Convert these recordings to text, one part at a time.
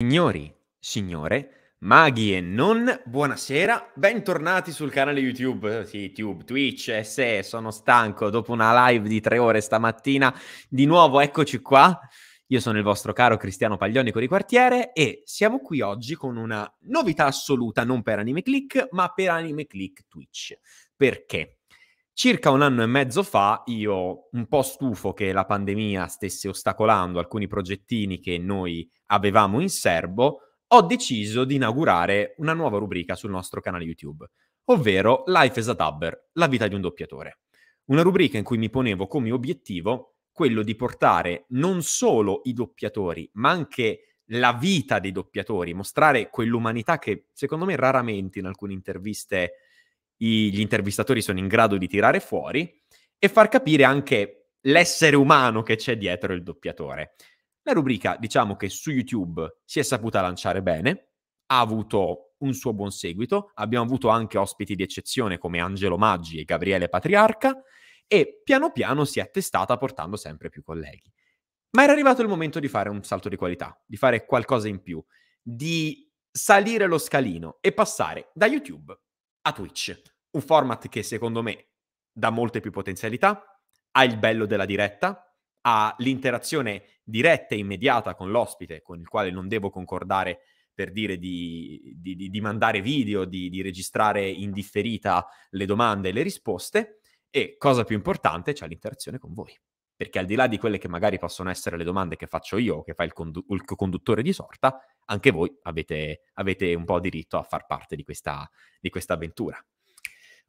Signori, signore, maghi e non, buonasera, bentornati sul canale YouTube, sì, YouTube, Twitch, e eh, SE, sono stanco dopo una live di tre ore stamattina, di nuovo eccoci qua, io sono il vostro caro Cristiano Paglionico di Quartiere e siamo qui oggi con una novità assoluta, non per Anime Click, ma per Anime Click Twitch. Perché? Circa un anno e mezzo fa io, un po' stufo che la pandemia stesse ostacolando alcuni progettini che noi avevamo in serbo, ho deciso di inaugurare una nuova rubrica sul nostro canale YouTube, ovvero Life as a Dubber, la vita di un doppiatore. Una rubrica in cui mi ponevo come obiettivo quello di portare non solo i doppiatori, ma anche la vita dei doppiatori, mostrare quell'umanità che secondo me raramente in alcune interviste i, gli intervistatori sono in grado di tirare fuori e far capire anche l'essere umano che c'è dietro il doppiatore. La rubrica, diciamo che su YouTube si è saputa lanciare bene, ha avuto un suo buon seguito, abbiamo avuto anche ospiti di eccezione come Angelo Maggi e Gabriele Patriarca e piano piano si è attestata portando sempre più colleghi. Ma era arrivato il momento di fare un salto di qualità, di fare qualcosa in più, di salire lo scalino e passare da YouTube a Twitch. Un format che secondo me dà molte più potenzialità, ha il bello della diretta, ha l'interazione diretta e immediata con l'ospite, con il quale non devo concordare per dire di, di, di, di mandare video, di registrare in differita le domande e le risposte e, cosa più importante, c'è l'interazione con voi perché al di là di quelle che magari possono essere le domande che faccio io o che fa il, condu- il conduttore di sorta, anche voi avete, avete, un po' diritto a far parte di questa, di questa avventura.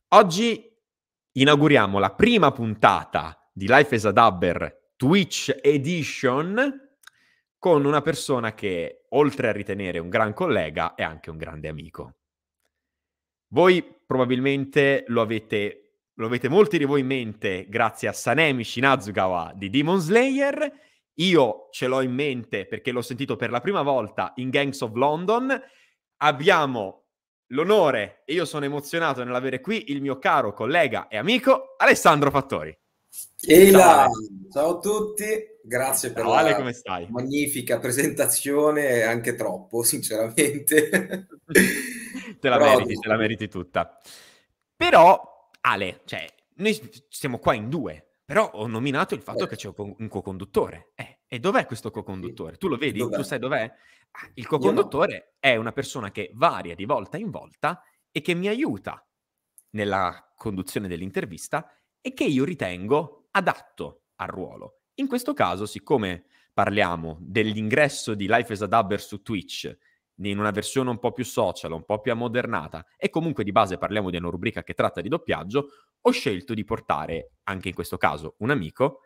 Oggi inauguriamo la prima puntata di Life as a Dubber Twitch Edition con una persona che, oltre a ritenere un gran collega, è anche un grande amico. Voi probabilmente lo avete lo avete molti di voi in mente grazie a Sanemi Shinazukawa di Demon Slayer. Io ce l'ho in mente perché l'ho sentito per la prima volta in Gangs of London. Abbiamo l'onore e io sono emozionato nell'avere qui il mio caro collega e amico Alessandro Fattori. Ehi ciao, a tutti, grazie per ciao, Ale, come stai? magnifica presentazione, anche troppo sinceramente. te la Però... meriti, te la meriti tutta. Però Ale, cioè, noi siamo qua in due, però ho nominato il fatto eh. che c'è un co-conduttore. Eh, e dov'è questo co-conduttore? Tu lo vedi? Dov'è? Tu sai dov'è? Ah, il co-conduttore no. è una persona che varia di volta in volta e che mi aiuta nella conduzione dell'intervista e che io ritengo adatto al ruolo. In questo caso, siccome parliamo dell'ingresso di Life as a Dubber su Twitch in una versione un po' più social, un po' più ammodernata, e comunque di base parliamo di una rubrica che tratta di doppiaggio, ho scelto di portare, anche in questo caso, un amico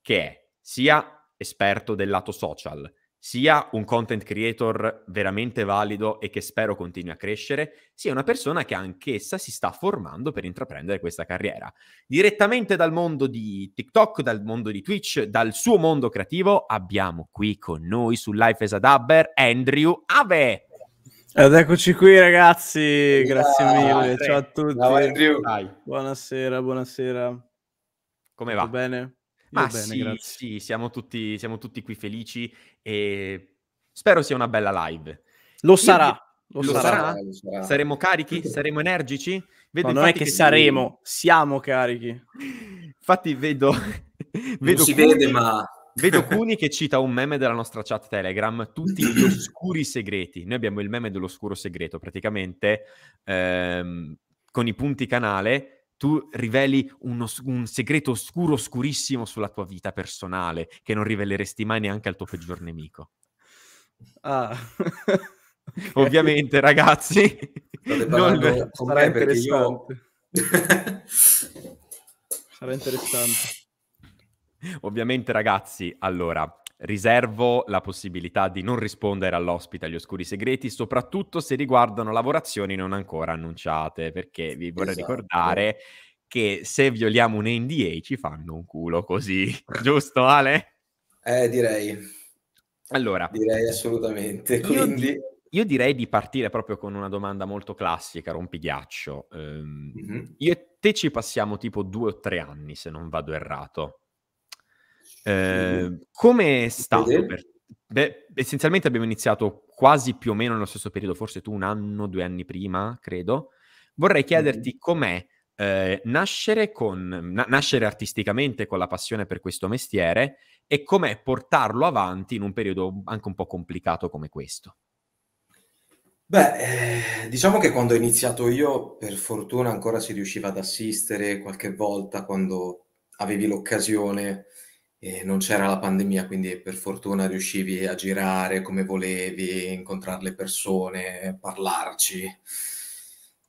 che è sia esperto del lato social, sia un content creator veramente valido e che spero continui a crescere, sia una persona che anch'essa si sta formando per intraprendere questa carriera. Direttamente dal mondo di TikTok, dal mondo di Twitch, dal suo mondo creativo, abbiamo qui con noi su Life as a Dubber Andrew Ave. Ed eccoci qui ragazzi, grazie ciao, mille, ciao a tutti. Ciao Andrew. Buonasera, buonasera. Come va? Tutto bene? Ma bene, sì, sì siamo, tutti, siamo tutti qui felici e spero sia una bella live. Lo Io sarà. Lo, lo, sarà. Sarà? lo, sarà. Saremo carichi? Saremo energici? Vedo no, non è che, che saremo, siamo carichi. Infatti vedo... vedo si Cuni, vede, ma... Vedo Cuni che cita un meme della nostra chat Telegram, tutti gli oscuri segreti. Noi abbiamo il meme dell'oscuro segreto, praticamente, ehm, con i punti canale, tu riveli uno, un segreto oscuro, oscurissimo sulla tua vita personale, che non riveleresti mai neanche al tuo peggior nemico. Ah. okay. Ovviamente, ragazzi, non le... sarà interessante. Io... sarà interessante. Ovviamente, ragazzi, allora riservo la possibilità di non rispondere all'ospite agli oscuri segreti, soprattutto se riguardano lavorazioni non ancora annunciate, perché vi vorrei esatto. ricordare che se violiamo un NDA ci fanno un culo così, giusto Ale? Eh, direi. Allora, direi assolutamente. Quindi... Io, io, direi di partire proprio con una domanda molto classica, rompighiaccio. Um, mm-hmm. Io e te ci passiamo tipo due o tre anni, se non vado errato. Ehm, come è stato per Beh, essenzialmente abbiamo iniziato quasi più o meno nello stesso periodo, forse tu un anno, due anni prima, credo. Vorrei chiederti com'è eh, nascere, con, na- nascere artisticamente con la passione per questo mestiere e com'è portarlo avanti in un periodo anche un po' complicato come questo. Beh, eh, diciamo che quando ho iniziato io, per fortuna ancora si riusciva ad assistere qualche volta quando avevi l'occasione eh, non c'era la pandemia, quindi per fortuna riuscivi a girare come volevi, incontrare le persone, parlarci.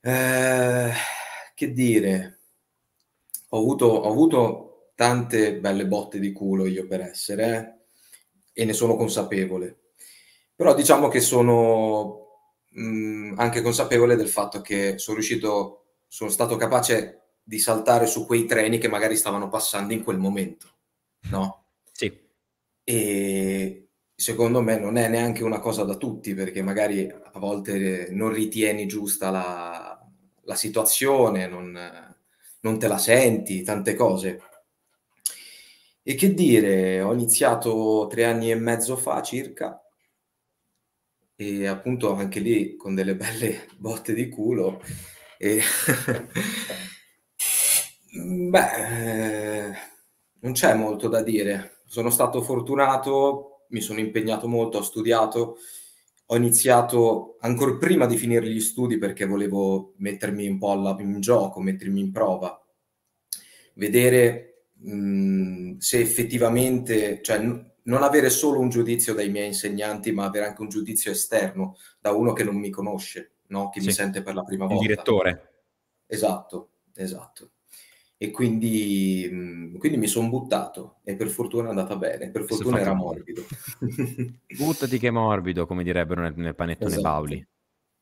Eh, che dire, ho avuto, ho avuto, tante belle botte di culo io per essere eh, e ne sono consapevole. Però diciamo che sono mh, mm, anche consapevole del fatto che sono riuscito, sono stato capace di saltare su quei treni che magari stavano passando in quel momento no? Sì. E secondo me non è neanche una cosa da tutti, perché magari a volte non ritieni giusta la, la situazione, non, non te la senti, tante cose. E che dire, ho iniziato tre anni e mezzo fa circa, e appunto anche lì con delle belle botte di culo. E... Beh, eh, non c'è molto da dire. Sono stato fortunato, mi sono impegnato molto, ho studiato, ho iniziato ancora prima di finire gli studi perché volevo mettermi un po' alla, in gioco, mettermi in prova, vedere mh, mm, se effettivamente, cioè n- non avere solo un giudizio dai miei insegnanti, ma avere anche un giudizio esterno da uno che non mi conosce, no? che sì. mi sente per la prima Il volta. Il direttore. Esatto, esatto e quindi, mhmm, quindi mi sono buttato e per fortuna è andata bene, per fortuna era morbido. Buttati che è morbido, come direbbero nel, nel panettone esatto. Paoli. No,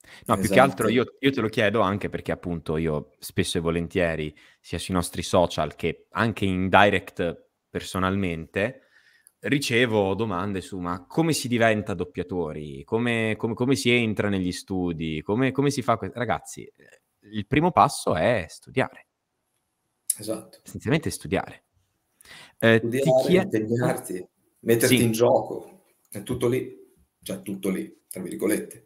esatto. più che esatto. altro io, io, te lo chiedo anche perché appunto io spesso e volentieri, sia sui nostri social che anche in direct personalmente, ricevo domande su ma come si diventa doppiatori, come, come, come si entra negli studi, come, come si fa... Que-? Ragazzi, eh, il primo passo è studiare Esatto. Essenzialmente studiare. Eh, studiare, chied... impegnarti, metterti sì. in gioco, è tutto lì, cioè tutto lì, tra virgolette.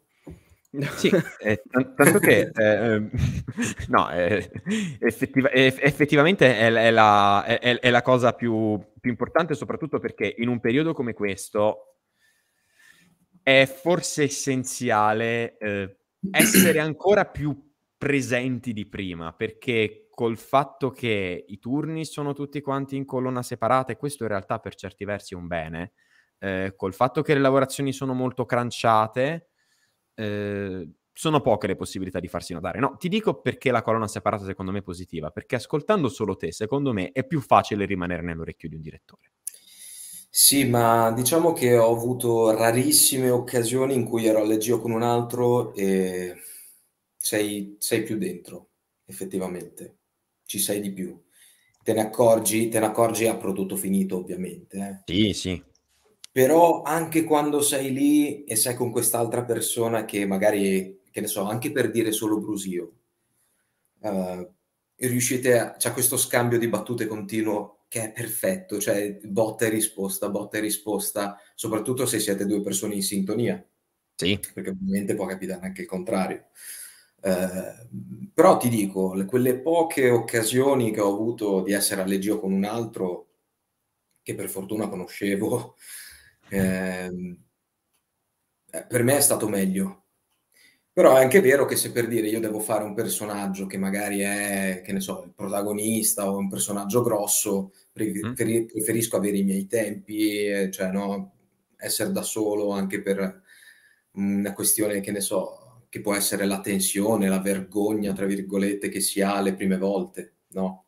Sì, eh, tanto che eh, ehm, no, eh, effettiva- effettivamente è, è, la, è, è, la, cosa più, più importante, soprattutto perché in un periodo come questo è forse essenziale eh, essere ancora più presenti di prima, perché col fatto che i turni sono tutti quanti in colonna separata e questo in realtà per certi versi è un bene, eh, col fatto che le lavorazioni sono molto cranciate, eh, sono poche le possibilità di farsi notare. No, ti dico perché la colonna separata secondo me è positiva, perché ascoltando solo te, secondo me, è più facile rimanere nell'orecchio di un direttore. Sì, ma diciamo che ho avuto rarissime occasioni in cui ero all'eggio con un altro e sei, sei più dentro, effettivamente ci sei di più. Te ne accorgi, te ne accorgi a prodotto finito, ovviamente. Eh. Sì, sì. Però anche quando sei lì e sei con quest'altra persona che magari, che ne so, anche per dire solo brusio, eh, riuscite a... c'è questo scambio di battute continuo che è perfetto, cioè botta e risposta, botta e risposta, soprattutto se siete due persone in sintonia. Sì. Perché ovviamente può capitare anche il contrario. Eh, però ti dico, le, quelle poche occasioni che ho avuto di essere a con un altro, che per fortuna conoscevo, ehm, eh, per me è stato meglio. Però è anche vero che se per dire io devo fare un personaggio che magari è, che ne so, il protagonista o un personaggio grosso, mm. prefer- preferisco avere i miei tempi, eh, cioè no, essere da solo anche per una questione, che ne so, che può essere la tensione, la vergogna, tra virgolette, che si ha le prime volte, no?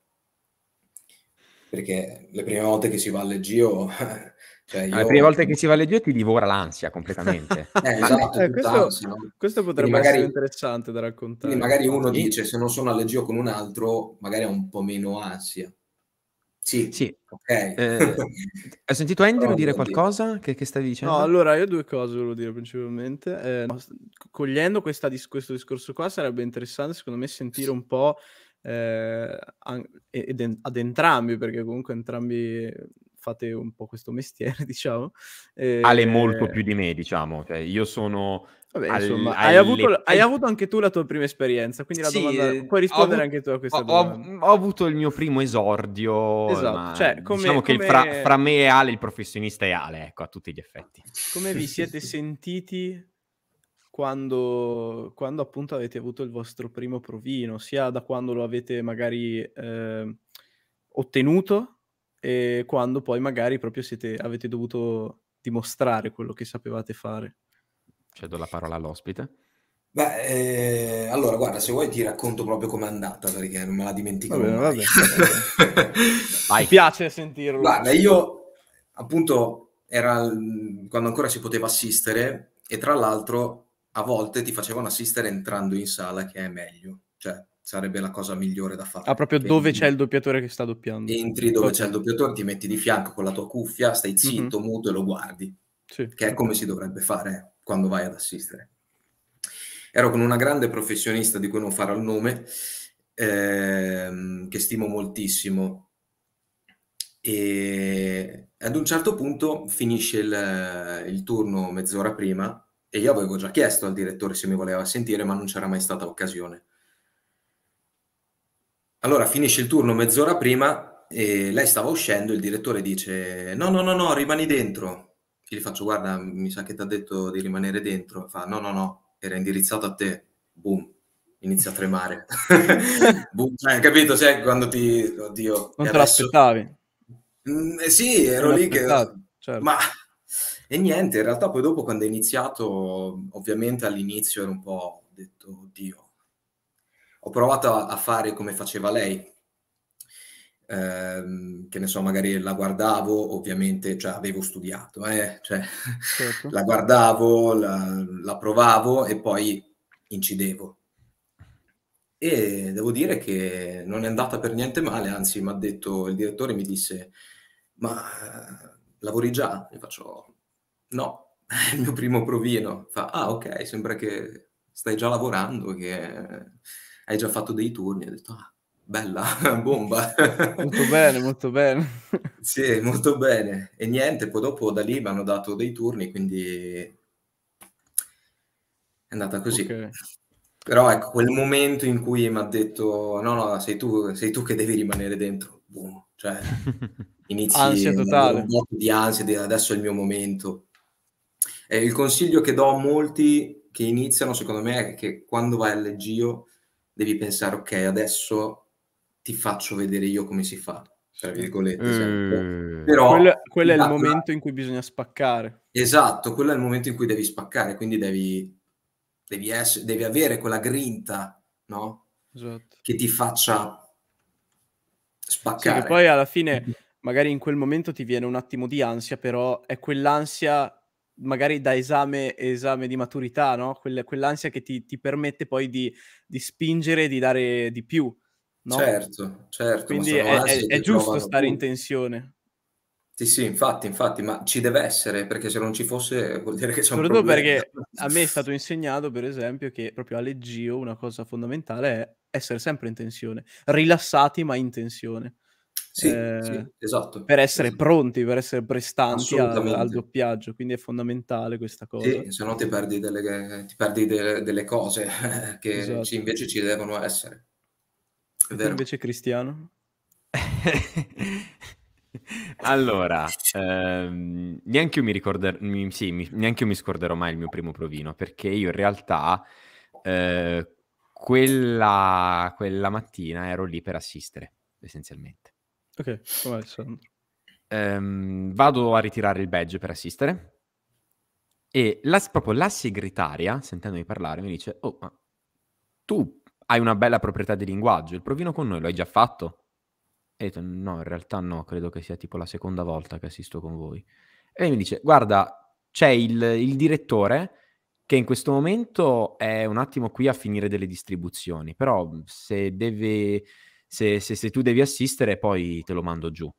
Perché le prime volte che si va al Gio... Cioè io... Le prime volte che si va al Gio ti divora l'ansia completamente. eh, esatto, eh, questo, ansia, no? questo, potrebbe quindi essere interessante da raccontare. magari uno dice, se non sono al Gio con un altro, magari ha un po' meno ansia. Sì, sì. Okay. Eh, hai sentito Andrew oh, dire qualcosa? Che, che, stavi dicendo? No, allora io due cose volevo dire principalmente. Eh, cogliendo dis- questo discorso qua sarebbe interessante secondo me sentire un po' eh, ed- ad entrambi, perché comunque entrambi fate un po' questo mestiere, diciamo. Eh, Ale molto eh, più di me, diciamo. Cioè, io sono Vabbè, al, insomma, hai, avuto, le... hai, avuto, anche tu la tua prima esperienza, quindi sì, domanda, eh, puoi rispondere avuto, anche tu a questa ho, domanda. Ho, ho, avuto il mio primo esordio, esatto. cioè, come, diciamo come... che fra, fra, me e Ale il professionista è Ale, ecco, a tutti gli effetti. Come vi siete sentiti quando, quando, appunto avete avuto il vostro primo provino, sia da quando lo avete magari eh, ottenuto e quando poi magari proprio siete, avete dovuto dimostrare quello che sapevate fare? Cedo la parola all'ospite. Beh, eh, allora guarda, se vuoi ti racconto proprio com'è andata perché non me la dimentico. Vabbè, vabbè. Mi piace sentirlo. Guarda, io appunto era quando ancora si poteva assistere e tra l'altro a volte ti facevano assistere entrando in sala che è meglio, cioè sarebbe la cosa migliore da fare. Ah, proprio Quindi, dove c'è il doppiatore che sta doppiando. Entri dove c'è il doppiatore, ti metti di fianco con la tua cuffia, stai mhm. zitto, mm-hmm. muto e lo guardi. Sì. Che è come si dovrebbe fare quando vai ad assistere. Ero con una grande professionista di cui non farò il nome, ehm, che stimo moltissimo, e ad un certo punto finisce il, il turno mezz'ora prima e io avevo già chiesto al direttore se mi voleva sentire, ma non c'era mai stata occasione. Allora finisce il turno mezz'ora prima e lei stava uscendo, il direttore dice no, no, no, no, rimani dentro gli faccio guarda, mi sa che ti ha detto di rimanere dentro, fa no, no, no, era indirizzato a te, boom, inizia a tremare. boom, cioè, capito? Cioè, quando ti... Oddio, non te adesso... l'aspettavi? Mm, eh sì, ero lì che... Certo. Ma... E niente, in realtà poi dopo quando è iniziato, ovviamente all'inizio ero un po' detto, oddio, ho provato a fare come faceva lei, ehm, che ne so, magari la guardavo, ovviamente cioè, avevo studiato, eh, cioè, certo. la guardavo, la, la provavo e poi incidevo. E devo dire che non è andata per niente male, anzi mi ha detto, il direttore mi disse, ma eh, lavori già? E faccio, no, è il mio primo provino. Fa, ah ok, sembra che stai già lavorando, che hai già fatto dei turni. Ho detto, ah, Bella, bomba. molto bene, molto bene. sì, molto bene. E niente, poi dopo da lì mi hanno dato dei turni, quindi è andata così. Okay. Però ecco, quel momento in cui mi ha detto no, no, sei tu, sei tu che devi rimanere dentro. Boom. Cioè, inizi ansia totale. un po' di ansia, di adesso è il mio momento. E il consiglio che do a molti che iniziano, secondo me, è che quando vai al devi pensare, ok, adesso ti faccio vedere io come si fa, tra eh, virgolette. Mm. Però, quello, quello è il esatto. momento in cui bisogna spaccare. Esatto, quello è il momento in cui devi spaccare, quindi devi, devi, essere, devi avere quella grinta, no? Esatto. Che ti faccia spaccare. Sì, poi alla fine magari in quel momento ti viene un attimo di ansia, però è quell'ansia magari da esame, esame di maturità, no? quell'ansia che ti, ti permette poi di, di spingere, di dare di più No? Certo, certo. Quindi è, è, è giusto stare in tensione. Sì, sì, infatti, infatti, ma ci deve essere, perché se non ci fosse vuol dire che c'è Soprattutto un problema. perché a me è stato insegnato, per esempio, che proprio a Leggio una cosa fondamentale è essere sempre in tensione, rilassati ma in tensione. Sì, eh, sì esatto. Per essere esatto. pronti, per essere prestanti al, al, doppiaggio, quindi è fondamentale questa cosa. Sì, se no ti perdi delle, ti perdi delle, delle cose che esatto. ci, invece ci devono essere. È vero. Invece Cristiano? allora, ehm, neanche, io mi ricorder- mi, sì, mi, neanche io mi scorderò mai il mio primo provino, perché io in realtà eh, quella, quella mattina ero lì per assistere, essenzialmente. Ok, come Alessandro. Um, ehm, vado a ritirare il badge per assistere e la, proprio la segretaria, sentendomi parlare, mi dice, oh, ma tu hai una bella proprietà di linguaggio. Il provino con noi lo hai già fatto? E detto, no, in realtà no, credo che sia tipo la seconda volta che assisto con voi. E lei mi dice, guarda, c'è il, il direttore che in questo momento è un attimo qui a finire delle distribuzioni, però mhmm, se, deve, se, se, se tu devi assistere poi te lo mando giù.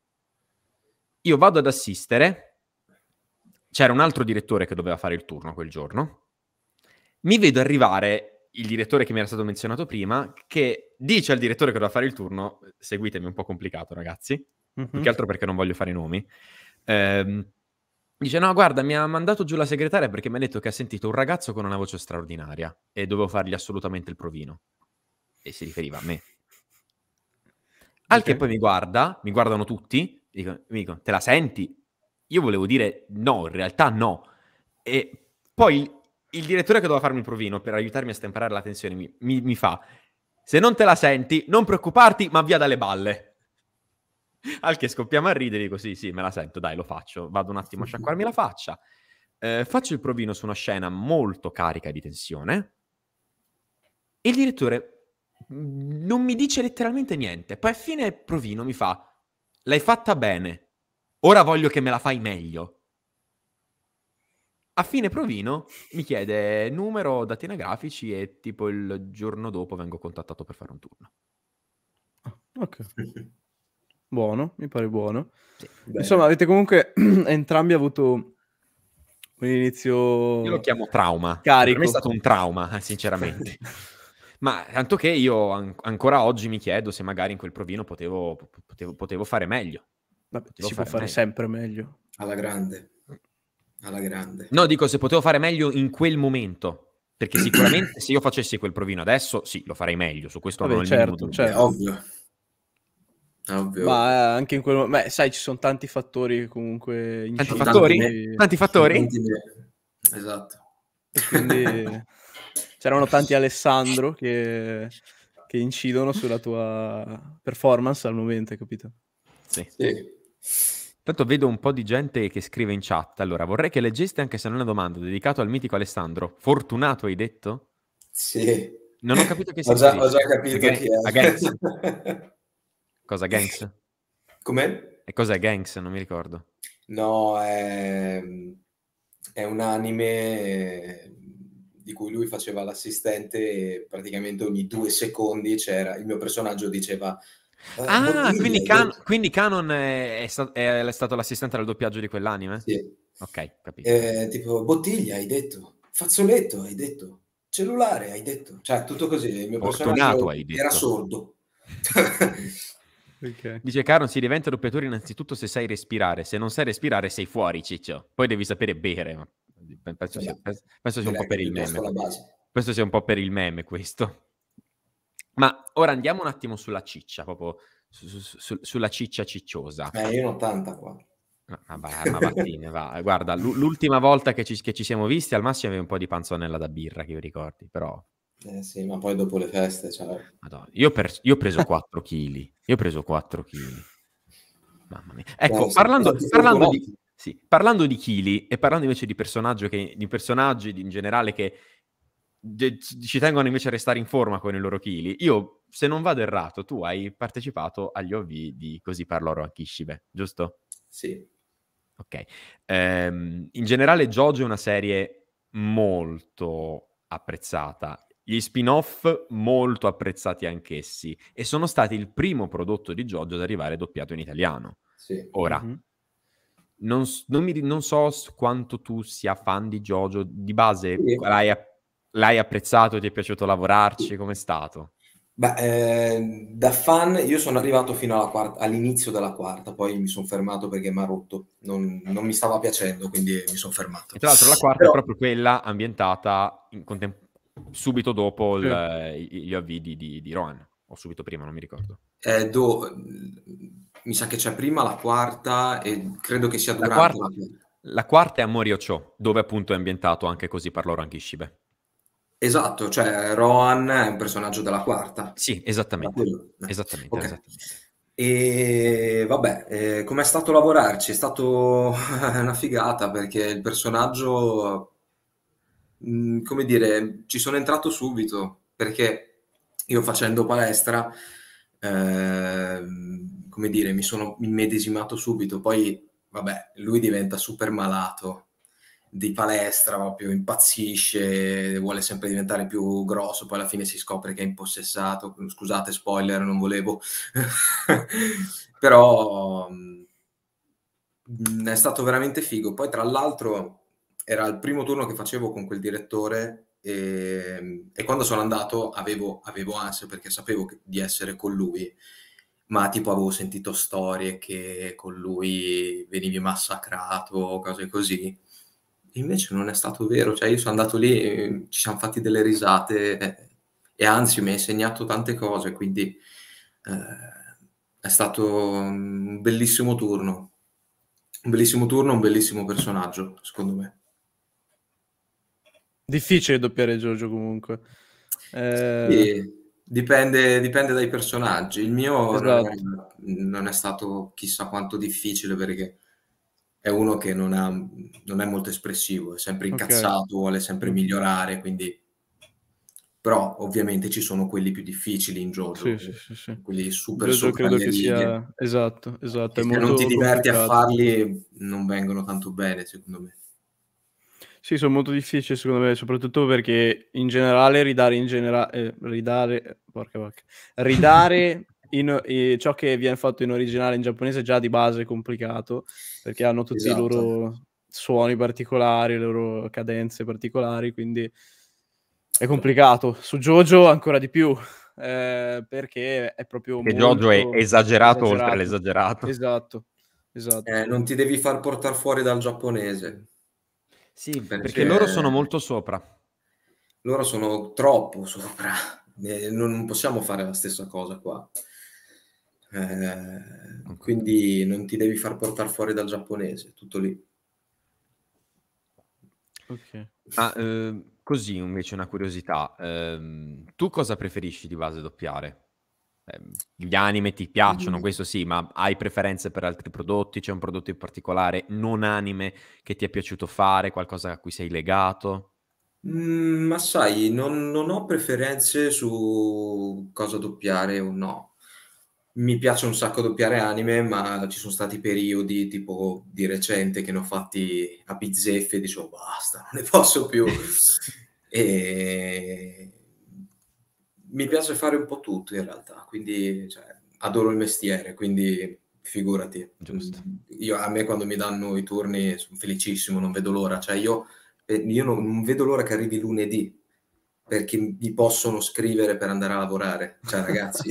Io vado ad assistere, c'era un altro direttore che doveva fare il turno quel giorno, mi vedo arrivare il direttore che mi era stato menzionato prima, che dice al direttore che doveva fare il turno, seguitemi, è un po' complicato ragazzi, mm-hmm. più che altro perché non voglio fare i nomi, ehm, dice no guarda mi ha mandato giù la segretaria perché mi ha detto che ha sentito un ragazzo con una voce straordinaria e dovevo fargli assolutamente il provino. E si riferiva a me. Al okay. che poi mi guarda, mi guardano tutti, dico, mi dicono te la senti? Io volevo dire no, in realtà no. E poi il direttore che doveva farmi il provino per aiutarmi a stemperare la tensione mi, mi, mi fa se non te la senti, non preoccuparti, ma via dalle balle. Al che scoppiamo a ridere, dico sì, sì, me la sento, dai, lo faccio. Vado un attimo a sciacquarmi la faccia. Eh, faccio il provino su una scena molto carica di tensione. E il direttore mm, non mi dice letteralmente niente. Poi a fine provino mi fa, l'hai fatta bene, ora voglio che me la fai meglio. A fine provino mi chiede numero, dati grafici e tipo il giorno dopo vengo contattato per fare un turno. Ah, ok. Buono, mi pare buono. Sì, Insomma, avete comunque entrambi avuto un inizio... Io lo chiamo trauma. Carico. Per me è stato un trauma, eh, sinceramente. Ma tanto che io an- ancora oggi mi chiedo se magari in quel provino potevo, potevo, potevo fare meglio. Vabbè, potevo si fare può fare meglio. sempre meglio. Alla grande alla grande. No, dico se potevo fare meglio in quel momento. Perché sicuramente se io facessi quel provino adesso, sì, lo farei meglio. Su questo Vabbè, certo, certo. È ovvio. Ovvio. Ma eh, anche in quel momento, sai, ci sono tanti fattori che comunque. Tanti fattori? Tanti, tanti fattori? Tanti... Esatto. E quindi c'erano tanti Alessandro che... che, incidono sulla tua performance al momento, hai capito? Sì. sì. Tanto vedo un po' di gente che scrive in chat. Allora, vorrei che leggeste anche se non è una domanda dedicata al mitico Alessandro. Fortunato hai detto? Sì. Non ho capito che sia. ho già, ho già capito Perché chi è. A Gangs. Cosa Gangs? Com'è? E cos'è Gangs? Non mi ricordo. No, è... è un anime eh, di cui lui faceva l'assistente e praticamente ogni due secondi c'era il mio personaggio diceva eh, ah, quindi, Can- quindi, Canon è, sta- è, stato l'assistente al doppiaggio di quell'anime? Sì. Ok, capito. Eh, tipo, bottiglia hai detto, fazzoletto hai detto, cellulare hai detto, cioè tutto così. Il mio Fortunato hai detto. Era sordo. okay. Dice Caron, si diventa doppiatore innanzitutto se sai respirare, se non sai respirare sei fuori ciccio, poi devi sapere bere, penso, sia, esatto. penso sia un po' per il meme. Questo sia un po' per il meme questo. Ma ora andiamo un attimo sulla ciccia, proprio su, su, su, sulla ciccia cicciosa. Eh, io 80 qua. Ah, ah, ma, ma, ma Martine, va. Guarda, l- l'ultima volta che ci, che ci, siamo visti, al massimo avevi un po' di panzonella da birra, che vi ricordi, però... Eh sì, ma poi dopo le feste, cioè... Madonna, io, per, io ho preso 4 kg, io ho preso 4 kg. Mamma mia. Ecco, no, parlando, parlando di... Sì, parlando di chili e parlando invece di, di personaggi in generale che ci tengono invece a restare in forma con i loro chili. Io, se non vado errato, tu hai partecipato agli OV di Così parlò a Kishibe, giusto? Sì. Ok. Ehm, in generale, Jojo è una serie molto apprezzata. Gli spin-off molto apprezzati anch'essi e sono stati il primo prodotto di Jojo ad arrivare doppiato in italiano. Sì. Ora, mm-hmm. non, non, mi, non, so quanto tu sia fan di Jojo, di base sì. l'hai appena l'hai apprezzato, ti è piaciuto lavorarci, com'è stato? Beh, eh, da fan io sono arrivato fino quarta, all'inizio della quarta, poi mi sono fermato perché mi ha rotto, non, non, mi stava piacendo, quindi mi sono fermato. E tra l'altro la quarta Però... è proprio quella ambientata contem- subito dopo il, gli avvi di, di, di, Rohan, o subito prima, non mi ricordo. Eh, do... mi sa che c'è prima la quarta e credo che sia durata la quarta. La, la quarta è Amorio Ciò, dove appunto è ambientato anche così parlò Rankishibe. Esatto, cioè Rohan è un personaggio della quarta. Sì, esattamente. Eh. Esattamente, okay. esattamente. E vabbè, eh, com'è stato lavorarci? È stato una figata perché il personaggio, mh, mm, come dire, ci sono entrato subito perché io facendo palestra, eh, come dire, mi sono immedesimato subito. Poi, vabbè, lui diventa super malato di palestra proprio impazzisce, vuole sempre diventare più grosso, poi alla fine si scopre che è impossessato. Scusate, spoiler, non volevo. Però mh, mm, è stato veramente figo. Poi, tra l'altro, era il primo turno che facevo con quel direttore e, e quando sono andato avevo, avevo ansia perché sapevo che, di essere con lui ma tipo avevo sentito storie che con lui venivi massacrato, cose così, invece non è stato vero, cioè io sono andato lì, ehm, ci siamo fatti delle risate eh, e anzi mi ha insegnato tante cose, quindi eh, è stato un bellissimo turno, un bellissimo turno, un bellissimo personaggio, secondo me. Difficile doppiare Giorgio comunque. Eh, sì, dipende, dipende, dai personaggi. Il mio esatto. non, è, non è stato chissà quanto difficile perché è uno che non, ha, non è molto espressivo, è sempre incazzato, okay. vuole sempre mm. migliorare, quindi... Però ovviamente ci sono quelli più difficili in gioco, sì, sì, sì, quelli super Jojo sopra credo che sia... Esatto, esatto. Se non ti diverti complicato. a farli non vengono tanto bene, secondo me. Sì, sono molto difficili secondo me, soprattutto perché in generale ridare in generale... Eh, ridare... Eh, porca porca. Ridare in, in, ciò che viene fatto in originale in giapponese già di base è complicato perché hanno tutti esatto. i loro suoni particolari, le loro cadenze particolari, quindi è complicato. Su Jojo ancora di più. Eh, perché è proprio che Jojo è esagerato, esagerato, oltre all'esagerato. esatto, esatto. Eh, non ti devi far portare fuori dal giapponese sì perché... perché loro sono molto sopra loro sono troppo sopra eh, non possiamo fare la stessa cosa qua eh, quindi non ti devi far portare fuori dal giapponese, tutto lì. Okay. Ah, eh, così invece una curiosità, eh, tu cosa preferisci di base doppiare? Ehm, gli anime ti piacciono, mm-hmm. questo sì, ma hai preferenze per altri prodotti? C'è un prodotto in particolare non anime che ti è piaciuto fare, qualcosa a cui sei legato? Mm, ma sai, non, non ho preferenze su cosa doppiare o no mi piace un sacco doppiare anime, ma ci sono stati periodi tipo di recente che ne ho fatti a bizzeffe e dicevo basta, non ne posso più. e... Mi piace fare un po' tutto in realtà, quindi cioè, adoro il mestiere, quindi figurati. Giusto. Io, a me quando mi danno i turni sono felicissimo, non vedo l'ora. Cioè io, eh, io non, non vedo l'ora che arrivi lunedì perché mi possono scrivere per andare a lavorare. Cioè ragazzi...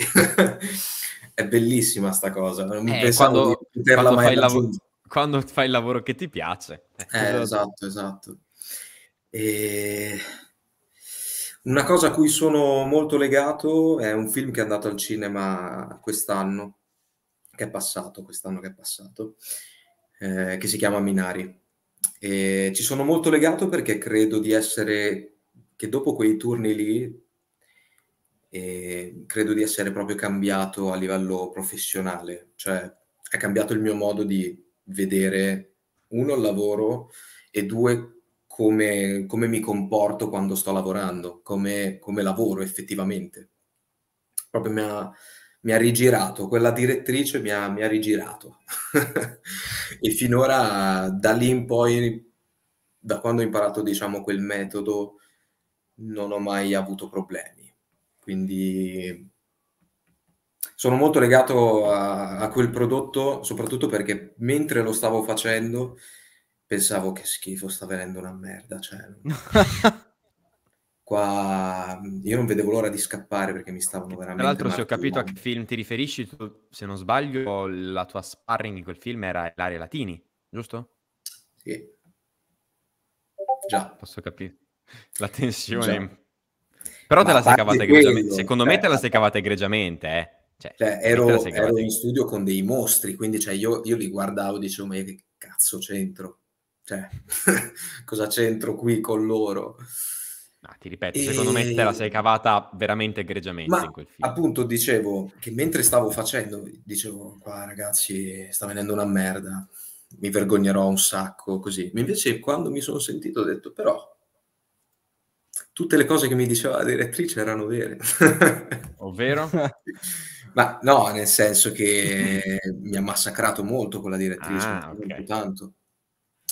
è bellissima sta cosa. Non eh, pensavo quando, di poterla quando mai fai lav- Quando fai il lavoro che ti piace. Eh, eh esatto, esatto. E... Una cosa a cui sono molto legato è un film che è andato al cinema quest'anno, che è passato, quest'anno che è passato, eh, che si chiama Minari. E ci sono molto legato perché credo di essere, che dopo quei turni lì, e credo di essere proprio cambiato a livello professionale, cioè è cambiato il mio modo di vedere uno il lavoro e due come, come mi comporto quando sto lavorando, come, come lavoro effettivamente. Proprio mi ha, mi ha rigirato, quella direttrice mi ha, mi ha rigirato. e finora da lì in poi, da quando ho imparato diciamo quel metodo, non ho mai avuto problemi quindi sono molto legato a, a, quel prodotto, soprattutto perché mentre lo stavo facendo pensavo che schifo, sta venendo una merda. Cioè, qua io non vedevo l'ora di scappare perché mi stavano veramente. Tra l'altro, se ho capito a che film ti riferisci, tu, se non sbaglio, la tua sparring in quel film era Ilaria Latini, giusto? Sì. Già. Posso capire. La tensione. Già però te la sei cavata egregiamente. Secondo me cioè, te la sei cavata egregiamente, eh. Cioè, cioè, ero, ero, in studio con dei mostri, quindi cioè, io, io, li guardavo e dicevo, ma che cazzo c'entro? Cioè, cosa c'entro qui con loro? Ma ti ripeto, e... secondo me te la ehm, sei cavata veramente egregiamente ma, in quel film. Appunto, dicevo che mentre stavo facendo, dicevo, qua ragazzi, sta venendo una merda, mi vergognerò un sacco, così. Ma invece quando mi sono sentito ho detto, però, tutte le cose che mi diceva la direttrice erano vere. Ovvero? Oh, Ma no, nel senso che mi ha massacrato molto con la direttrice, ah, okay. tanto.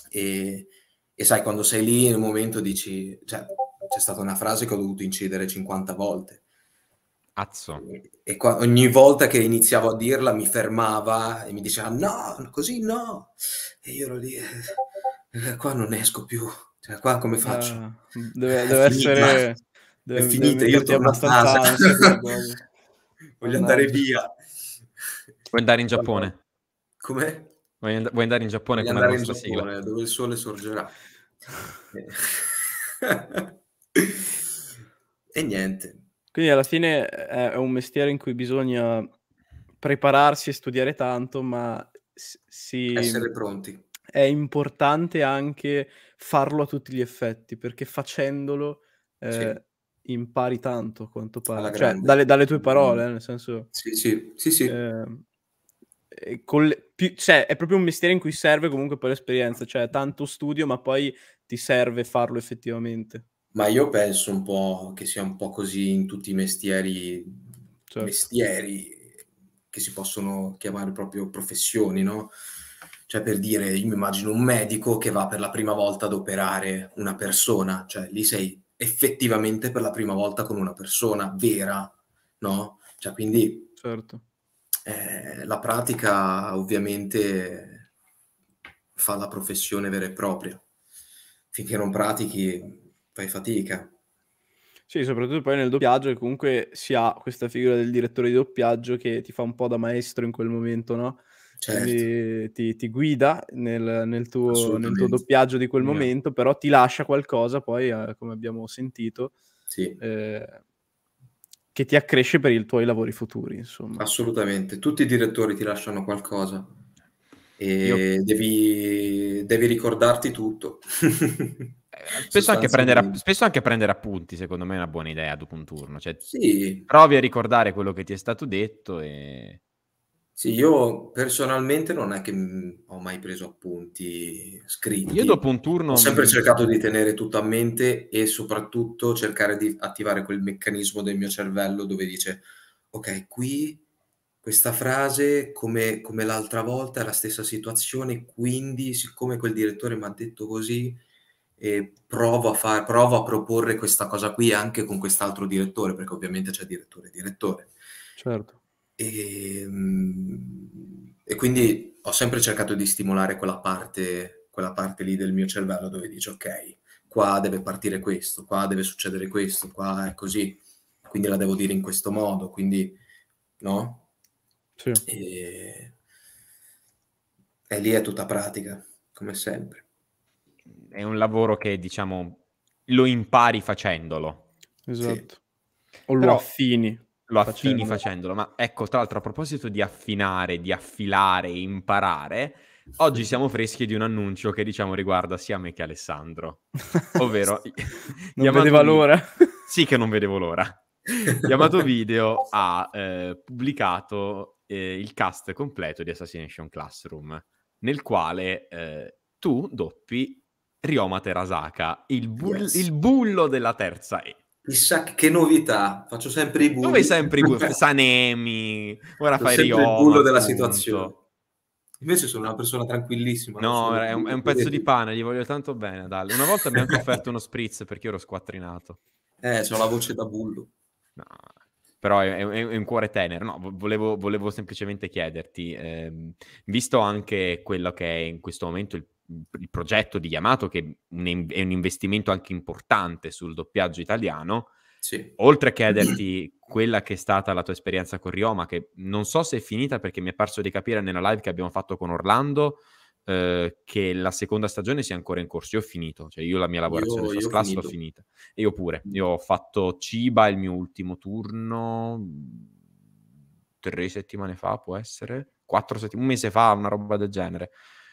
E, e, sai, quando sei lì in un momento dici, cioè, c'è stata una frase che ho dovuto incidere 50 volte. Azzo. E, e qua, ogni volta che iniziavo a dirla mi fermava e mi diceva no, così no. E io ero lì, eh, qua non esco più. Cioè, qua come faccio? Uh, eh, deve, deve essere... Deve, è finita, io torno a casa. Voglio andare via. Vuoi andare in Giappone? Come? Vuoi, and- vuoi, andare in Giappone Voglio come andare in Giappone, sigla? dove il sole sorgerà. e niente. Quindi alla fine è un mestiere in cui bisogna prepararsi e studiare tanto, ma si... Essere pronti. È importante anche farlo a tutti gli effetti, perché facendolo eh, sì. impari tanto, quanto pare, cioè, dalle, dalle, tue parole, mm. Eh, nel senso... Sì, sì, sì, sì. Eh, le, più, cioè, è proprio un mestiere in cui serve comunque poi l'esperienza, cioè tanto studio, ma poi ti serve farlo effettivamente. Ma io penso un po' che sia un po' così in tutti i mestieri, certo. mestieri che si possono chiamare proprio professioni, no? Cioè, per dire, io mi immagino un medico che va per la prima volta ad operare una persona, cioè lì sei effettivamente per la prima volta con una persona vera, no? Cioè, quindi... Certo. Eh, la pratica ovviamente fa la professione vera e propria. Finché non pratichi, fai fatica. Sì, soprattutto poi nel doppiaggio che comunque si ha questa figura del direttore di doppiaggio che ti fa un po' da maestro in quel momento, no? Certo. ti, ti, guida nel, nel, tuo, nel, tuo, doppiaggio di quel momento, però ti lascia qualcosa poi, eh, come abbiamo sentito, sì. eh, che ti accresce per i tuoi lavori futuri. Insomma. Assolutamente, tutti i direttori ti lasciano qualcosa e Io... devi, devi ricordarti tutto. Eh, spesso anche, prendere, spesso anche, prendere, appunti, secondo me, è una buona idea dopo un turno. Cioè, sì. Provi a ricordare quello che ti è stato detto e... Sì, io personalmente non è che mm, ho mai preso appunti scritti. Io dopo un turno... Ho sempre cercato di tenere tutto a mente e soprattutto cercare di attivare quel meccanismo del mio cervello dove dice, ok, qui questa frase, come, come l'altra volta, è la stessa situazione, quindi siccome quel direttore mi ha detto così, eh, provo, a far, provo a proporre questa cosa qui anche con quest'altro direttore, perché ovviamente c'è direttore e direttore. Certo. E, ehm, e quindi ho sempre cercato di stimolare quella parte, quella parte lì del mio cervello dove dice ok, qua deve partire questo, qua deve succedere questo, qua è così, quindi la devo dire in questo modo, quindi no? Sì. E... e lì è tutta pratica, come sempre. È un lavoro che diciamo lo impari facendolo. Esatto. Sì. O lo Però... affini lo affini facendolo. facendolo. Ma ecco, tra l'altro, a proposito di affinare, di affilare, imparare, oggi siamo freschi di un annuncio che diciamo riguarda sia me che Alessandro. Ovvero, non vedeva l'ora. sì, che non vedevo l'ora. Yamato Video ha eh, pubblicato eh, il cast completo di Assassination Classroom, nel quale eh, tu doppi Ryoma Terasaka, il, bu- yes. il bullo della terza E. Chissà che novità, faccio sempre i bulli. Dove sempre i bulli? Sanemi, ora faccio fai Rio. il bullo della situazione. Invece sono una persona tranquillissima. No, è un, è un, pezzo di pane, gli voglio tanto bene, Dalle. Una volta mi hanno offerto uno spritz perché ero squattrinato. Eh, c'ho la voce da bullo. No, però è, è, è un cuore tenero. No, volevo, volevo semplicemente chiederti, eh, visto anche quello che è in questo momento il il progetto di Yamato, che è un investimento anche importante sul doppiaggio italiano, sì. oltre a chiederti quella che è stata la tua esperienza con Rioma, che non so se è finita perché mi è parso di capire nella live che abbiamo fatto con Orlando eh, che la seconda stagione sia ancora in corso. Io ho finito, cioè io la mia lavorazione su first class l'ho finita. E io pure, mm. io ho fatto Ciba il mio ultimo turno tre settimane fa, può essere, quattro settimane, un mese fa, una roba del genere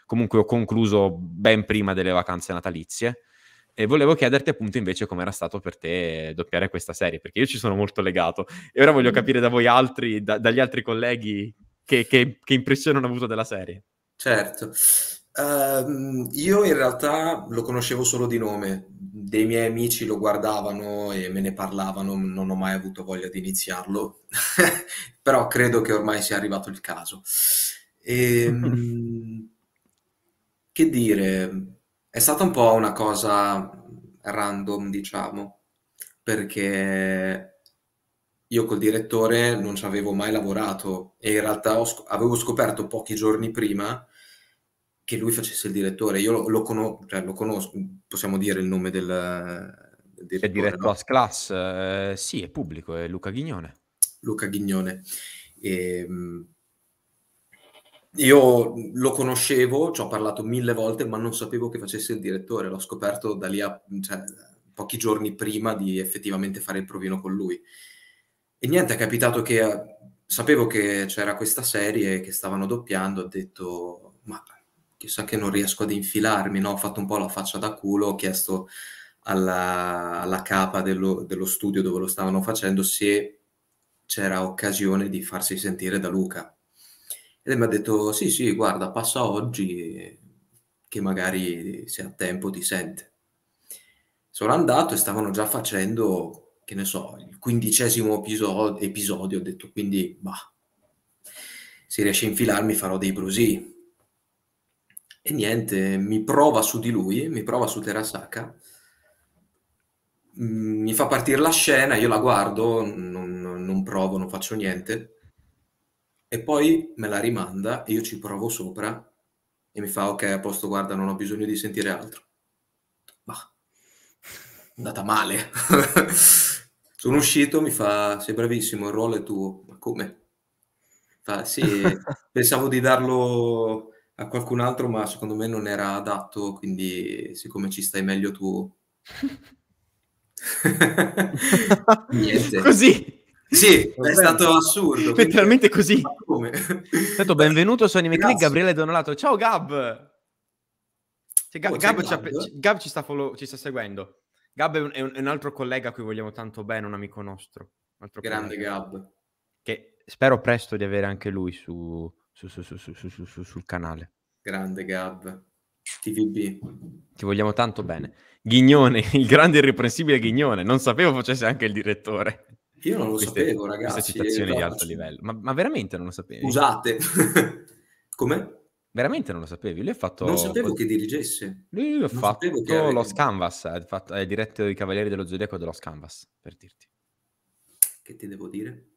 comunque ho concluso ben prima delle vacanze natalizie. E volevo chiederti appunto invece come era stato per te doppiare questa serie, perché io ci sono molto legato e ora voglio mm. capire da voi altri, da, dagli altri colleghi, che, che, che impressione hanno avuto della serie. Certo, Uh, io in realtà lo conoscevo solo di nome, dei miei amici lo guardavano e me ne parlavano, non ho mai avuto voglia di iniziarlo, però credo che ormai sia arrivato il caso. E, ehm, Che dire, è stata un po' una cosa random, diciamo, perché io col direttore non ci avevo mai lavorato e in realtà sc- avevo scoperto pochi giorni prima che lui facesse il direttore. Io lo, lo, conos- cioè, lo conosco, possiamo dire il nome del, del direttore. È diretto no? Class, eh, sì, è pubblico, è Luca Ghignone. Luca Ghignone. E, ehm, mh, io lo conoscevo, ci ho parlato mille volte, ma non sapevo che facesse il direttore. L'ho scoperto da lì a cioè, pochi giorni prima di effettivamente fare il provino con lui. E niente, è capitato che eh, sapevo che c'era questa serie che stavano doppiando, ho detto, ma chissà che non riesco ad infilarmi, no? Ho fatto un po' la faccia da culo, ho chiesto alla, alla capa dello, dello studio dove lo stavano facendo se c'era occasione di farsi sentire da Luca e mi ha detto, sì, sì, guarda, passa oggi che magari se ha tempo ti sente. Sono andato e stavano già facendo, che ne so, il quindicesimo episodio, episodio. ho detto, quindi, bah, se riesce a infilarmi farò dei brusì. E niente, mi prova su di lui, mi prova su Terasaka, mm, mi fa partire la scena, io la guardo, non, non provo, non faccio niente e poi me la rimanda e io ci provo sopra e mi fa ok a posto guarda non ho bisogno di sentire altro ma è andata male sono uscito mi fa sei bravissimo il ruolo è tuo ma come? Fa, sì pensavo di darlo a qualcun altro ma secondo me non era adatto quindi siccome ci stai meglio tu niente così sì, è stato assurdo. Letteralmente così. Come? stato benvenuto su Anime Click, Gabriele Donolato. Ciao Gab! Cioè, Gab, oh, Gab, Gab? Gab ci, sta follow, ci, sta seguendo. Gab è un, è un, altro collega a cui vogliamo tanto bene, un amico nostro. Un Grande collega. Gab. Che spero presto di avere anche lui su, su, su, sul canale. Grande Gab. TVB. Ti vogliamo tanto bene. Ghignone, il grande irreprensibile Ghignone. Non sapevo facesse anche il direttore. Io non lo queste, sapevo, ragazzi. Queste citazioni di esatto. alto livello. Ma, ma veramente non lo sapevi? Scusate. Come? Veramente non lo sapevi? Lui ha fatto... Non sapevo che dirigesse. Lui ha fatto lo Scanvas, è, fatto... è diretto i Cavalieri dello Zodiaco dello Scanvas, per dirti. Che ti devo dire?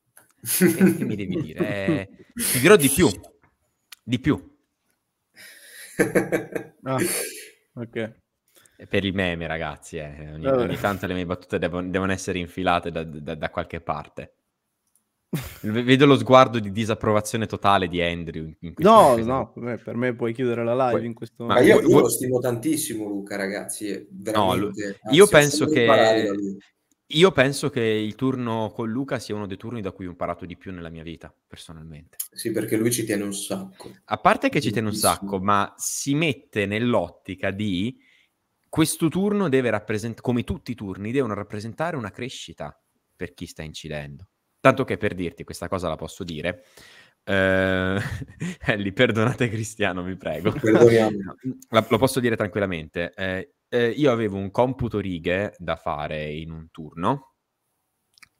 Che, che mi devi dire? Eh, ti dirò di più. Di più. ah, ok. Per i meme, ragazzi, eh. ogni, ogni, tanto le mie battute devono, devono essere infilate da, da, da qualche parte. Vedo lo sguardo di disapprovazione totale di Andrew. no, momento. no, per me, per me, puoi chiudere la live Poi, in questo momento. Ma io, io, lo stimo tantissimo, Luca, ragazzi. Eh, no, anzi, io penso che. Io penso che il turno con Luca sia uno dei turni da cui ho imparato di più nella mia vita, personalmente. Sì, perché lui ci tiene un sacco. A parte che Bellissimo. ci tiene un sacco, ma si mette nell'ottica di questo turno deve rappresentare, come tutti i turni, devono rappresentare una crescita per chi sta incidendo. Tanto che per dirti, questa cosa la posso dire, eh, Ellie, perdonate Cristiano, vi prego. La, lo posso dire tranquillamente. Eh, eh, io avevo un computo righe da fare in un turno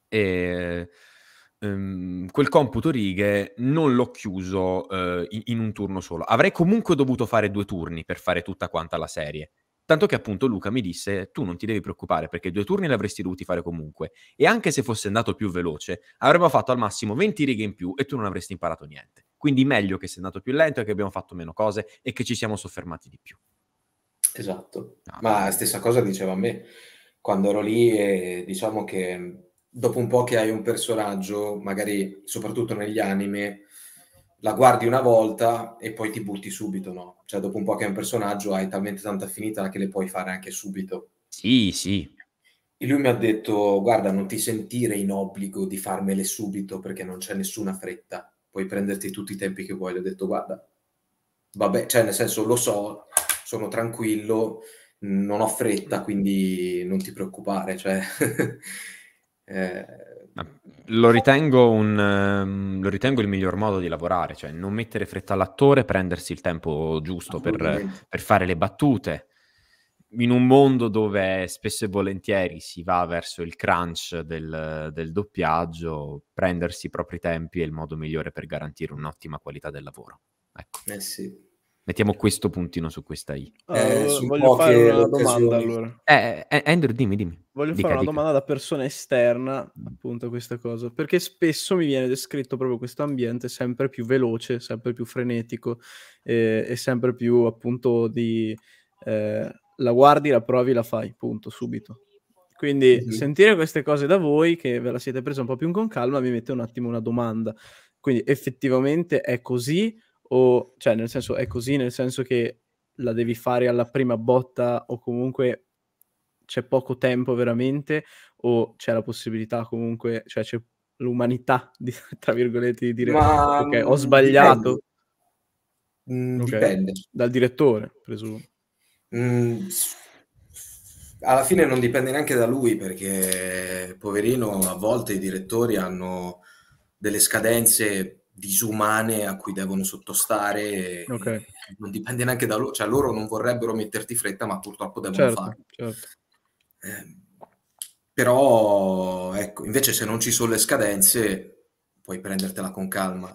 e ehm, quel computo righe non l'ho chiuso eh, in, in, un turno solo. Avrei comunque dovuto fare due turni per fare tutta quanta la serie. Tanto che appunto Luca mi disse, tu non ti devi preoccupare perché due turni li avresti dovuti fare comunque e anche se fosse andato più veloce avremmo fatto al massimo 20 righe in più e tu non avresti imparato niente. Quindi meglio che sia andato più lento e che abbiamo fatto meno cose e che ci siamo soffermati di più. Esatto, no. ma stessa cosa diceva a me quando ero lì e diciamo che dopo un po' che hai un personaggio, magari soprattutto negli anime, la guardi una volta e poi ti butti subito, no? Cioè, dopo un po' che è un personaggio, hai talmente tanta affinità che le puoi fare anche subito. Sì, sì. E lui mi ha detto, guarda, non ti sentire in obbligo di farmele subito perché non c'è nessuna fretta, puoi prenderti tutti i tempi che vuoi. Le ho detto, guarda, vabbè, cioè, nel senso, lo so, sono tranquillo, non ho fretta, quindi non ti preoccupare, cioè... eh lo ritengo, un, um, lo ritengo, il miglior modo di lavorare, cioè non mettere fretta all'attore, prendersi il tempo giusto per, per, fare le battute. In un mondo dove spesso e volentieri si va verso il crunch del, del doppiaggio, prendersi i propri tempi è il modo migliore per garantire un'ottima qualità del lavoro. Ecco. Eh sì. Mettiamo questo puntino su questa I. Eh, eh, voglio fare una occasioni. domanda allora. Eh, eh, eh, Andrew, dimmi, dimmi. Voglio dica, fare una dica. domanda da persona esterna, appunto, a questa cosa, perché spesso mi viene descritto proprio questo ambiente sempre più veloce, sempre più frenetico eh, e sempre più, appunto, di la guardi, la provi, la fai, punto, subito. Quindi sì. sentire queste cose da voi, che ve la siete presa un po' più con calma, mi mette un attimo una domanda. Quindi effettivamente è così o cioè nel senso è così, nel senso che la devi fare alla prima botta o comunque c'è poco tempo veramente o c'è la possibilità comunque, cioè c'è l'umanità di, tra virgolette di dire Ma, ok, ho mm, sbagliato. Dipende. Mm, okay. dipende. Dal direttore, presumo. Mm, alla fine non dipende neanche da lui perché poverino a volte i direttori hanno delle scadenze disumane a cui devono sottostare. Okay. Non dipende neanche da loro, cioè loro non vorrebbero metterti fretta, ma purtroppo devono certo, farlo. Certo. Eh, però, ecco, invece se non ci sono le scadenze, puoi prendertela con calma.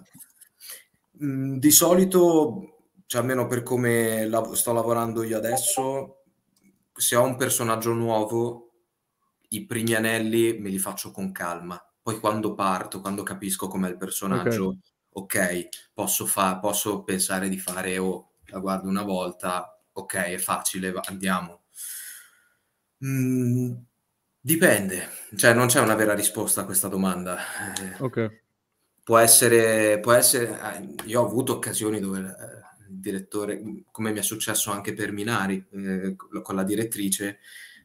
Mm, di solito, cioè almeno per come la- sto lavorando io adesso, se ho un personaggio nuovo, i primi anelli me li faccio con calma. Poi quando parto, quando capisco com'è il personaggio, okay ok, posso, fa- posso pensare di fare o oh, la guardo una volta, ok, è facile, andiamo. Mm, dipende, cioè non c'è una vera risposta a questa domanda. Eh, ok. Può essere, può essere, eh, io ho avuto occasioni dove eh, il direttore, mm, come mi è successo anche per Minari, eh, con la direttrice,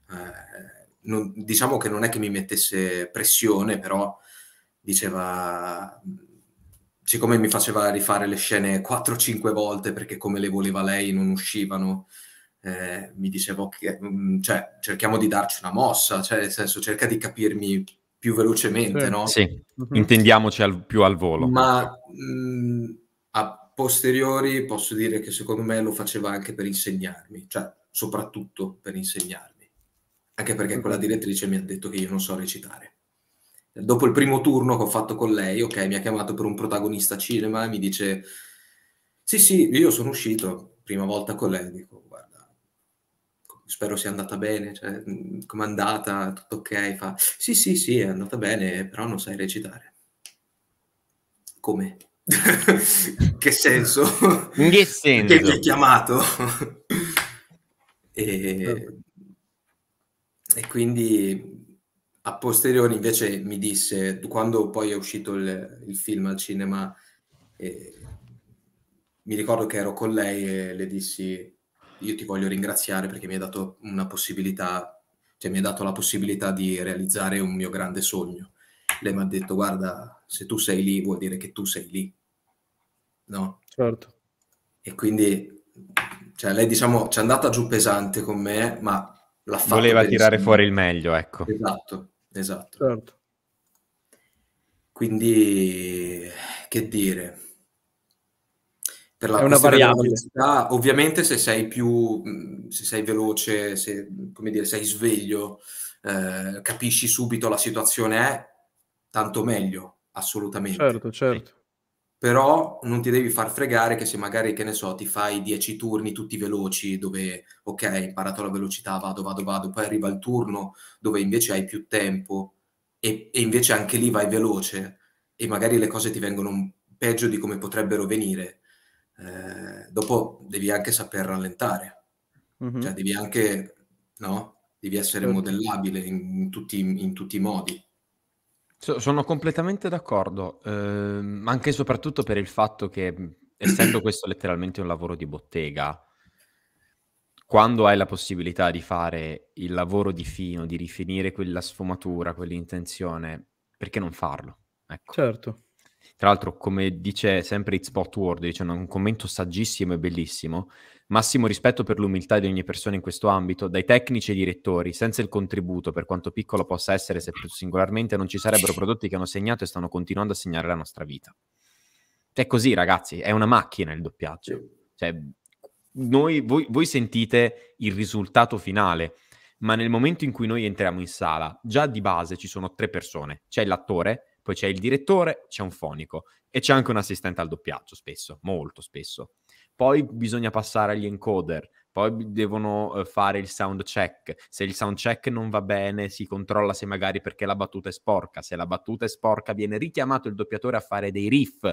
eh, non, diciamo che non è che mi mettesse pressione, però diceva siccome mi faceva rifare le scene 4-5 volte perché come le voleva lei non uscivano, eh, mi dicevo che mm, cioè, cerchiamo di darci una mossa, cioè nel senso cerca di capirmi più velocemente, sì. no? Sì, mhm. intendiamoci al, più al volo. Ma mh, mm, a posteriori posso dire che secondo me lo faceva anche per insegnarmi, cioè soprattutto per insegnarmi, anche perché quella mhm. direttrice mi ha detto che io non so recitare dopo il primo turno che ho fatto con lei, ok, mi ha chiamato per un protagonista cinema e mi dice, sì, sì, io sono uscito, prima volta con lei, dico, guarda, spero sia andata bene, cioè, com'è andata, tutto ok, fa, sì, sì, sì, è andata bene, però non sai recitare. Come? che senso? In che senso? Che ti ha chiamato? e... e quindi a posteriori invece mi disse, quando poi è uscito il, il film al cinema, eh, mi ricordo che ero con lei e le dissi io ti voglio ringraziare perché mi hai dato una possibilità, cioè mi hai dato la possibilità di realizzare un mio grande sogno. Lei mi ha detto guarda, se tu sei lì vuol dire che tu sei lì. No? Certo. E quindi cioè, lei diciamo ci è andata giù pesante con me, ma l'ha fatta. Voleva tirare fuori il meglio, ecco. Esatto esatto. Certo. Quindi, che dire? Per la, è una variabile. ovviamente se sei più, mm, se sei veloce, se, come dire, sei sveglio, eh, capisci subito la situazione è, tanto meglio, assolutamente. Certo, certo però non ti devi far fregare che se magari, che ne so, ti fai 10 turni tutti veloci dove, ok, hai imparato la velocità, vado, vado, vado, poi arriva il turno dove invece hai più tempo e, e invece anche lì vai veloce e magari le cose ti vengono peggio di come potrebbero venire. Eh, dopo devi anche saper rallentare, mm-hmm. cioè devi anche, no? Devi essere certo. modellabile in, in, tutti, in tutti i modi. So- sono completamente d'accordo, ehm, anche e soprattutto per il fatto che, mm, essendo questo letteralmente un lavoro di bottega, quando hai la possibilità di fare il lavoro di fino, di rifinire quella sfumatura, quell'intenzione, perché non farlo? Ecco. Certo. Tra l'altro, come dice sempre It's Bot World, dice un commento saggissimo e bellissimo, Massimo rispetto per l'umiltà di ogni persona in questo ambito, dai tecnici e direttori, senza il contributo, per quanto piccolo possa essere, se singolarmente non ci sarebbero prodotti che hanno segnato e stanno continuando a segnare la nostra vita. È così, ragazzi, è una macchina il doppiaggio. Cioè, noi, voi, voi sentite il risultato finale, ma nel momento in cui noi entriamo in sala, già di base ci sono tre persone. C'è l'attore, poi c'è il direttore, c'è un fonico e c'è anche un assistente al doppiaggio, spesso, molto spesso poi bisogna passare agli encoder, poi devono eh, fare il sound check. Se il sound check non va bene, si controlla se magari perché la battuta è sporca. Se la battuta è sporca, viene richiamato il doppiatore a fare dei riff.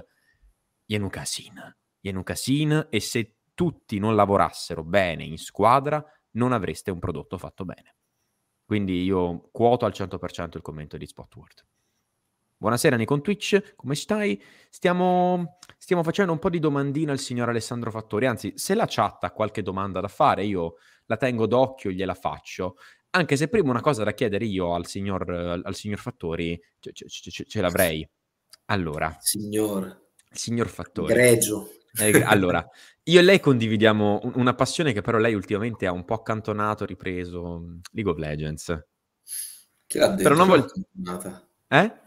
Yenukasin. Yenukasin e se tutti non lavorassero bene in squadra, non avreste un prodotto fatto bene. Quindi io quoto al 100% il commento di Spotword. Buonasera Nikon Twitch, come stai? Stiamo, stiamo, facendo un po' di domandine al signor Alessandro Fattori, anzi se la chat ha qualche domanda da fare io la tengo d'occhio e gliela faccio, anche se prima una cosa da chiedere io al signor, al signor Fattori ce, ce, ce, ce, l'avrei. Allora, signor, signor Fattori. Greggio. Eh, allora, io e lei condividiamo una passione che però lei ultimamente ha un po' accantonato, ripreso, League of Legends. Che l'ha detto? Però non voglio... Eh?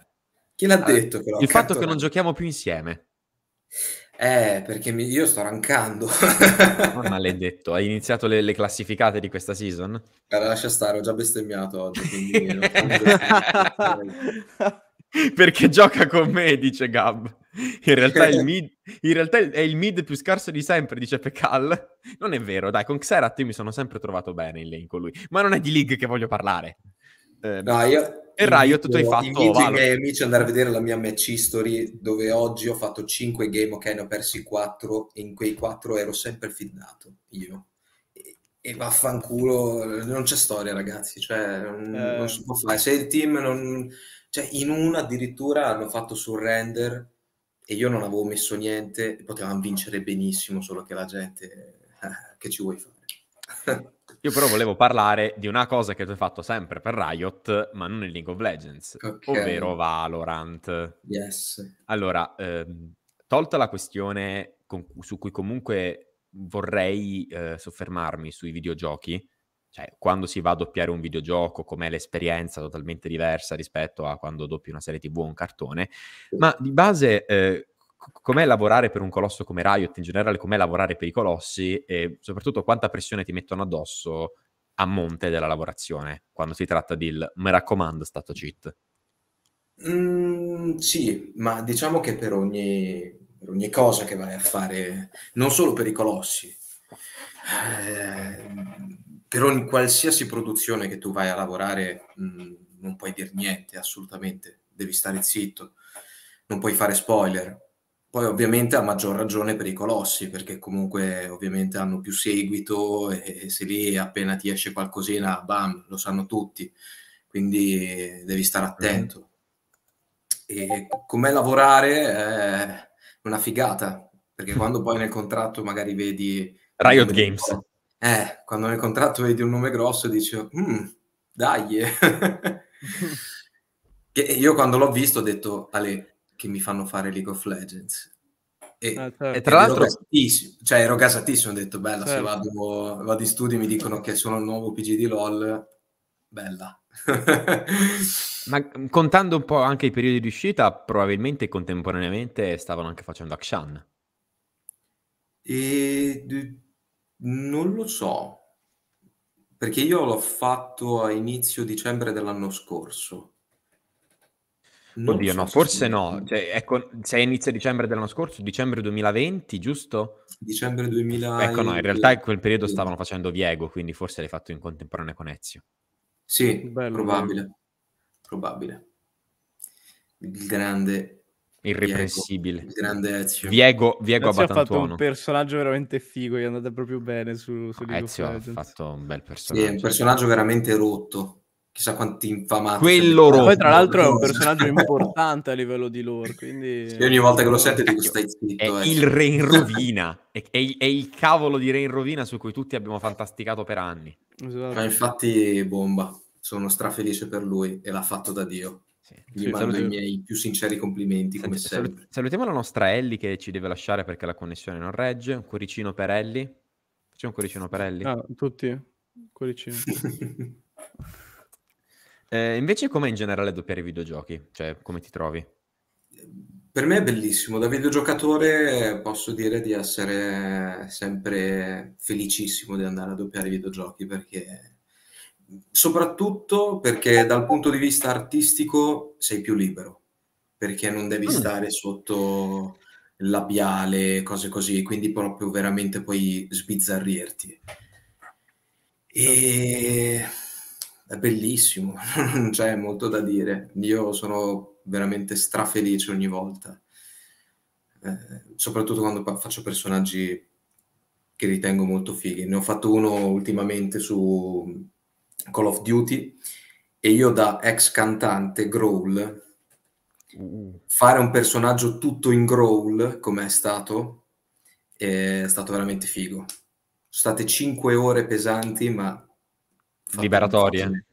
Chi l'ha allora, detto però? Il fatto Cantona. che non giochiamo più insieme. Eh, perché mi, io sto rancando. oh, maledetto, hai iniziato le, le, classificate di questa season? Cara, lascia stare, ho già bestemmiato oggi. Quindi... perché gioca con me, dice Gab. In realtà, mid, in realtà, è il mid più scarso di sempre, dice Pecal. Non è vero, dai, con Xerath io mi sono sempre trovato bene in lane con lui. Ma non è di League che voglio parlare. Eh, Riot. E Riot tu hai fatto... Invito Valor. i miei amici andare a vedere la mia match history dove oggi ho fatto 5 game, ok, ne ho persi 4 e in quei 4 ero sempre fiddato, io. E, e vaffanculo, non c'è storia ragazzi, cioè non, eh. non si può fare. Se il team non... Cioè in una addirittura hanno fatto surrender e io non avevo messo niente, potevamo vincere benissimo, solo che la gente... Eh, che ci vuoi fare? Io però volevo parlare di una cosa che tu hai fatto sempre per Riot, ma non in League of Legends, okay. ovvero Valorant. Yes. Allora, ehm, tolta la questione con, su cui comunque vorrei eh, soffermarmi sui videogiochi, cioè quando si va a doppiare un videogioco, com'è l'esperienza totalmente diversa rispetto a quando doppi una serie TV o un cartone, ma di base eh, com'è lavorare per un colosso come Riot in generale, com'è lavorare per i colossi e soprattutto quanta pressione ti mettono addosso a monte della lavorazione quando si tratta di il mi raccomando stato cheat? Mm, sì, ma diciamo che per ogni, per ogni, cosa che vai a fare, non solo per i colossi, eh, per ogni qualsiasi produzione che tu vai a lavorare mh, mm, non puoi dire niente assolutamente, devi stare zitto, non puoi fare spoiler, poi ovviamente ha maggior ragione per i colossi, perché comunque ovviamente hanno più seguito e, se lì appena ti esce qualcosina, bam, lo sanno tutti, quindi devi stare attento. E com'è lavorare eh, è una figata, perché quando poi nel contratto magari vedi... Riot Games. eh, quando nel contratto vedi un nome grosso dici, mm, dai. io quando l'ho visto ho detto, Ale, che mi fanno fare League of Legends. E, ah, certo. e tra l'altro, cioè, ero gasatissimo. Ho detto, bella, certo. se vado, vado in studio mi dicono che sono il nuovo PG di LOL, bella. Ma mm, contando un po' anche i periodi di uscita, probabilmente contemporaneamente stavano anche facendo Akshan. E... Non lo so, perché io l'ho fatto a inizio dicembre dell'anno scorso non Oddio, no, forse no. Cioè, ecco, se inizia dicembre dell'anno scorso, dicembre 2020, giusto? Dicembre 2020. Ecco, no, in realtà in quel periodo stavano facendo Viego, quindi forse l'hai fatto in contemporanea con Ezio. Sì, Bello. probabile. Probabile. Il grande... Irreprensibile. Viego, il grande Ezio. Viego, Viego Ezio ha fatto un personaggio veramente figo, gli è andato proprio bene su, su Ezio ha fatto un bel personaggio. Sì, un personaggio veramente rotto chissà quanti infamati. Quello Roma. Poi, tra l'altro, è un personaggio importante a livello di lore. Quindi... Sì, ogni volta che lo senti, dico stai zitto. È eh. il re in rovina, è, è, è, il cavolo di re in rovina su cui tutti abbiamo fantasticato per anni. Esatto. Ma infatti, bomba, sono strafelice per lui e l'ha fatto da Dio. Sì. Gli sì, mando i miei più sinceri complimenti, Senti, come sempre. Salutiamo la nostra Ellie che ci deve lasciare perché la connessione non regge. Un cuoricino per Ellie. C'è un cuoricino per Ellie? Ah, tutti? Un cuoricino. Eh, invece come in generale doppiare i videogiochi? Cioè, come ti trovi? Per me è bellissimo, da videogiocatore eh, posso dire di essere sempre felicissimo di andare a doppiare i videogiochi perché soprattutto perché dal punto di vista artistico sei più libero, perché non devi mm. stare sotto il labiale, cose così, quindi proprio veramente puoi sbizzarrirti. E è bellissimo, non c'è molto da dire. Io sono veramente strafelice ogni volta, eh, soprattutto quando pa- faccio personaggi che ritengo molto fighi. Ne ho fatto uno ultimamente su Call of Duty e io da ex cantante Growl uh. fare un personaggio tutto in growl come è stato è stato veramente figo sono state 5 ore pesanti ma Liberatorie.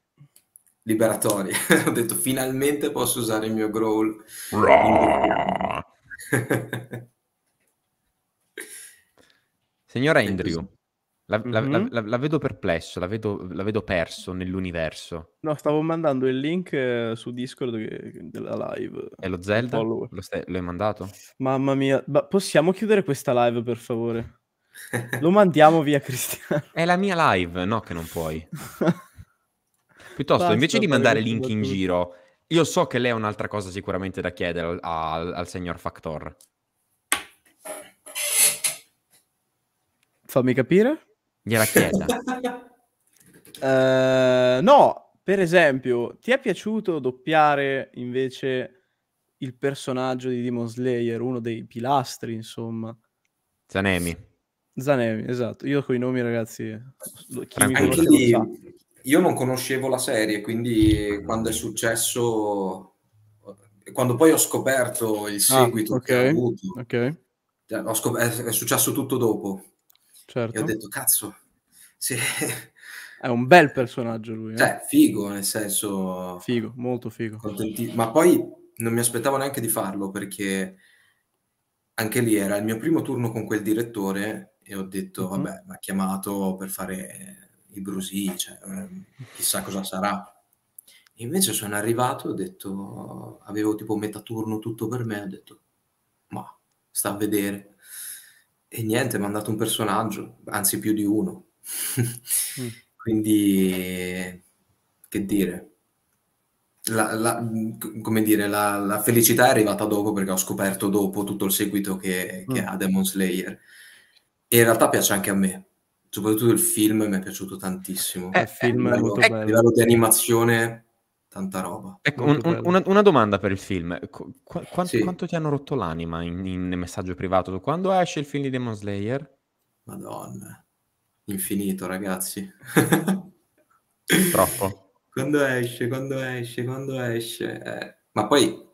Liberatorie. Ho detto finalmente posso usare il mio growl. Signora Andrew, la, la, mm-hmm. la, la, vedo perplesso, vedo, la vedo, perso nell'universo. No, stavo mandando il link eh, su Discord della live. E lo Zelda? Lo, st- lo, mandato? Mamma mia, Ma possiamo chiudere questa live per favore? Lo mandiamo via Cristiano. È la mia live, no che non puoi. Piuttosto, Basta, invece di mandare link in giro, io so che lei ha un'altra cosa sicuramente da chiedere al, al signor Factor. Fammi capire. Gliela chieda. uh, no, per esempio, ti è piaciuto doppiare invece il personaggio di Demon Slayer, uno dei pilastri, insomma? Zanemi. Zanemi, esatto. Io con i nomi, ragazzi, chi Anche lì, io non conoscevo la serie, quindi quando è successo, eh, quando poi ho scoperto il ah, seguito ah, okay, che ho avuto, okay. Cioè, scop- è, successo tutto dopo. Certo. E ho certo. detto, cazzo, sì. È un bel personaggio lui. Eh? Cioè, figo, nel senso... Figo, molto figo. Contenti- ma poi non mi aspettavo neanche di farlo perché anche lì era il mio primo turno con quel direttore e ho detto, mm-hmm. vabbè, mi ha chiamato per fare eh, i brusì, cioè, ehm, chissà cosa sarà. Invece sono arrivato, ho detto, avevo tipo metà turno tutto per me, ho detto, ma sta a vedere. E niente, mi ha mandato un personaggio, anzi più di uno. mm. Quindi, che dire, la, la, come dire, la, la, felicità è arrivata dopo perché ho scoperto dopo tutto il seguito che, che mm. ha Demon Slayer e in realtà piace anche a me. Soprattutto il film mi è piaciuto tantissimo. Eh, il film a livello, a livello di animazione, tanta roba. Ecco, un, un, una, una, domanda per il film. Qu- quanto, sì. quanto, ti hanno rotto l'anima in, in, messaggio privato? Quando esce il film di Demon Slayer? Madonna, infinito ragazzi. Troppo. quando esce, quando esce, quando esce. Eh. Ma poi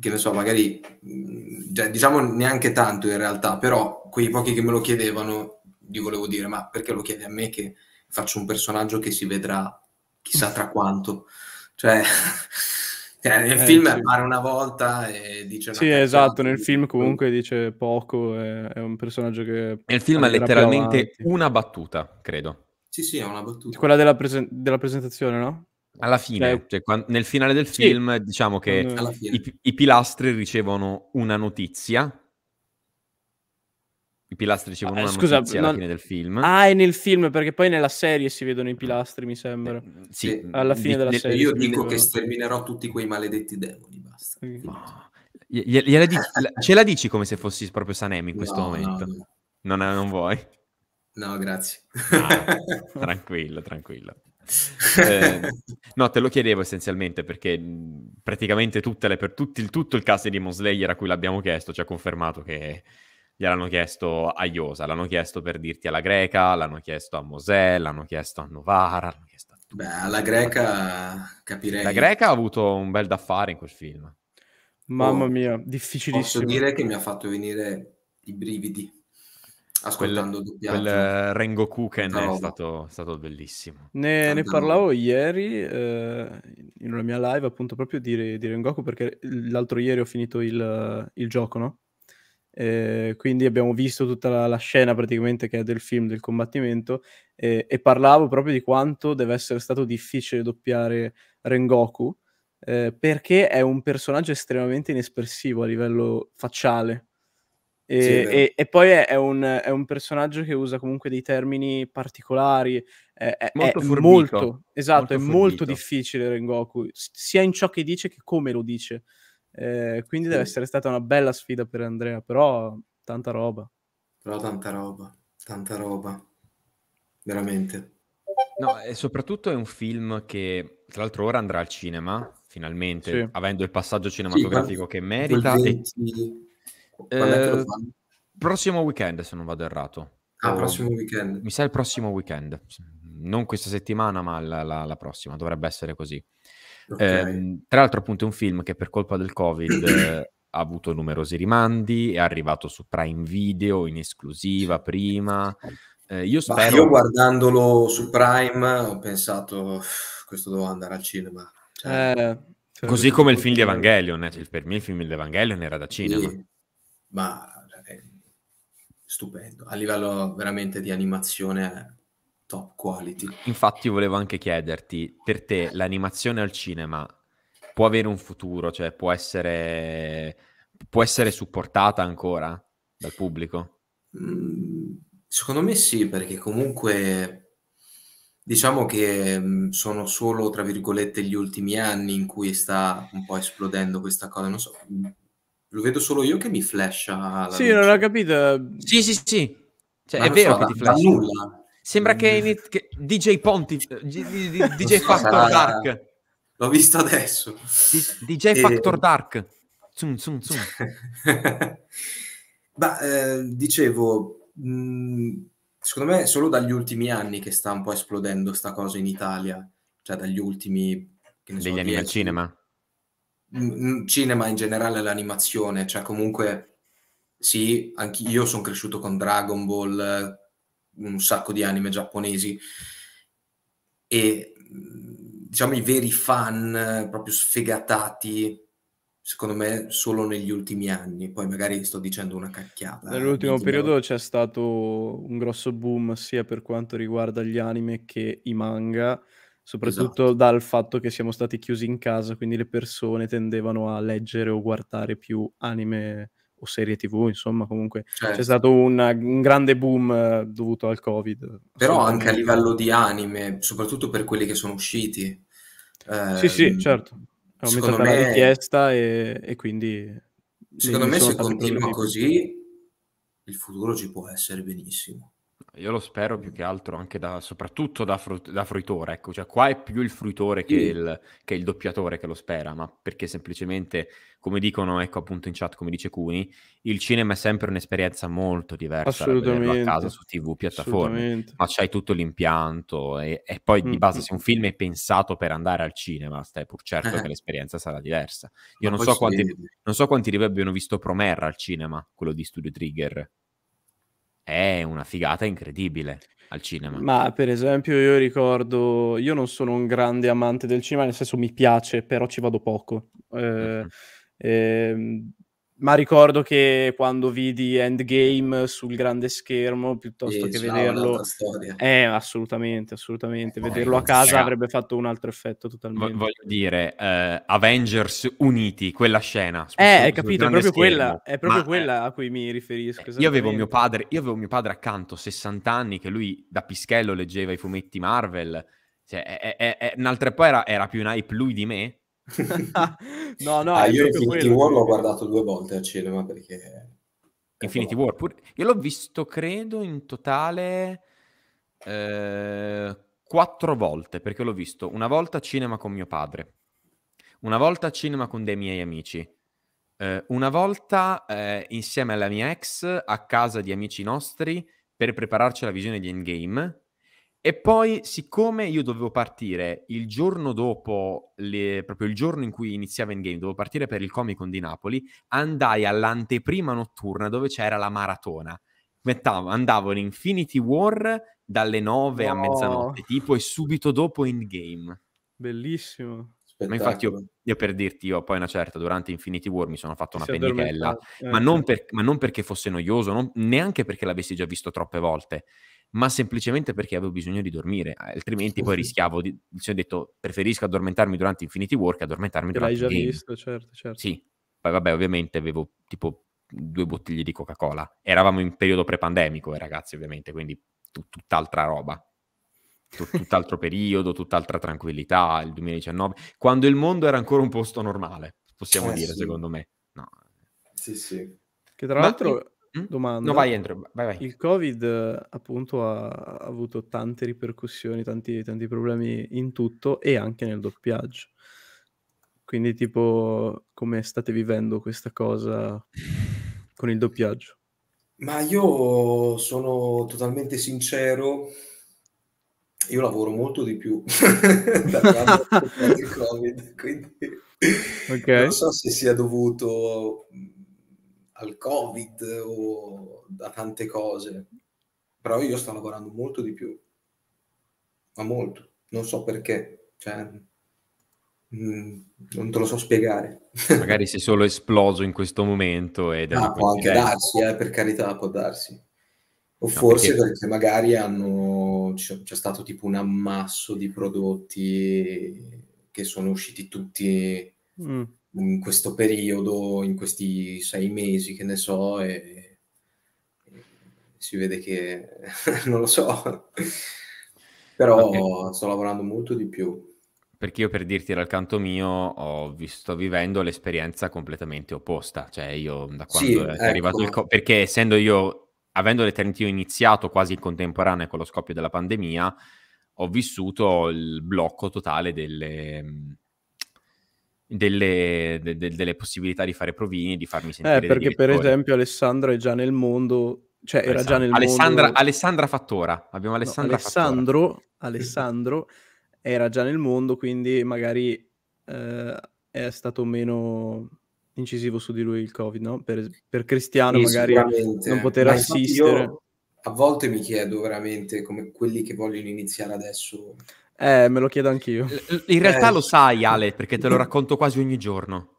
che ne so, magari mm, cioè, diciamo neanche tanto in realtà, però quei pochi che me lo chiedevano gli volevo dire, ma perché lo chiedi a me che faccio un personaggio che si vedrà chissà tra quanto? Cioè, cioè nel eh, film sì. appare una volta e dice... Sì, esatto, nel film comunque dice poco, è, è un personaggio che... Nel film è letteralmente una battuta, credo. Sì, sì, è una battuta. Quella della, presen- della presentazione, no? Alla fine, cioè, cioè quando, nel finale del sì. film, diciamo che i, i, pilastri ricevono una notizia. I pilastri ricevono eh, una scusa, notizia alla non... fine del film. Ah, è nel film, perché poi nella serie si vedono i eh, pilastri, mi sembra. Eh, sì, mm, alla fine di, della nel, serie. Io dico vedono... che sterminerò tutti quei maledetti demoni, basta. Mm. Ma... Gli, gli, dici, ce la dici come se fossi proprio Sanemi in questo no, momento? No, no. Non, non, vuoi? No, grazie. Ah, tranquillo, tranquillo. Eh, no, te lo chiedevo essenzialmente perché praticamente le, per tutti, tutto il cast di Demon a cui l'abbiamo chiesto ci ha confermato che gliel'hanno chiesto a Iosa, l'hanno chiesto per dirti alla greca, l'hanno chiesto a Mosè, l'hanno chiesto a Novara, l'hanno chiesto a tutti. Beh, alla greca capirei. La greca ha avuto un bel da fare in quel film. Mamma oh, mia, difficilissimo. Posso dire che mi ha fatto venire i brividi ascoltando quel, Quel Rengoku Ken è stato, stato, bellissimo. Ne, ne parlavo ieri eh, in una mia live appunto proprio di, di Rengoku perché l'altro ieri ho finito il, il gioco, no? Eh, quindi abbiamo visto tutta la, la, scena praticamente che è del film, del combattimento, eh, e parlavo proprio di quanto deve essere stato difficile doppiare Rengoku, eh, perché è un personaggio estremamente inespressivo a livello facciale, e, sì, e, e poi è, è, un, è, un, personaggio che usa comunque dei termini particolari. È, è molto, formico, molto, esatto, molto è molto difficile Rengoku, sia in ciò che dice che come lo dice. Eh, quindi sì. deve essere stata una bella sfida per Andrea, però tanta roba. Però tanta roba, tanta roba, veramente. No, e soprattutto è un film che tra l'altro ora andrà al cinema, finalmente, sì. avendo il passaggio cinematografico sì, che merita. E... Eh, prossimo weekend, se non vado errato. Ah, prossimo weekend. Mi sa il prossimo weekend. Non questa settimana, ma la, la, la prossima. Dovrebbe essere così. Okay. Eh, tra l'altro, appunto, è un film che per colpa del Covid eh, ha avuto numerosi rimandi, è arrivato su Prime Video in esclusiva prima. Eh, io, spero... io guardandolo su Prime ho pensato, questo devo andare al cinema. Cioè, eh, così come il film di Evangelion, eh, cioè, per me il film di Evangelion era da cinema. Sì ma è eh, stupendo, a livello veramente di animazione eh, top quality. Infatti volevo anche chiederti, per te eh. l'animazione al cinema può avere un futuro, cioè può essere, può essere supportata ancora dal pubblico? Mm, secondo me sì, perché comunque diciamo che mm, sono solo, tra virgolette, gli ultimi anni in cui sta un po' esplodendo questa cosa. Non so, lo vedo solo io che mi flasha. Sì, luce. non l'ho capito. Sì, sì, sì. Cioè, è vero so, che da, ti flasha. nulla. Sembra che, mm. it, che DJ Ponti, eh, DJ Factor Dark. L'ho visto adesso. DJ eh. Factor Dark. Zum, zum, zum. bah, eh, dicevo, mh, mm, secondo me è solo dagli ultimi anni che sta un po' esplodendo sta cosa in Italia. Cioè, dagli ultimi... Degli so, anni al cinema? cinema in generale l'animazione, cioè comunque sì, anche io sono cresciuto con Dragon Ball, un sacco di anime giapponesi e mhmm, diciamo i veri fan proprio sfegatati secondo me solo negli ultimi anni, poi magari sto dicendo una cacchiata. Eh, Nell'ultimo periodo c'è stato un grosso boom sia per quanto riguarda gli anime che i manga soprattutto esatto. dal fatto che siamo stati chiusi in casa, quindi le persone tendevano a leggere o guardare più anime o serie tv, insomma comunque certo. c'è stato un, un, grande boom eh, dovuto al covid. Però anche a livello di anime, soprattutto per quelli che sono usciti. Eh, sì, sì, ehm, certo. È aumentata me... la richiesta e, e quindi... Secondo me se continua così il futuro ci può essere benissimo. Io lo spero più che altro anche da, soprattutto da, fru- da fruitore, ecco, cioè qua è più il fruitore che il, che il, doppiatore che lo spera, ma perché semplicemente, come dicono, ecco appunto in chat, come dice Cuni, il cinema è sempre un'esperienza molto diversa da a casa su tv, piattaforme, ma c'hai tutto l'impianto e, e poi di base mm-hmm. se un film è pensato per andare al cinema, stai pur certo che eh. l'esperienza sarà diversa. Io non so, quanti, non so, quanti, non so abbiano visto Promerra al cinema, quello di Studio Trigger è una figata incredibile al cinema. Ma per esempio io ricordo, io non sono un grande amante del cinema, nel senso mi piace, però ci vado poco. Eh, mm-hmm. eh, ma ricordo che quando vidi Endgame sul grande schermo piuttosto e che vederlo eh, assolutamente, assolutamente, no, vederlo a casa scena. avrebbe fatto un altro effetto totalmente. V- voglio dire, eh, Avengers uniti, quella scena. Eh, hai capito, è proprio, quella, è proprio ma, eh, quella, a cui mi riferisco. Io avevo, mio padre, io avevo mio padre accanto, 60 anni, che lui da pischello leggeva i fumetti Marvel, cioè, è, è, è, un'altra poi era, era più in hype lui di me, no, no, ah, io Infinity quello. War l'ho guardato due volte al cinema perché... Infinity War, pure... io l'ho visto credo in totale eh, quattro volte, perché l'ho visto una volta a cinema con mio padre, una volta a cinema con dei miei amici, eh, una volta eh, insieme alla mia ex a casa di amici nostri per prepararci alla visione di Endgame, e poi, siccome io dovevo partire il giorno dopo, le, proprio il giorno in cui iniziava Endgame, dovevo partire per il Comic Con di Napoli, andai all'anteprima notturna dove c'era la maratona. Mettavo, andavo in Infinity War dalle 9 wow. a mezzanotte, tipo, e subito dopo Endgame. Bellissimo. Ma infatti io, io, per dirti, io poi una certa, durante Infinity War mi sono fatto una pennichella, ma, eh, certo. ma, non perché fosse noioso, non, neanche perché l'avessi già visto troppe volte, ma semplicemente perché avevo bisogno di dormire, altrimenti poi rischiavo, di, ci ho detto preferisco addormentarmi durante Infinity War che addormentarmi durante L'hai già game. visto, certo, certo. Sì, poi vabbè ovviamente avevo tipo due bottiglie di Coca-Cola, eravamo in periodo pre-pandemico eh, ragazzi ovviamente, quindi tut- tutt'altra roba. Tut- tutt'altro periodo, tutt'altra tranquillità, il 2019, quando il mondo era ancora un posto normale, possiamo eh, dire, sì. secondo me. No. Sì, sì. Che tra ma l'altro domanda. No, vai Andrew, vai, vai. Il Covid appunto ha, avuto tante ripercussioni, tanti, tanti, problemi in tutto e anche nel doppiaggio. Quindi tipo come state vivendo questa cosa con il doppiaggio? Ma io sono totalmente sincero, io lavoro molto di più da quando il Covid, quindi okay. non so se sia dovuto al covid o da tante cose, però io sto lavorando molto di più, ma molto, non so perché, cioè, mm, non te lo so spiegare. Magari sei solo esploso in questo momento. ed ah, può anche darsi, eh, per carità, può darsi. O no, forse perché... perché magari hanno, c'è, c'è stato tipo un ammasso di prodotti che sono usciti tutti mm in questo periodo, in questi sei mesi, che ne so, e, e si vede che non lo so, però okay. sto lavorando molto di più. Perché io per dirti dal canto mio vi sto vivendo l'esperienza completamente opposta, cioè io da quando sì, è ecco. arrivato il... Co- perché essendo io, avendo l'Eternitio iniziato quasi in contemporanea con lo scoppio della pandemia, ho vissuto il blocco totale delle delle, de, de, delle, possibilità di fare provini, di farmi eh, sentire. Eh, perché per esempio Alessandro è già nel mondo, cioè Alessandra, era già nel Alessandra, mondo... Alessandra Fattora, abbiamo Alessandra no, Alessandro, Fattora. Alessandro era già nel mondo, quindi magari eh, è stato meno incisivo su di lui il Covid, no? Per, per Cristiano sì, magari non poter assistere. Io a volte mi chiedo veramente come quelli che vogliono iniziare adesso eh, me lo chiedo anch'io. In realtà eh. lo sai, Ale, perché te lo racconto quasi ogni giorno.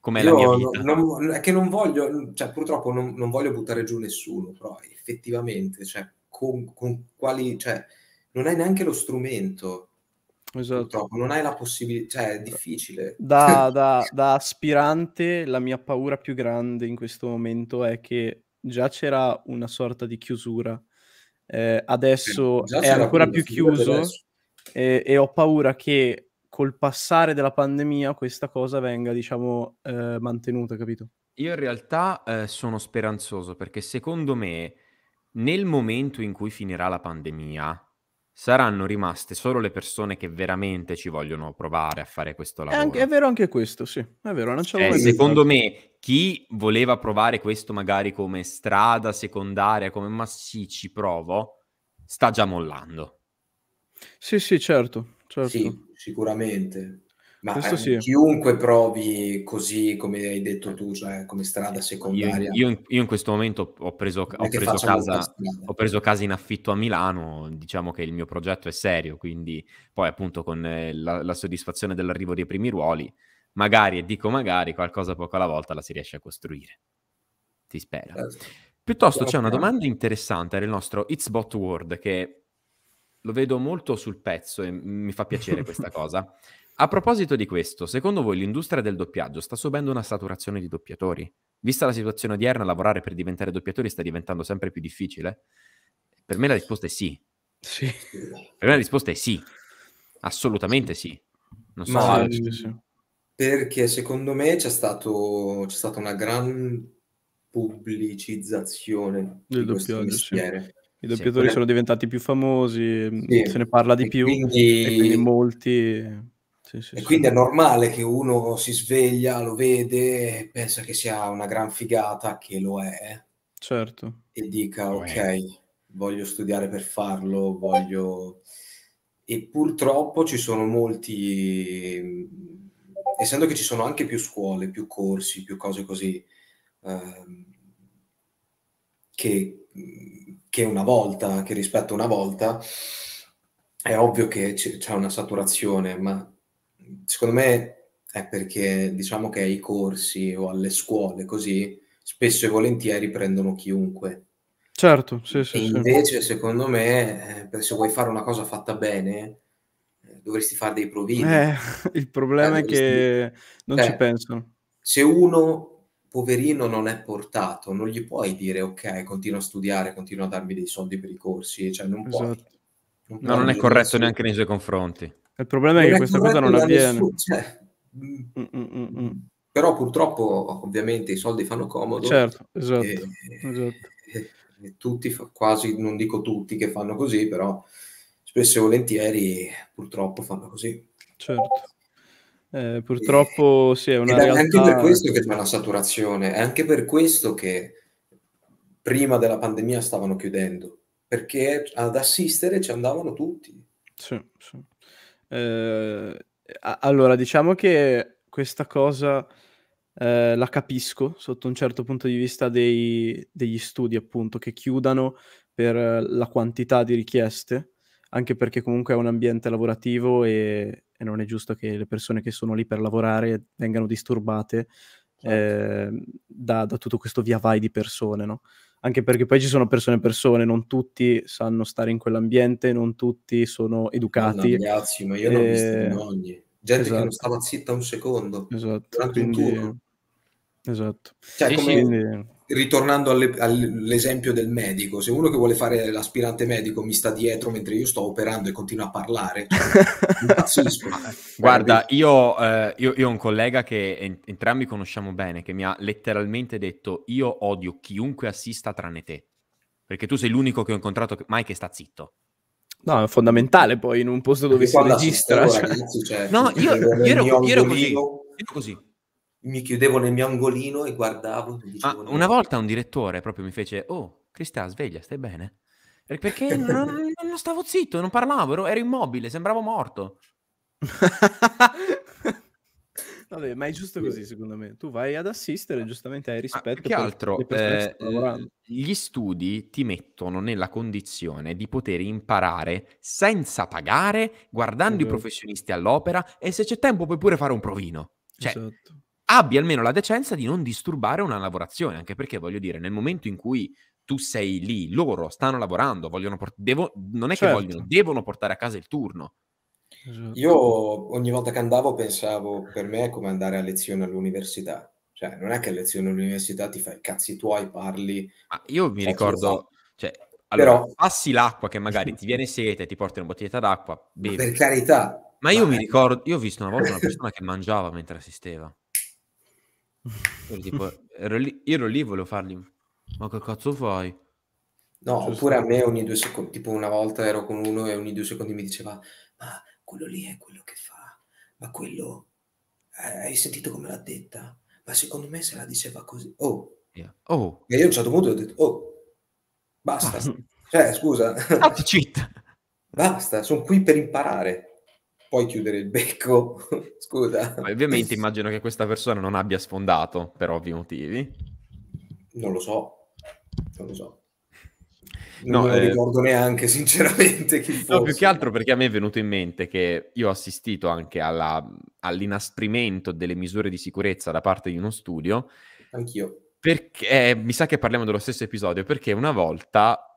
Com'è Io la mia vita. Non, è che non voglio, cioè, purtroppo non, non, voglio buttare giù nessuno, però effettivamente, cioè, con, con quali, cioè, non hai neanche lo strumento. Esatto. Purtroppo non hai la possibilità, cioè, è difficile. Da, da, da aspirante, la mia paura più grande in questo momento è che già c'era una sorta di chiusura. Eh, adesso eh, è ancora più chiuso. Adesso e, e, ho paura che col passare della pandemia questa cosa venga, diciamo, eh, mantenuta, capito? Io in realtà eh, sono speranzoso perché secondo me nel momento in cui finirà la pandemia saranno rimaste solo le persone che veramente ci vogliono provare a fare questo lavoro. È, anche, è vero anche questo, sì, è vero, non ce eh, Secondo me chi voleva provare questo magari come strada secondaria, come massicci provo, sta già mollando. Sì, sì, certo, certo. Sì, sicuramente. Ma eh, sì. chiunque provi così, come hai detto tu, cioè come strada secondaria. Io, io, io in questo momento ho preso, ho preso, casa, ho preso casa in affitto a Milano, diciamo che il mio progetto è serio, quindi poi appunto con eh, la, la, soddisfazione dell'arrivo dei primi ruoli, magari, e dico magari, qualcosa poco alla volta la si riesce a costruire. Ti spera. Certo. Piuttosto c'è una domanda interessante del nostro It's Bot World che lo vedo molto sul pezzo e mi fa piacere questa cosa. A proposito di questo, secondo voi l'industria del doppiaggio sta subendo una saturazione di doppiatori? Vista la situazione odierna, lavorare per diventare doppiatori sta diventando sempre più difficile? Per me la risposta è sì. Sì. Per me la risposta è sì. Assolutamente sì. Non so Ma, se... Perché secondo me c'è, stato, c'è stata una gran pubblicizzazione del di doppiaggio. Sì. I doppiatori sì, sono diventati più famosi, mm, sì. se ne parla di e più, quindi... e quindi molti... Sì, sì, e quindi è normale che uno si sveglia, lo vede, pensa che sia una gran figata, che lo è. Certo. E dica, ok, è. voglio studiare per farlo, voglio... E purtroppo ci sono molti... Mm, essendo che ci sono anche più scuole, più corsi, più cose così... Ehm che, che una volta, che rispetto a una volta, è ovvio che c- c'è una saturazione, ma secondo me è perché diciamo che ai corsi o alle scuole così spesso e volentieri prendono chiunque. Certo, sì, sì. E invece sì. secondo me eh, se vuoi fare una cosa fatta bene eh, dovresti fare dei provini. Eh, il problema eh, è che non eh, ci pensano. Se uno poverino non è portato, non gli puoi dire ok, continua a studiare, continua a darmi dei soldi per i corsi, cioè non puoi. Esatto. Non, no, non è corretto nessuno. neanche nei suoi confronti. Il problema non è che questa cosa non avviene. Nessuno, cioè... Mm, mm, mm, però purtroppo ovviamente i soldi fanno comodo. Certo, esatto. E, esatto. E, e tutti, quasi, non dico tutti che fanno così, però spesso e volentieri purtroppo fanno così. Certo. Eh, purtroppo e, eh, sì, è una realtà... È anche per questo che c'è una saturazione, è anche per questo che prima della pandemia stavano chiudendo, perché ad assistere ci andavano tutti. Sì, sì. Eh, allora, diciamo che questa cosa eh, la capisco sotto un certo punto di vista dei, degli studi, appunto, che chiudano per la quantità di richieste, anche perché comunque è un ambiente lavorativo e e non è giusto che le persone che sono lì per lavorare vengano disturbate certo. eh, da, da, tutto questo via vai di persone, no? Anche perché poi ci sono persone e persone, non tutti sanno stare in quell'ambiente, non tutti sono educati. No, ragazzi, ma io e... l'ho visto in eh, Gente esatto. che non esatto. stava zitta un secondo. Esatto. quindi... un Esatto. Cioè, sì, come... Quindi ritornando alle, all'esempio del medico, se uno che vuole fare l'aspirante medico mi sta dietro mentre io sto operando e continua a parlare, impazzisco. Guarda, io, eh, io, io, ho un collega che en- entrambi conosciamo bene, che mi ha letteralmente detto io odio chiunque assista tranne te, perché tu sei l'unico che ho incontrato che- mai che sta zitto. No, è fondamentale poi in un posto dove si registra. Cioè... cioè, no, io, io, ero, io ero così. Io ero così mi chiudevo nel mio angolino e guardavo. E una volta un direttore proprio mi fece, oh, Cristà, sveglia, stai bene? Perché non, non stavo zitto, non parlavo, ero, ero immobile, sembravo morto. Vabbè, ma è giusto così, secondo me. Tu vai ad assistere, giustamente hai rispetto. Che altro, eh, gli studi ti mettono nella condizione di poter imparare senza pagare, guardando esatto. i professionisti all'opera e se c'è tempo puoi pure fare un provino. Cioè, esatto abbia almeno la decenza di non disturbare una lavorazione, anche perché voglio dire, nel momento in cui tu sei lì, loro stanno lavorando, vogliono port- devo- non è certo. che vogliono, devono portare a casa il turno. Esatto. Io ogni volta che andavo pensavo, per me è come andare a lezione all'università. Cioè, non è che a lezione all'università ti fai i cazzi tuoi, parli... Ma io mi ricordo... Cioè, allora, Però... passi l'acqua che magari ti viene sete, ti porti una bottiglietta d'acqua, bevi. Per carità. Ma io ma mi ricordo, io ho visto una volta una persona che mangiava mentre assisteva tipo, ero lì, io ero lì, volevo fargli. Ma che cazzo fai? No, Giusto. Cioè, oppure a me ogni due secondi, tipo una volta ero con uno e ogni due secondi mi diceva, ma quello lì è quello che fa, ma quello, eh, hai sentito come l'ha detta? Ma secondo me se la diceva così, oh. Yeah. oh. E io a un certo punto ho detto, oh, basta. Ah. Cioè, scusa. Basta, sono qui per imparare poi chiudere il becco, scusa. Ovviamente immagino che questa persona non abbia sfondato, per ovvi motivi. Non lo so, non lo so. Non no, lo eh... ricordo neanche, sinceramente. Chi fosse. No, più che altro perché a me è venuto in mente che io ho assistito anche alla, all'inasprimento delle misure di sicurezza da parte di uno studio. Anch'io. Perché eh, mi sa che parliamo dello stesso episodio, perché una volta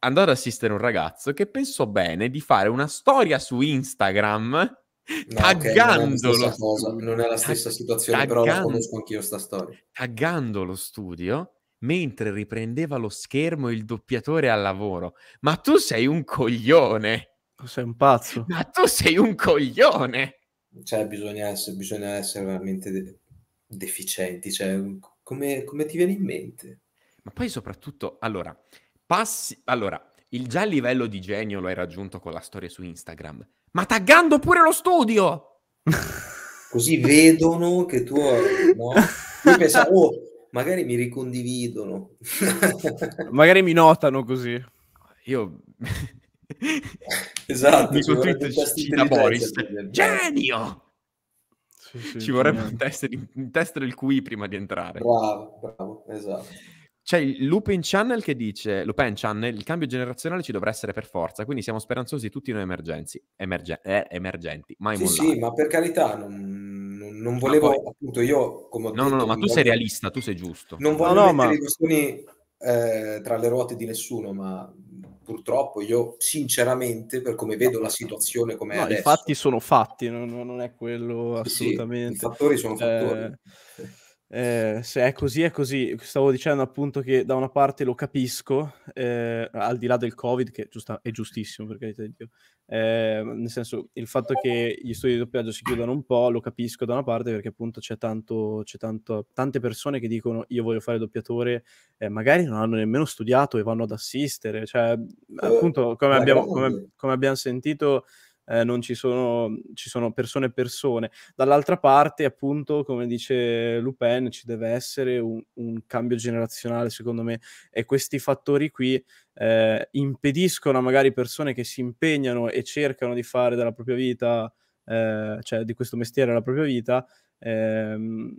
andò ad assistere un ragazzo che pensò bene di fare una storia su Instagram No, taggandolo. Okay, non, è non, è la stessa tag- situazione, taggando, però la conosco anch'io sta storia. Taggando lo studio mentre riprendeva lo schermo il doppiatore al lavoro. Ma tu sei un coglione! Tu sei un pazzo. Ma tu sei un coglione! Cioè, bisogna essere, bisogna essere veramente de- deficienti. Cioè, come, come ti viene in mente? Ma poi soprattutto, allora, passi... Allora, il già livello di genio lo hai raggiunto con la storia su Instagram, ma taggando pure lo studio! Così vedono che tu... No? Io pensavo, oh, magari mi ricondividono. magari mi notano così. Io... esatto. Dico tweet ci da Boris. Genio! Sì, sì, ci vorrebbe un test, un test del QI prima di entrare. Bravo, bravo, esatto. C'è il Lupin Channel che dice, Lupin Channel, il cambio generazionale ci dovrà essere per forza, quindi siamo speranzosi tutti noi emergenzi, emerge, eh, emergenti, mai Sì, sì, ma per carità, non, non volevo, poi, appunto, io come No, detto, no, no, ma tu voglio... sei realista, tu sei giusto. Non voglio no, no, mettere ma... questioni eh, tra le ruote di nessuno, ma purtroppo io sinceramente per come vedo la situazione come no, adesso... i fatti sono fatti non, non è quello assolutamente sì, i fattori sono fattori eh, eh, se è così, è così. Stavo dicendo appunto che da una parte lo capisco, eh, al di là del Covid, che giusta- è giustissimo per carità di Dio, eh, nel senso il fatto che gli studi di doppiaggio si chiudano un po', lo capisco da una parte perché appunto c'è, tanto, c'è tanto, tante persone che dicono io voglio fare doppiatore, magari non hanno nemmeno studiato e vanno ad assistere, cioè eh, appunto come abbiamo, come, come abbiamo sentito eh, non ci sono, ci sono persone e persone. Dall'altra parte, appunto, come dice Lupin, ci deve essere un, un cambio generazionale, secondo me, e questi fattori qui eh, impediscono a magari persone che si impegnano e cercano di fare della propria vita, eh, cioè di questo mestiere la propria vita, ehm,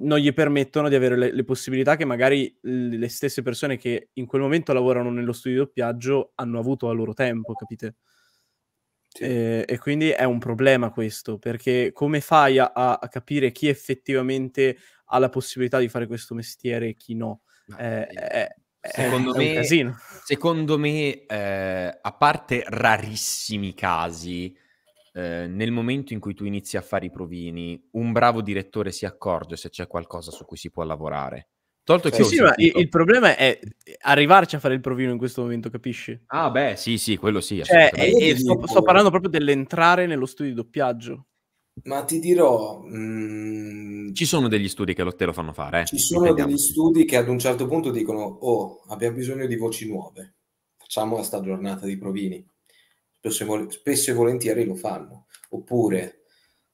non gli permettono di avere le, le, possibilità che magari le stesse persone che in quel momento lavorano nello studio di doppiaggio hanno avuto a loro tempo, capite? Sì. E, ehm, e, quindi è un problema questo, perché come fai a, a, capire chi effettivamente ha la possibilità di fare questo mestiere e chi no? Eh, è, secondo, è, me, è secondo me, eh, a parte rarissimi casi, eh, nel momento in cui tu inizi a fare i provini, un bravo direttore si accorge se c'è qualcosa su cui si può lavorare. Tolto che sì, sì, ma il problema è eh, arrivarci a fare il provino in questo momento, capisci? Ah, beh, sì, sì, quello sì. Cioè, e, e eh, sto, sto, parlando proprio dell'entrare nello studio di doppiaggio. Ma ti dirò. Mh... Mm, ci sono degli studi che lo, te lo fanno fare. Eh? Ci sono Intendiamo. degli studi che ad un certo punto dicono: Oh, abbiamo bisogno di voci nuove, facciamo sta giornata di provini. Spesso e, vol- spesso e volentieri lo fanno. Oppure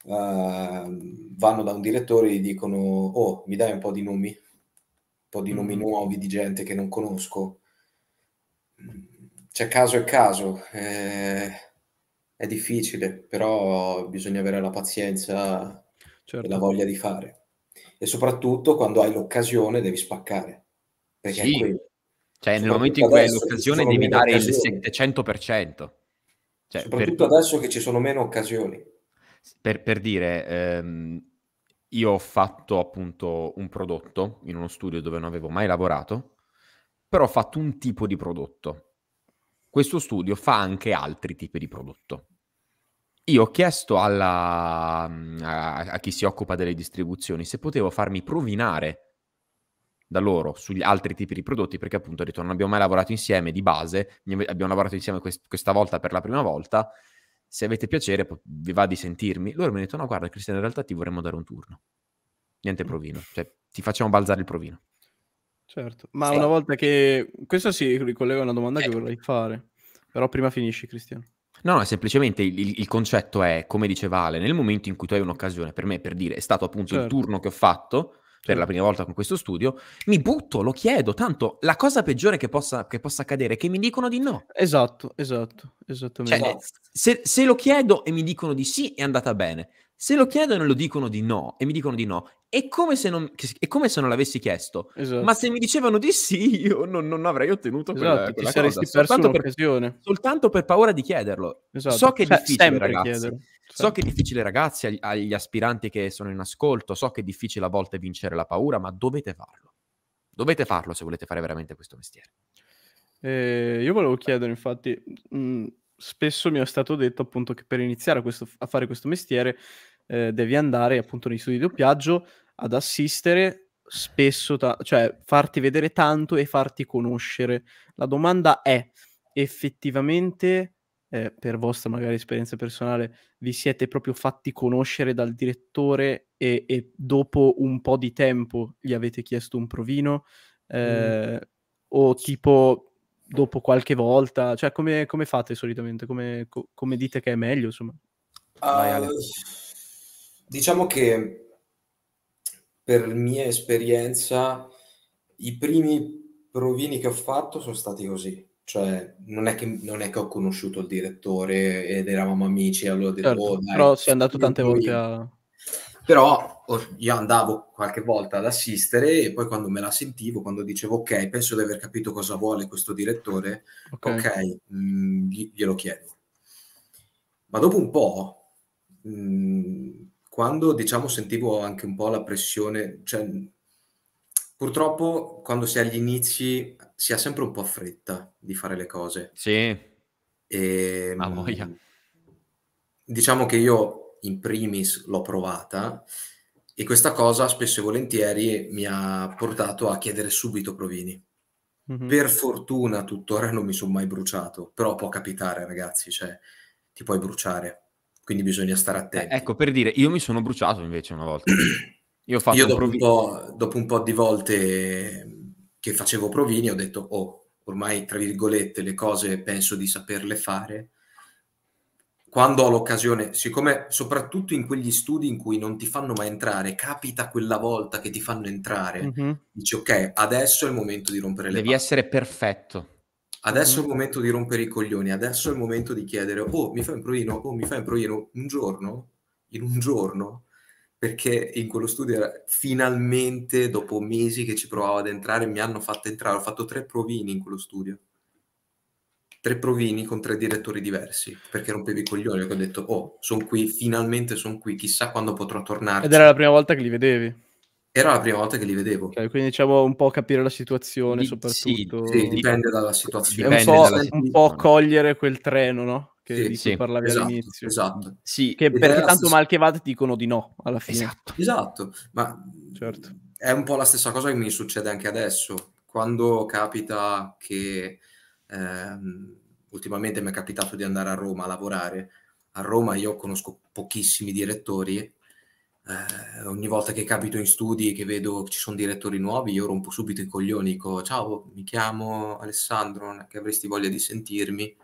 uh, vanno da un direttore e gli dicono: Oh, mi dai un po' di nomi? po' di nomi mm. nuovi, di gente che non conosco. C'è caso e caso, eh, è difficile, però bisogna avere la pazienza certo. e la certo. voglia di fare. E soprattutto quando hai l'occasione devi spaccare. Perché sì. è quello. Cioè, nel momento in cui hai l'occasione devi dare il 700%. Cioè, soprattutto per... adesso che ci sono meno occasioni. Per, per dire, ehm io ho fatto appunto un prodotto in uno studio dove non avevo mai lavorato, però ho fatto un tipo di prodotto. Questo studio fa anche altri tipi di prodotto. Io ho chiesto alla, a, a chi si occupa delle distribuzioni se potevo farmi provinare da loro sugli altri tipi di prodotti perché appunto ho detto non abbiamo mai lavorato insieme di base, abbiamo lavorato insieme quest- questa volta per la prima volta se avete piacere vi va di sentirmi. Loro mi hanno detto no guarda Cristiano in realtà ti vorremmo dare un turno. Niente mm. provino, cioè ti facciamo balzare il provino. Certo, ma sì. una volta che... Questo si ricollega a una domanda certo. che eh. vorrei fare, però prima finisci Cristiano. No, no, semplicemente il, il, concetto è, come diceva Ale, nel momento in cui tu hai un'occasione, per me, per dire, è stato appunto certo. il turno che ho fatto, per la prima volta con questo studio, mi butto, lo chiedo, tanto la cosa peggiore che possa, che possa accadere è che mi dicono di no. Esatto, esatto, esattamente. Cioè, se, se, lo chiedo e mi dicono di sì è andata bene, se lo chiedono e lo dicono di no e mi dicono di no è come, non, è come se non, l'avessi chiesto. Esatto. Ma se mi dicevano di sì, io non, non avrei ottenuto esatto, quella, quella cosa. Soltanto per, soltanto per, paura di chiederlo. Esatto. So che è difficile, ragazzi. So che è difficile, ragazzi, ag- agli aspiranti che sono in ascolto. So che è difficile a volte vincere la paura, ma dovete farlo. Dovete farlo se volete fare veramente questo mestiere. Eh, io volevo chiedere, infatti, mh, mm, spesso mi è stato detto appunto che per iniziare a, questo, a fare questo mestiere eh, devi andare appunto negli studi di doppiaggio ad assistere spesso, ta- cioè farti vedere tanto e farti conoscere. La domanda è effettivamente, eh, per vostra magari esperienza personale, vi siete proprio fatti conoscere dal direttore e, e dopo un po' di tempo gli avete chiesto un provino? Mm. Eh, mm. O tipo dopo qualche volta? Cioè come, come fate solitamente? Come, co- come, dite che è meglio? Insomma? Uh, ah, Vai, diciamo che per mia esperienza, i primi provini che ho fatto sono stati così. Cioè, non è, che, non è che ho conosciuto il direttore ed eravamo amici, allora ho detto, certo, oh, dai, però sei andato tante volte a... Però oh, io andavo qualche volta ad assistere e poi quando me la sentivo, quando dicevo ok, penso di aver capito cosa vuole questo direttore, ok, okay mh, mm, glielo chiedo. Ma dopo un po', mh, mm, quando diciamo sentivo anche un po' la pressione, cioè purtroppo quando si è agli inizi si ha sempre un po' fretta di fare le cose. Sì. E, ehm, Ma ah, voglia. Diciamo che io in primis l'ho provata e questa cosa spesso e volentieri mi ha portato a chiedere subito provini. Mm-hmm. Per fortuna tuttora non mi sono mai bruciato, però può capitare ragazzi, cioè ti puoi bruciare quindi bisogna stare eh, attenti. Eh, ecco, per dire, io mi sono bruciato invece una volta. Io, io dopo, un po', dopo, un po', di volte che facevo provini ho detto, oh, ormai, tra virgolette, le cose penso di saperle fare. Quando ho l'occasione, siccome soprattutto in quegli studi in cui non ti fanno mai entrare, capita quella volta che ti fanno entrare, mm-hmm. dici ok, adesso è il momento di rompere le Devi palle. Devi essere perfetto. Adesso è il momento di rompere i coglioni, adesso è il momento di chiedere oh mi fai un provino, oh mi fai un provino un giorno, in un giorno, perché in quello studio era, finalmente dopo mesi che ci provavo ad entrare mi hanno fatto entrare, ho fatto tre provini in quello studio, tre provini con tre direttori diversi, perché rompevi i coglioni, ho detto oh sono qui, finalmente sono qui, chissà quando potrò tornare. Ed era la prima volta che li vedevi. Era la prima volta che li vedevo. Okay, quindi diciamo un po' capire la situazione Di, soprattutto. Sì, sì, dipende dalla situazione. Dipende un, po', dalla un po' cogliere quel treno, no? che sì, sì, parlavi esatto, all'inizio. Esatto. Sì, che perché tanto stessa... mal che vada dicono di no alla fine. Esatto. esatto, ma certo. è un po' la stessa cosa che mi succede anche adesso. Quando capita che ehm, ultimamente mi è capitato di andare a Roma a lavorare, a Roma io conosco pochissimi direttori eh, ogni volta che capito in studi e che vedo che ci sono direttori nuovi, io rompo subito i coglioni, dico ciao, mi chiamo Alessandro, non è che avresti voglia di sentirmi?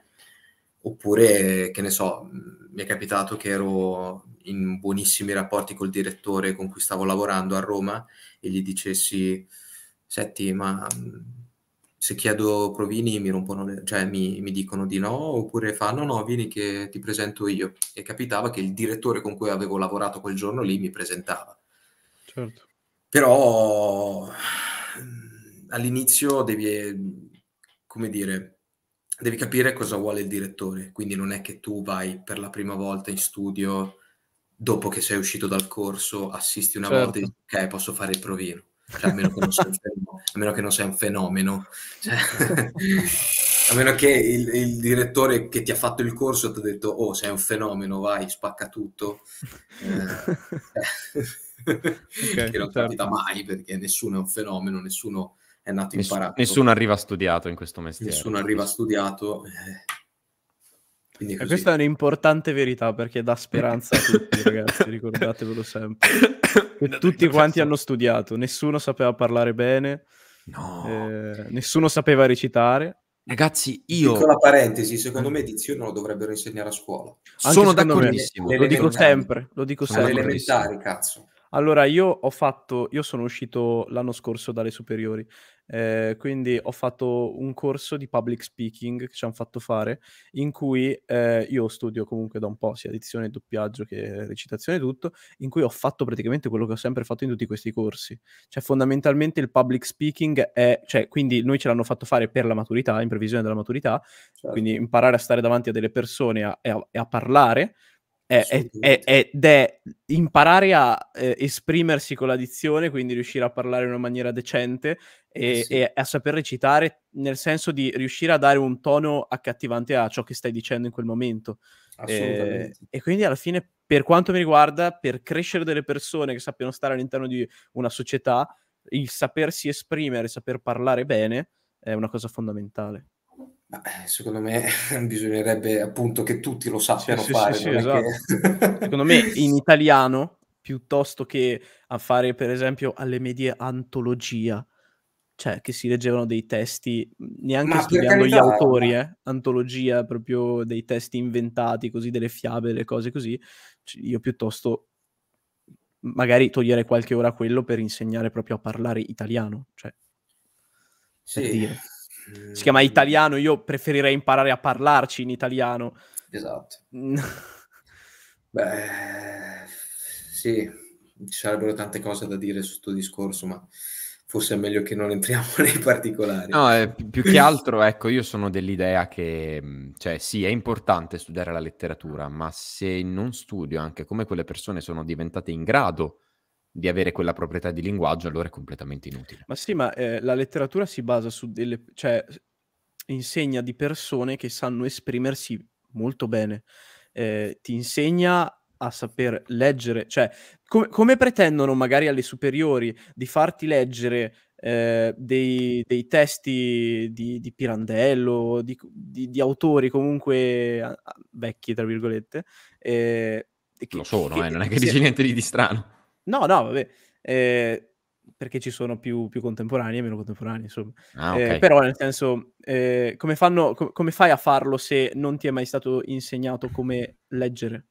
Oppure, che ne so, mm, mi è capitato che ero in buonissimi rapporti col direttore con cui stavo lavorando a Roma e gli dicessi, senti, ma mm, se chiedo provini mi rompono le, cioè mi, mi, dicono di no, oppure fanno no, vieni che ti presento io. E capitava che il direttore con cui avevo lavorato quel giorno lì mi presentava. Certo. Però mm, all'inizio devi, come dire, devi capire cosa vuole il direttore, quindi non è che tu vai per la prima volta in studio dopo che sei uscito dal corso, assisti una certo. volta e certo. dici ok, posso fare il provino cioè, a, meno fenomeno, a, meno che non sei un fenomeno, cioè, a meno che il, il, direttore che ti ha fatto il corso ti ha detto oh sei un fenomeno, vai, spacca tutto, eh, okay, eh, che non certo. capita mai perché nessuno è un fenomeno, nessuno è nato Ness- imparato. Nessuno arriva studiato in questo mestiere. Nessuno arriva studiato. Eh. E questa è un'importante verità perché dà speranza a tutti, ragazzi, ricordatevelo sempre che tutti quanti hanno studiato, nessuno sapeva parlare bene, no. eh, nessuno sapeva recitare. Ragazzi, io... la parentesi, secondo me non lo dovrebbero insegnare a scuola. Anche sono d'accordissimo, lo dico sempre, lo dico sempre. elementari, cazzo. Allora, io ho fatto, io sono uscito l'anno scorso dalle superiori eh, quindi ho fatto un corso di public speaking che ci hanno fatto fare, in cui eh, io studio comunque da un po' sia edizione, doppiaggio che recitazione e tutto, in cui ho fatto praticamente quello che ho sempre fatto in tutti questi corsi. Cioè fondamentalmente il public speaking è, cioè quindi noi ce l'hanno fatto fare per la maturità, in previsione della maturità, certo. quindi imparare a stare davanti a delle persone e a, a, a parlare è, è, è, ed è imparare a eh, esprimersi con l'addizione, quindi riuscire a parlare in una maniera decente e, eh sì. e, a saper recitare, nel senso di riuscire a dare un tono accattivante a ciò che stai dicendo in quel momento. Eh, Assolutamente. Eh, e quindi alla fine, per quanto mi riguarda, per crescere delle persone che sappiano stare all'interno di una società, il sapersi esprimere, saper parlare bene è una cosa fondamentale. Ma, eh, secondo me bisognerebbe appunto che tutti lo sappiano sì, fare. Sì, sì, esatto. che... secondo me in italiano, piuttosto che a fare per esempio alle medie antologia, cioè che si leggevano dei testi, neanche ma studiando gli autori, eh, antologia proprio dei testi inventati, così delle fiabe, delle cose così, io piuttosto magari togliere qualche ora quello per insegnare proprio a parlare italiano. Cioè, sì. Per dire si chiama italiano, io preferirei imparare a parlarci in italiano. Esatto. Beh, sì, ci sarebbero tante cose da dire su questo discorso, ma forse è meglio che non entriamo nei particolari. No, eh, più che altro, ecco, io sono dell'idea che, mm, cioè, sì, è importante studiare la letteratura, ma se non studio anche come quelle persone sono diventate in grado di avere quella proprietà di linguaggio, allora è completamente inutile. Ma sì, ma eh, la letteratura si basa su delle... cioè insegna di persone che sanno esprimersi molto bene, eh, ti insegna a saper leggere, cioè com- come pretendono magari alle superiori di farti leggere eh, dei, dei, testi di, di Pirandello, di, di, di, autori comunque vecchi, tra virgolette. Eh, Lo sono, che, eh, non è che dici niente di strano No, no, vabbè. Eh, perché ci sono più, più contemporanei e meno contemporanei, insomma. Ah, eh, okay. eh, però nel senso, eh, come, fanno, com- come, fai a farlo se non ti è mai stato insegnato come leggere?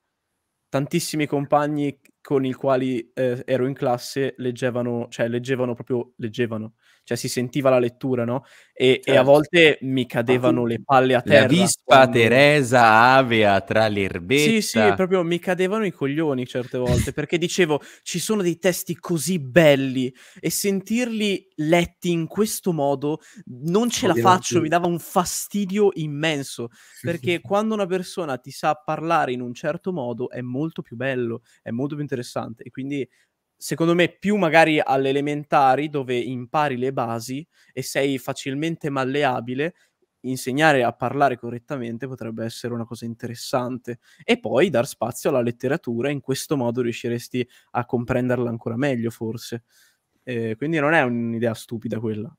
Tantissimi compagni con i quali eh, ero in classe leggevano, cioè leggevano proprio, leggevano, cioè si sentiva la lettura, no? E, certo. e a certo. volte mi cadevano ah, le palle a terra. La vispa quando... Teresa avea tra l'erbetta. Sì, sì, proprio mi cadevano i coglioni certe volte, perché dicevo, ci sono dei testi così belli e sentirli letti in questo modo non ce la faccio, mi dava un fastidio immenso, perché quando una persona ti sa parlare in un certo modo è molto più bello, è molto più interessante e quindi secondo me, più magari alle elementari, dove impari le basi e sei facilmente malleabile, insegnare a parlare correttamente potrebbe essere una cosa interessante. E poi dar spazio alla letteratura, in questo modo riusciresti a comprenderla ancora meglio, forse. Eh, quindi non è un'idea stupida quella.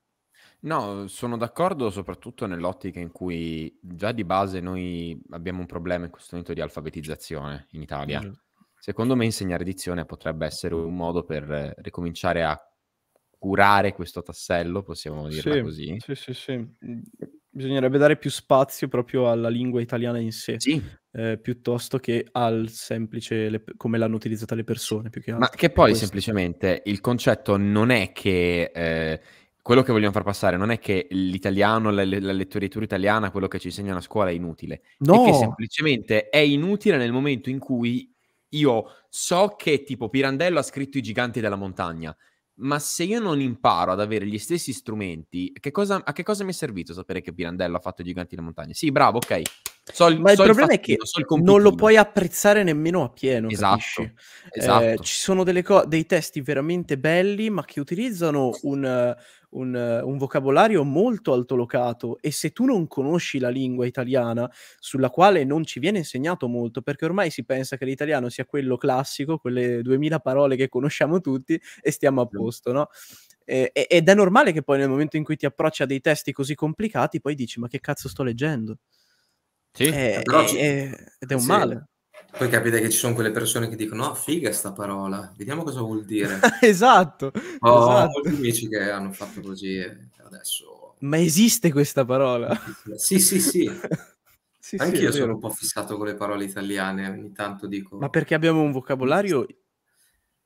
No, sono d'accordo soprattutto nell'ottica in cui già di base noi abbiamo un problema in questo momento di alfabetizzazione in Italia. mm Secondo me insegnare dizione potrebbe essere un modo per eh, ricominciare a curare questo tassello, possiamo dire sì, così. Sì, sì, sì. Mhmm, bisognerebbe dare più spazio proprio alla lingua italiana in sé, sì. eh, piuttosto che al semplice le, come l'hanno utilizzata le persone. Più che altro. Ma che poi questo. semplicemente il concetto non è che... Eh, quello che vogliamo far passare non è che l'italiano, la, la letteratura italiana, quello che ci insegna a scuola è inutile, no! è che semplicemente è inutile nel momento in cui io so che tipo Pirandello ha scritto I giganti della montagna, ma se io non imparo ad avere gli stessi strumenti, che cosa, a che cosa mi è servito sapere che Pirandello ha fatto I giganti della montagna? Sì, bravo, ok. So il, ma so il problema il fattino, è che so non lo puoi apprezzare nemmeno a pieno. Esatto. esatto. Eh, ci sono co- dei testi veramente belli, ma che utilizzano un, un, un, vocabolario molto altolocato e se tu non conosci la lingua italiana, sulla quale non ci viene insegnato molto, perché ormai si pensa che l'italiano sia quello classico, quelle duemila parole che conosciamo tutti e stiamo a posto, no? E, ed è normale che poi nel momento in cui ti approcci a dei testi così complicati, poi dici ma che cazzo sto leggendo? Sì, è, è, è, ed è un sì. male. Poi capite che ci sono quelle persone che dicono: No, ah, figa sta parola, vediamo cosa vuol dire. esatto. oh, esatto. molti amici che hanno fatto così e adesso. Ma esiste questa parola? Sì, sì, sì. sì Anche sì, sono un po' fissato con le parole italiane, ogni tanto dico. Ma perché abbiamo un vocabolario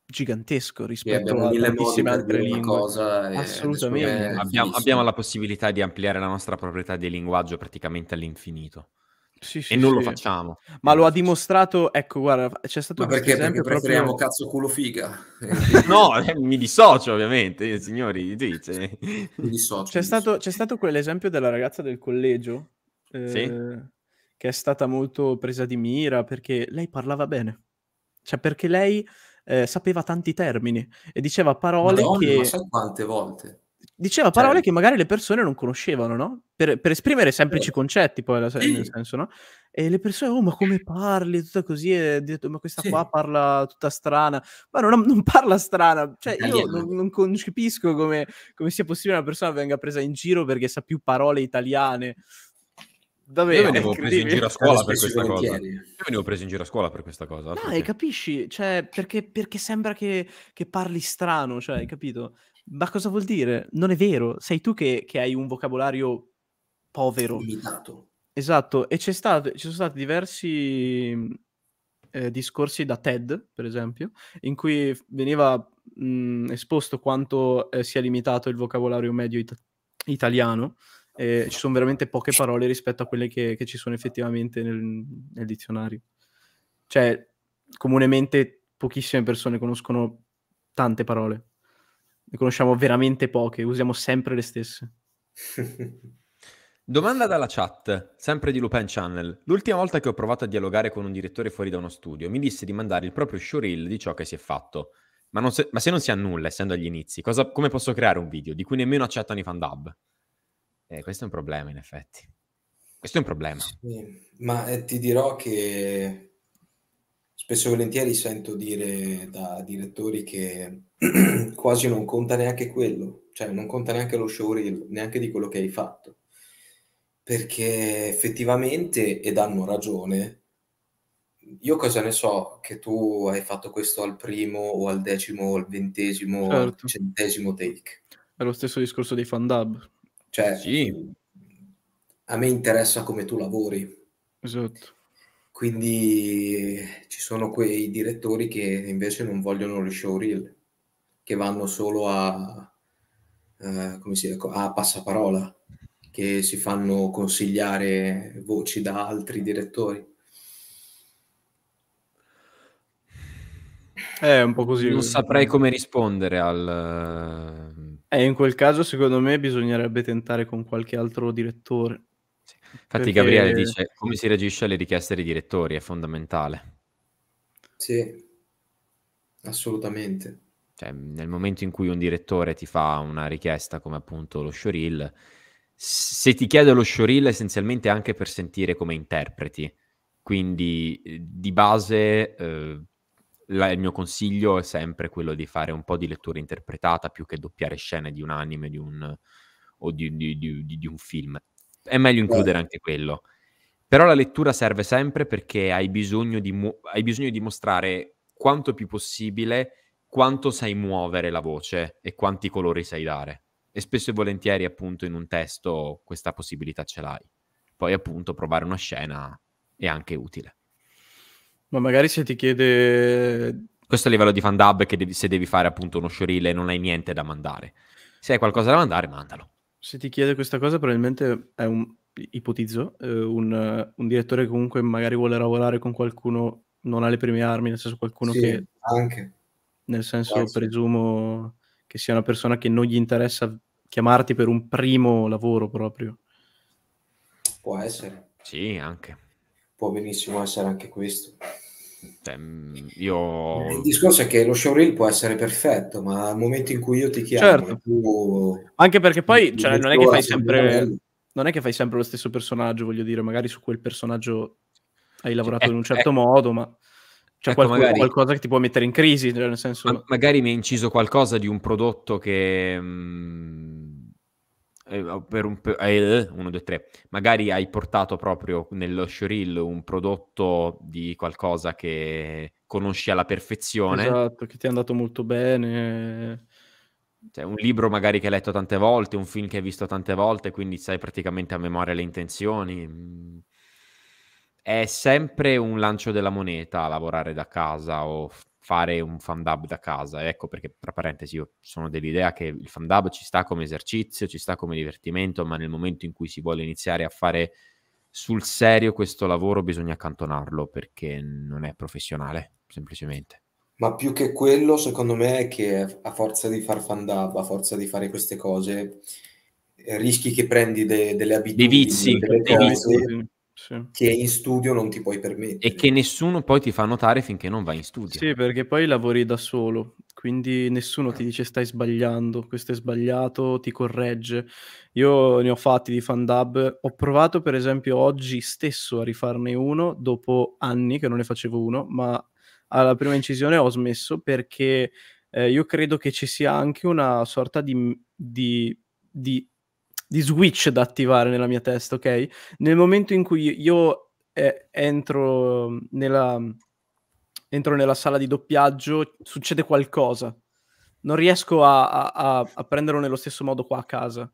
gigantesco rispetto a tantissime altre lingue. Cosa Assolutamente. Abbiamo, abbiamo la possibilità di ampliare la nostra proprietà di linguaggio praticamente all'infinito. Sì, sì, e non sì. lo facciamo. Ma lo ha esatto. dimostrato, ecco, guarda, c'è stato Ma perché? Perché preferiamo proprio... cazzo culo figa. no, eh, mi dissocio ovviamente, eh, signori, sì, mi dissocio. C'è, mi stato, c'è stato quell'esempio della ragazza del collegio eh, sì. che è stata molto presa di mira perché lei parlava bene. Cioè perché lei eh, sapeva tanti termini e diceva parole Madonna, che... Ma sai quante volte? Diceva cioè parole cioè. che magari le persone non conoscevano, no? Per, per esprimere semplici certo. concetti, poi, se- nel senso, no? E le persone, oh, ma come parli? Tutta così, e detto, ma questa sì. qua parla tutta strana. Ma non, non parla strana, cioè io non, non capisco come, come, sia possibile una persona venga presa in giro perché sa più parole italiane. Davvero, io venivo preso in giro a scuola per questa cosa. Io venivo preso in giro a scuola per questa cosa. No, che... capisci? Cioè, perché, perché sembra che, che parli strano, cioè, hai capito? Ma cosa vuol dire? Non è vero, sei tu che, che hai un vocabolario povero. Limitato. Esatto, e stato, ci sono stati diversi eh, discorsi da TED, per esempio, in cui veniva mh, esposto quanto eh, sia limitato il vocabolario medio it- italiano. e ci sono veramente poche parole rispetto a quelle che, che ci sono effettivamente nel, nel, dizionario. Cioè, comunemente pochissime persone conoscono tante parole ne conosciamo veramente poche, usiamo sempre le stesse. Domanda dalla chat, sempre di Lupin Channel. L'ultima volta che ho provato a dialogare con un direttore fuori da uno studio, mi disse di mandare il proprio showreel di ciò che si è fatto. Ma, se, ma se non si ha nulla, essendo agli inizi, cosa, come posso creare un video di cui nemmeno accettano i fan dub? Eh, questo è un problema, in effetti. Questo è un problema. Sì, ma eh, ti dirò che spesso e volentieri sento dire da direttori che quasi non conta neanche quello, cioè non conta neanche lo showreel, neanche di quello che hai fatto, perché effettivamente, ed hanno ragione, io cosa ne so che tu hai fatto questo al primo o al decimo o al ventesimo certo. al centesimo take? È lo stesso discorso dei fandub. Cioè, sì. a me interessa come tu lavori. Esatto quindi ci sono quei direttori che invece non vogliono lo showreel, che vanno solo a, eh, come si dice, a passaparola, che si fanno consigliare voci da altri direttori. È un po' così. Non saprei come rispondere al... Eh, eh in quel caso secondo me bisognerebbe tentare con qualche altro direttore. Infatti perché... Gabriele dice come si reagisce alle richieste dei direttori, è fondamentale. Sì, assolutamente. Cioè, nel momento in cui un direttore ti fa una richiesta come appunto lo showreel, se ti chiede lo showreel essenzialmente anche per sentire come interpreti, quindi eh, di base eh, la, il mio consiglio è sempre quello di fare un po' di lettura interpretata più che doppiare scene di un anime di un, o di, di, di, di un film è meglio includere eh. anche quello. Però la lettura serve sempre perché hai bisogno di, mu- hai bisogno di mostrare quanto più possibile quanto sai muovere la voce e quanti colori sai dare. E spesso e volentieri, appunto, in un testo questa possibilità ce l'hai. Poi, appunto, provare una scena è anche utile. Ma magari se ti chiede... Questo a livello di fandub che devi, se devi fare appunto uno showreel e non hai niente da mandare. Se hai qualcosa da mandare, mandalo se ti chiede questa cosa probabilmente è un, ipotizzo, eh, un, un direttore comunque magari vuole lavorare con qualcuno, non ha le prime armi, nel senso qualcuno sì, che... Anche. Nel senso Grazie. presumo che sia una persona che non gli interessa chiamarti per un primo lavoro proprio. Può essere. Sì, anche. Può benissimo essere anche questo. Cioè, mm, io... Il discorso è che lo showreel può essere perfetto, ma al momento in cui io ti chiamo, certo. tu... anche perché poi cioè, non, è che fai sempre, non è che fai sempre lo stesso personaggio, voglio dire, magari su quel personaggio hai lavorato eh, in un certo eh, modo, ma c'è ecco, magari, qualcosa che ti può mettere in crisi, nel senso... Ma magari mi hai inciso qualcosa di un prodotto che... Mh mm, eh, per un, eh, eh, uno, due, tre. magari hai portato proprio nello showreel un prodotto di qualcosa che conosci alla perfezione. Esatto, che ti è andato molto bene. Cioè, un libro magari che hai letto tante volte, un film che hai visto tante volte, quindi sai praticamente a memoria le intenzioni. Mm. È sempre un lancio della moneta lavorare da casa o fare un fandub da casa. Ecco perché, tra parentesi, io sono dell'idea che il fandub ci sta come esercizio, ci sta come divertimento, ma nel momento in cui si vuole iniziare a fare sul serio questo lavoro bisogna accantonarlo perché non è professionale, semplicemente. Ma più che quello, secondo me, è che a forza di far fandub, a forza di fare queste cose, rischi che prendi de- delle abitudini, dei vizi, dei vizi. Sì. che in studio non ti puoi permettere. E che nessuno poi ti fa notare finché non vai in studio. Sì, perché poi lavori da solo, quindi nessuno ti eh. dice stai sbagliando, questo è sbagliato, ti corregge. Io ne ho fatti di fandub, ho provato per esempio oggi stesso a rifarne uno, dopo anni che non ne facevo uno, ma alla prima incisione ho smesso perché eh, io credo che ci sia anche una sorta di, di, di di switch da attivare nella mia testa, ok? Nel momento in cui io eh, entro, mm, nella, mm, entro nella sala di doppiaggio, succede qualcosa. Non riesco a, a, a prenderlo nello stesso modo qua a casa.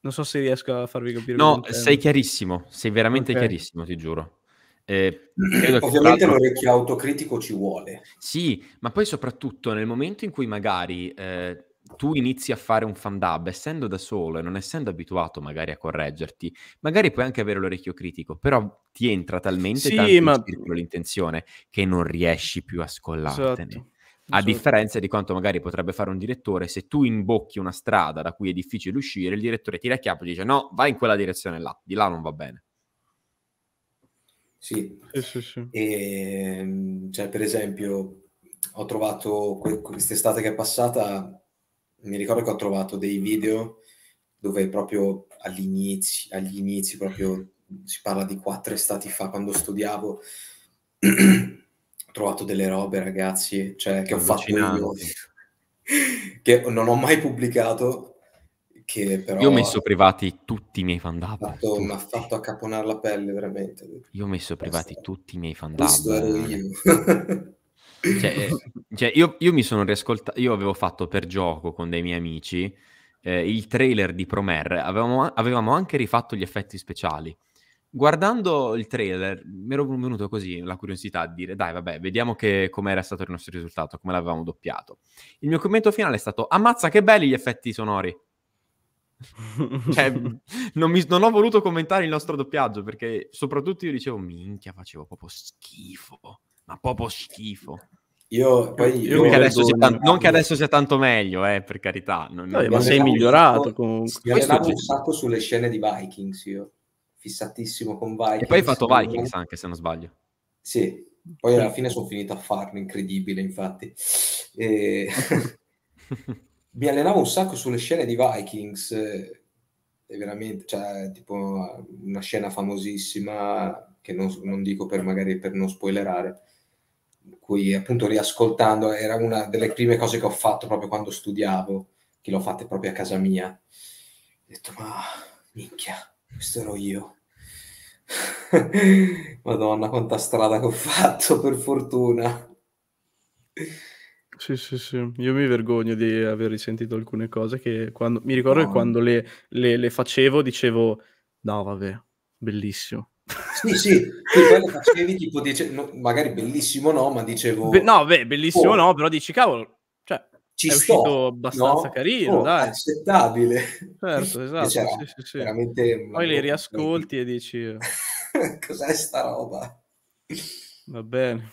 Non so se riesco a farvi capire. No, sei chiarissimo, sei veramente okay. chiarissimo, ti giuro. Eh, Ovviamente l'orecchio autocritico ci vuole. Sì, ma poi soprattutto nel momento in cui magari eh, tu inizi a fare un fan dub, essendo da solo e non essendo abituato magari a correggerti, magari puoi anche avere l'orecchio critico, però ti entra talmente sì, tanto ma... l'intenzione che non riesci più a scollartene. Esatto. A esatto. differenza di quanto magari potrebbe fare un direttore, se tu imbocchi una strada da cui è difficile uscire, il direttore tira a capo e dice no, vai in quella direzione là, di là non va bene. Sì, sì, sì, sì. E, ehm, cioè, per esempio, ho trovato que- quest'estate che è passata mi ricordo che ho trovato dei video dove proprio all'inizio, agli inizi, proprio si parla di quattro estati fa quando studiavo, ho trovato delle robe ragazzi, cioè che ho fatto io, che non ho mai pubblicato. Che però io ho messo privati tutti i miei fandub. Mi ha fatto accaponare la pelle veramente. Io ho messo privati Basta. tutti i miei fandub. Questo ero io. Cioè, eh, cioè io, io, mi sono riascoltato, io avevo fatto per gioco con dei miei amici eh, il trailer di Promer, avevamo, avevamo, anche rifatto gli effetti speciali. Guardando il trailer mi ero venuto così la curiosità di dire dai vabbè vediamo che com'era stato il nostro risultato, come l'avevamo doppiato. Il mio commento finale è stato ammazza che belli gli effetti sonori. cioè, non, mi, non, ho voluto commentare il nostro doppiaggio perché soprattutto io dicevo minchia facevo proprio schifo ma proprio schifo. Io, poi, io non, che tanto, non, che adesso sia tanto meglio, eh, per carità. Non, no, ma sei migliorato. Comunque. Mi allenavo un sacco sulle scene di Vikings, io. Fissatissimo con Vikings. E poi hai fatto Vikings anche, se non sbaglio. Sì, poi alla fine sono finito a farlo, incredibile infatti. E... mi allenavo un sacco sulle scene di Vikings, è eh, veramente, cioè, tipo una scena famosissima, che non, non dico per magari per non spoilerare, cui appunto riascoltando era una delle prime cose che ho fatto proprio quando studiavo, che l'ho fatta proprio a casa mia. Ho detto, ma minchia, questo ero io. Madonna, quanta strada che ho fatto, per fortuna. Sì, sì, sì, io mi vergogno di aver risentito alcune cose che quando... mi ricordo no. che quando le, le, le facevo dicevo, no vabbè, bellissimo sì, sì, tu quello facevi tipo, dice, no, magari bellissimo no, ma dicevo... Be- no, beh, bellissimo oh, no, però dici, cavolo, cioè, ci è sto, uscito abbastanza no? carino, oh, dai. accettabile. Certo, esatto, sì, sì, sì. Veramente Poi li riascolti e dici... Cos'è sta roba? Va bene.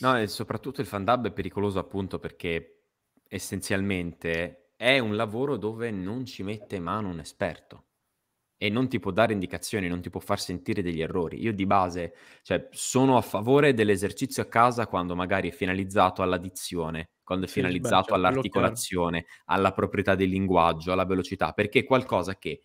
No, e soprattutto il fandub è pericoloso appunto perché essenzialmente è un lavoro dove non ci mette mano un esperto e non ti può dare indicazioni, non ti può far sentire degli errori. Io di base, cioè, sono a favore dell'esercizio a casa quando magari è finalizzato all'addizione, quando è finalizzato beh, certo, cioè, all'articolazione, alla proprietà del linguaggio, alla velocità, perché è qualcosa che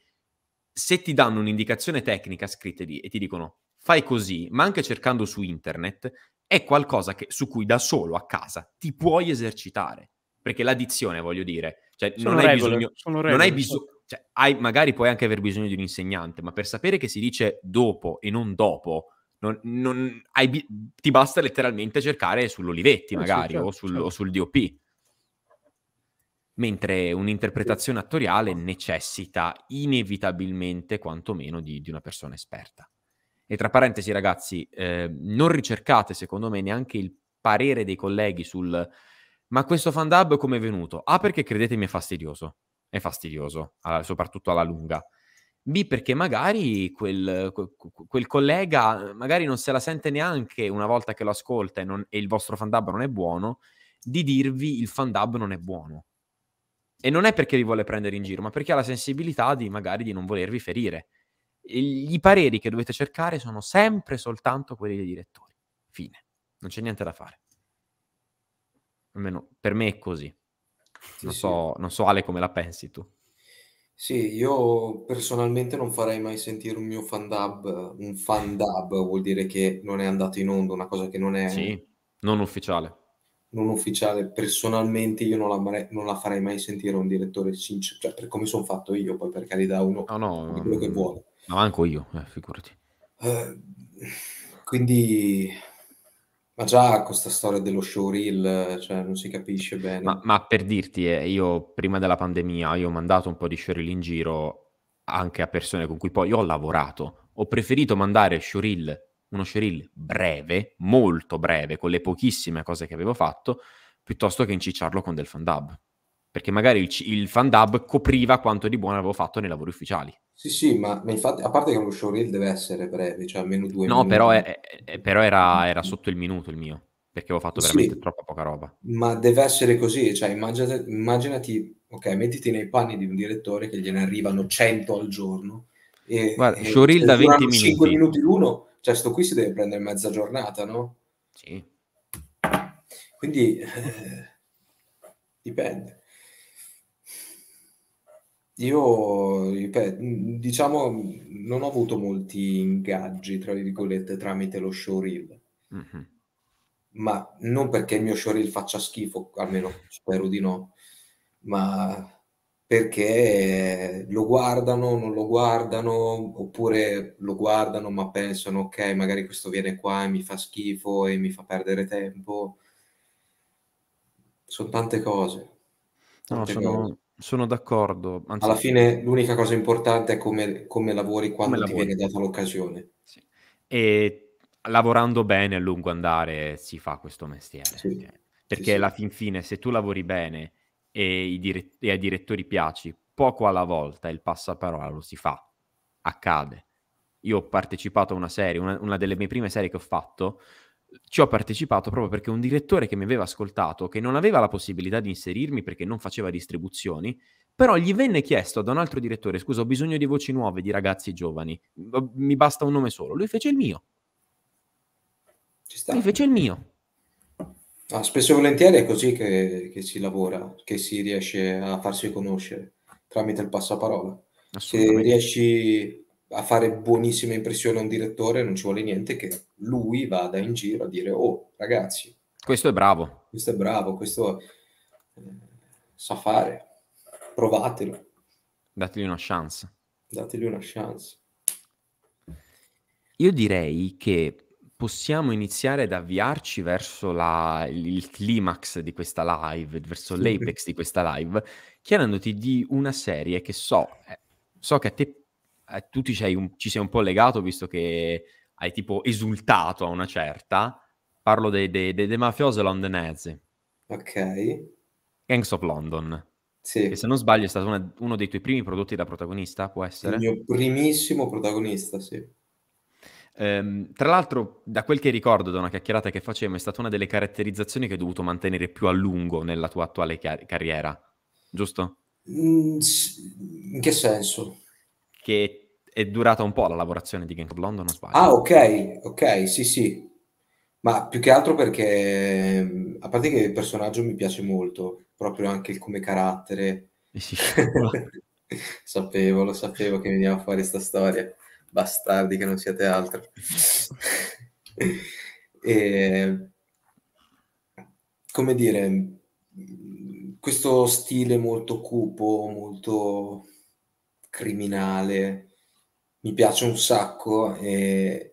se ti danno un'indicazione tecnica scritta lì e ti dicono fai così, ma anche cercando su internet, è qualcosa che, su cui da solo a casa ti puoi esercitare. Perché l'addizione, voglio dire, cioè, non, regole, hai bisogno, non hai bisogno cioè, hai, magari puoi anche aver bisogno di un insegnante, ma per sapere che si dice dopo e non dopo, non, non, hai, ti basta letteralmente cercare sull'Olivetti, eh, magari, sì, certo, o, sul, certo. o, sul, DOP. Mentre un'interpretazione attoriale necessita inevitabilmente quantomeno di, di una persona esperta. E tra parentesi, ragazzi, eh, non ricercate, secondo me, neanche il parere dei colleghi sul ma questo fandub come è venuto? Ah, perché credetemi è fastidioso è fastidioso, soprattutto alla lunga. B perché magari quel, quel, collega magari non se la sente neanche una volta che lo ascolta e, non, e il vostro fandub non è buono, di dirvi il fandub non è buono. E non è perché vi vuole prendere in giro, ma perché ha la sensibilità di magari di non volervi ferire. I pareri che dovete cercare sono sempre soltanto quelli dei direttori. Fine. Non c'è niente da fare. Almeno per me è così. Sì, non, so, sì. non so Ale come la pensi tu. Sì, io personalmente non farei mai sentire un mio fan dub, un fan dub vuol dire che non è andato in onda, una cosa che non è... Sì, non ufficiale. Non ufficiale, personalmente io non la, non la farei mai sentire un direttore sincero, cioè per come sono fatto io, poi per carità uno no, no, di quello no, che mm, vuole. Ma manco io, eh, figurati. Uh, quindi ma già questa storia dello showreel, cioè non si capisce bene. Ma, ma per dirti, eh, io prima della pandemia, io ho mandato un po' di showreel in giro anche a persone con cui poi ho lavorato. Ho preferito mandare showreel, uno showreel breve, molto breve, con le pochissime cose che avevo fatto, piuttosto che incicciarlo con del fandub. Perché magari il, il fandub copriva quanto di buono avevo fatto nei lavori ufficiali. Sì, sì, ma, infatti, a parte che uno showreel deve essere breve, cioè almeno due no, minuti. No, però, è, è, però era, era, sotto il minuto il mio, perché avevo fatto veramente sì, troppa poca roba. Ma deve essere così, cioè immaginati, immaginati, ok, mettiti nei panni di un direttore che gliene arrivano 100 al giorno. E, Guarda, e showreel da 20 minuti. 5 minuti l'uno, cioè sto qui si deve prendere mezza giornata, no? Sì. Quindi eh, dipende. Io, diciamo, non ho avuto molti ingaggi, tra virgolette, tramite lo showreel. Mm-hmm. Ma non perché il mio showreel faccia schifo, almeno spero di no, ma perché lo guardano, non lo guardano, oppure lo guardano ma pensano, ok, magari questo viene qua e mi fa schifo e mi fa perdere tempo. Sono tante cose. Tante no, sono... cose sono d'accordo. Anzi, Alla fine l'unica cosa importante è come, come lavori quando come ti lavori. viene data l'occasione. Sì. E lavorando bene a lungo andare si fa questo mestiere. Sì. Eh, perché, perché sì, alla fin fine se tu lavori bene e, dire- e ai direttori piaci, poco alla volta il passaparola lo si fa, accade. Io ho partecipato a una serie, una, una delle mie prime serie che ho fatto, ci ho partecipato proprio perché un direttore che mi aveva ascoltato, che non aveva la possibilità di inserirmi perché non faceva distribuzioni, però gli venne chiesto da un altro direttore, scusa, ho bisogno di voci nuove, di ragazzi giovani, mi basta un nome solo. Lui fece il mio. Ci sta. Lui fece il mio. Ah, spesso e volentieri è così che, che, si lavora, che si riesce a farsi conoscere tramite il passaparola. Se riesci a fare buonissima impressione a un direttore non ci vuole niente che lui vada in giro a dire oh ragazzi questo è bravo questo è bravo questo eh, sa fare provatelo dategli una chance dategli una chance io direi che possiamo iniziare ad avviarci verso la, il climax di questa live, verso l'apex di questa live, chiedendoti di una serie che so, eh, so che a te eh, tu ci sei, un, ci sei, un, po' legato visto che hai tipo esultato a una certa. Parlo dei, dei, dei, dei mafiosi londinesi. Ok. Gangs of London. Sì. Che se non sbaglio è stato una, uno dei tuoi primi prodotti da protagonista, può essere? Il mio primissimo protagonista, sì. Ehm, tra l'altro, da quel che ricordo da una chiacchierata che facevo, è stata una delle caratterizzazioni che hai dovuto mantenere più a lungo nella tua attuale car- carriera, giusto? Mm, in che senso? Che è durata un po' la lavorazione di Gang of London, non sbaglio. Ah, ok, ok, sì, sì. Ma più che altro perché, a parte che il personaggio mi piace molto, proprio anche come carattere. Sì, sapevo, lo sapevo che veniva fuori questa storia. Bastardi che non siete altro. e, come dire, questo stile molto cupo, molto criminale, mi piace un sacco e,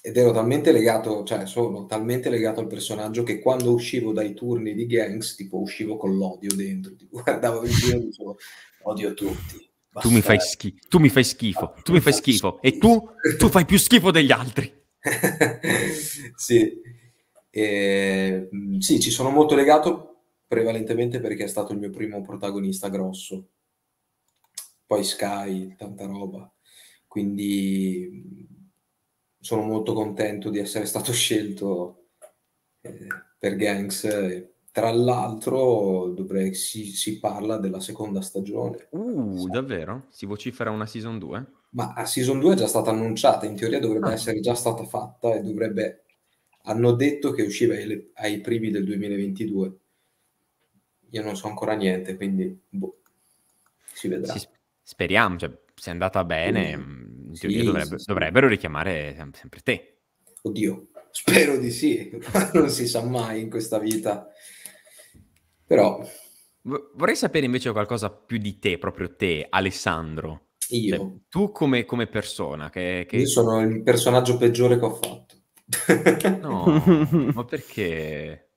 ed ero talmente legato, cioè sono talmente legato al personaggio che quando uscivo dai turni di gangs, tipo uscivo con l'odio dentro, tipo, guardavo il giro e dicevo odio tutti. Tu mi, schi- tu mi, fai schifo, tu mi fai schifo e tu, tu fai più schifo degli altri. sì. E, mm, sì, ci sono molto legato prevalentemente perché è stato il mio primo protagonista grosso. Poi Sky, tanta roba quindi sono molto contento di essere stato scelto eh, per Gangs. Tra l'altro dovrei, si, si, parla della seconda stagione. Uh, sì. davvero? Si vocifera una season 2? Ma la season 2 è già stata annunciata, in teoria dovrebbe ah. essere già stata fatta e dovrebbe... Hanno detto che usciva ai, ai primi del 2022. Io non so ancora niente, quindi boh, si vedrà. Si, speriamo, cioè, se è andata bene, mm, in teoria sì, dovrebbe, sì. dovrebbero richiamare sempre te. Oddio, spero di sì, non si sa mai in questa vita. Però... Vorrei sapere invece qualcosa più di te, proprio te, Alessandro. Io. Cioè, tu come, come persona. Che, che... Io sono il personaggio peggiore che ho fatto. no, ma perché?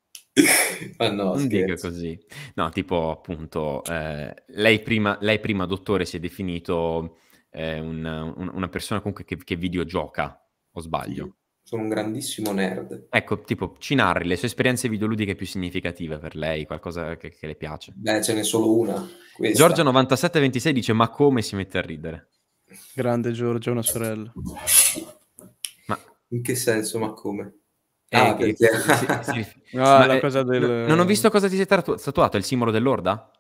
Ma ah, no, non scherzo. dica così. No, tipo appunto, eh, lei, prima, lei, prima, dottore si è definito eh, un, un, una persona comunque che, che videogioca, o sbaglio? Sì. Sono un grandissimo nerd. Ecco, tipo, ci narri le sue esperienze videoludiche più significative per lei, qualcosa che, che le piace. Beh, ce n'è solo una. Questa. Giorgia9726 dice, ma come si mette a ridere? Grande Giorgia, una sorella. Ma... In che senso, ma come? Ah, eh, perché... si, si, si, no, è, del... Non ho visto cosa ti sei tatu- tatuato, il simbolo dell'orda?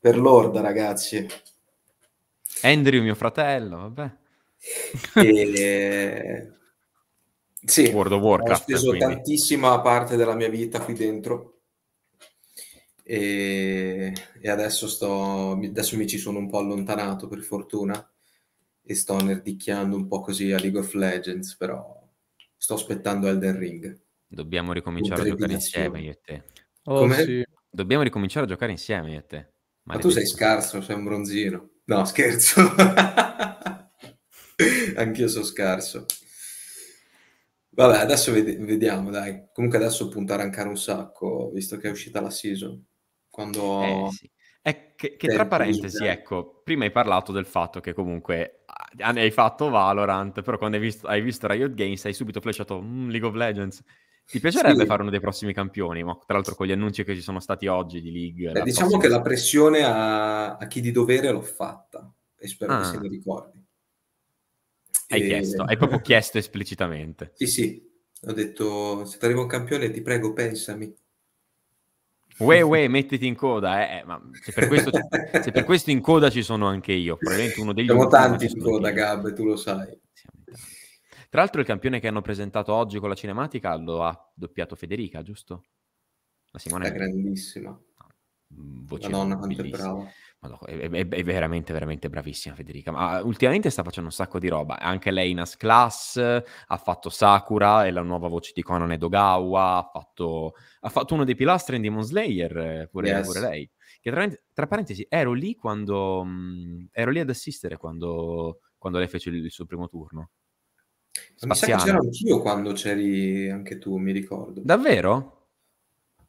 Per l'orda, ragazzi. Andrew, mio fratello, vabbè. E... sì, World of Warcraft, ho speso quindi. tantissima parte della mia vita qui dentro e, e adesso, sto... adesso mi ci sono un po' allontanato per fortuna e sto nerdicchiando un po' così a League of Legends, però sto aspettando Elden Ring. Dobbiamo ricominciare a giocare insieme io e te. Oh, sì. Dobbiamo ricominciare a giocare insieme io e te. Ma, Ma tu sei scarso, sei un bronzino. No, scherzo. Anch'io sono scarso. Vabbè, adesso ved- vediamo, dai. Comunque adesso punta a rankare un sacco, visto che è uscita la season. Quando... Eh, sì che, che tra parentesi, ecco, prima hai parlato del fatto che comunque ah, ah, hai fatto Valorant, però quando hai visto, hai visto Riot Games hai subito flashato mm, League of Legends. Ti piacerebbe sì. fare uno dei prossimi campioni, ma tra l'altro con gli annunci che ci sono stati oggi di League... Beh, diciamo prossima... che la pressione a, a, chi di dovere l'ho fatta e spero ah. che se ne ah. ricordi. Hai e... Ehm, chiesto, hai proprio chiesto esplicitamente. Sì, sì, ho detto se ti arriva un campione ti prego pensami. Uè, uè, mettiti in coda, eh. eh ma se per, questo, se per, questo, in coda ci sono anche io, probabilmente uno degli... Siamo tanti in coda, Gab, tu lo sai. Tra l'altro il campione che hanno presentato oggi con la cinematica lo ha doppiato Federica, giusto? La Simone è grandissima. Ah, mm, voce Madonna, quanto è brava. Madonna, è, è, è, veramente, veramente bravissima Federica. Ma ultimamente sta facendo un sacco di roba. Anche lei in As Class ha fatto Sakura, e la nuova voce di Conan Edogawa. Ha fatto, ha fatto uno dei pilastri in Demon Slayer, eh, pure, yes. pure lei. Che tra, tra, parentesi, ero lì quando mh, mm, ero lì ad assistere quando, quando lei fece il, il suo primo turno. Spaziano. Mi sa che c'ero anch'io quando c'eri anche tu, mi ricordo. Davvero?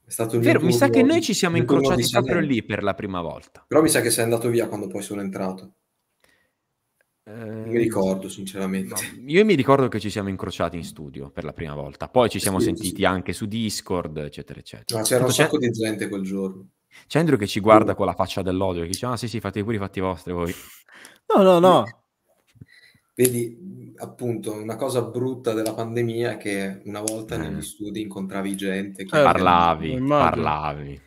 È stato un Vero, mi sa che noi ci siamo incrociati proprio lì per la prima volta. Però mi sa che sei andato via quando poi sono entrato. Non mi ehm, ricordo, sinceramente. No, io mi ricordo che ci siamo incrociati in studio per la prima volta, poi ci siamo sì, sentiti sì. anche su Discord, eccetera, eccetera. Ma c'era Tanto un sacco di gente quel giorno. C'è Andrew che ci guarda sì. Mm. con la faccia dell'odio e dice: Ah, sì, sì, fate pure i fatti vostri voi. No, no, no. Vedi, appunto, una cosa brutta della pandemia è che una volta mm. negli studi incontravi gente che... Eh, parlavi, era... parlavi.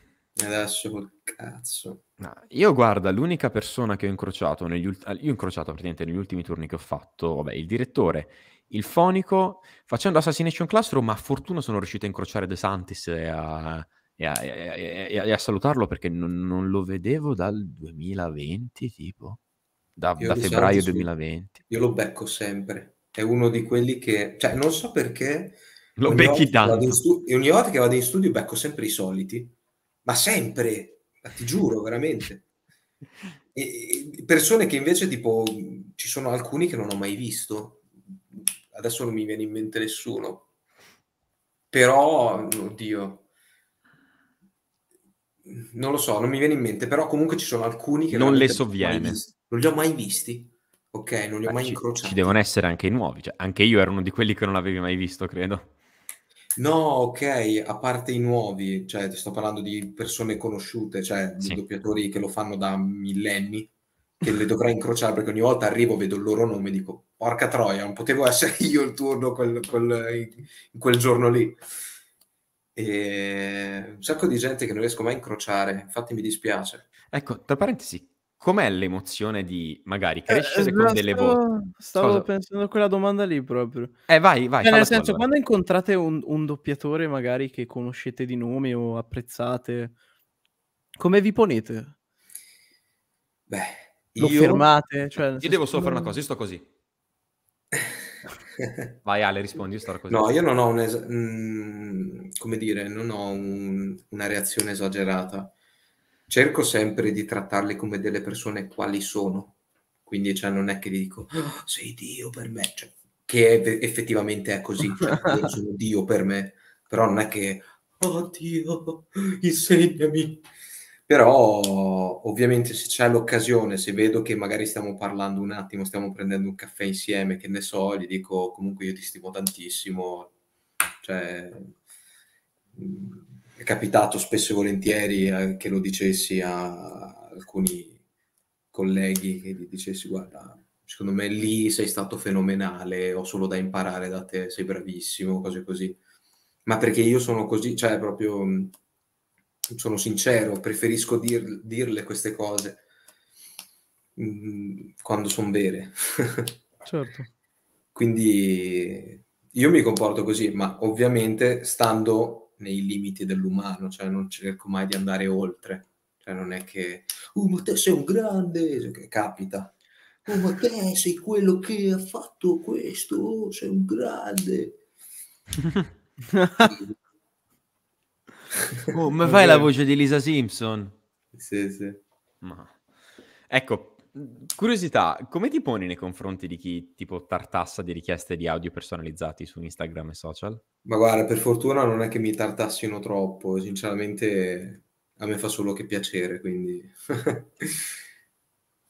Adesso col cazzo. No, io guarda, l'unica persona che ho incrociato, negli ult- eh, io ho incrociato praticamente negli ultimi turni che ho fatto, vabbè, il direttore, il fonico, facendo Assassination Classroom, ma a fortuna sono riuscito a incrociare De Santis e a, e a, e a, e a salutarlo perché non, non lo vedevo dal 2020, tipo da, da febbraio sì. 2020. Io lo becco sempre, è uno di quelli che, cioè non so perché... Lo becchi tanto. Stu- ogni volta che vado in studio becco sempre i soliti, ma sempre, ma ti giuro, veramente. E, e persone che invece tipo, ci sono alcuni che non ho mai visto, adesso non mi viene in mente nessuno, però, oddio, non lo so, non mi viene in mente, però comunque ci sono alcuni che... Non le sovviene non li ho mai visti. Ok, non li ho Beh, mai ci, incrociati. Ci devono essere anche i nuovi, cioè, anche io ero uno di quelli che non avevi mai visto, credo. No, ok, a parte i nuovi, cioè ti sto parlando di persone conosciute, cioè di doppiatori che lo fanno da millenni, che le dovrai incrociare perché ogni volta arrivo, vedo il loro nome e dico, porca troia, non potevo essere io il turno quel, quel, in quel giorno lì. E... Un sacco di gente che non riesco mai a incrociare, infatti mi dispiace. Ecco, tra parentesi, com'è l'emozione di magari eh, crescere eh, con stavo, delle voci? Stavo Cosa? pensando a quella domanda lì proprio. Eh, vai, vai. Cioè, nel senso, allora. quando incontrate un, un, doppiatore magari che conoscete di nome o apprezzate, come vi ponete? Beh, lo io... fermate? Cioè, io devo solo fare una cosa, io sto così. vai Ale, rispondi, io sto così. No, io non ho un... Es- mh, mm, come dire, non ho un, una reazione esagerata cerco sempre di trattarli come delle persone quali sono, quindi cioè, non è che gli dico oh, sei Dio per me, cioè, che è, effettivamente è così, cioè, sono Dio per me, però non è che oh Dio, insegnami. Però ovviamente se c'è l'occasione, se vedo che magari stiamo parlando un attimo, stiamo prendendo un caffè insieme, che ne so, gli dico comunque io ti stimo tantissimo, cioè è capitato spesso e volentieri eh, che lo dicessi a alcuni colleghi che gli dicessi guarda secondo me lì sei stato fenomenale ho solo da imparare da te sei bravissimo cose così ma perché io sono così cioè proprio sono sincero preferisco dir, dirle queste cose quando sono vere certo quindi io mi comporto così ma ovviamente stando nei limiti dell'umano, cioè non cerco mai di andare oltre. Cioè non è che, oh ma te sei un grande, cioè che capita. Oh ma te sei quello che ha fatto questo, oh, sei un grande. oh, ma fai la voce di Lisa Simpson? Sì, sì. Ma... Ecco, curiosità, come ti poni nei confronti di chi tipo tartassa di richieste di audio personalizzati su Instagram e social? Ma guarda, per fortuna non è che mi tartassino troppo, sinceramente a me fa solo che piacere, quindi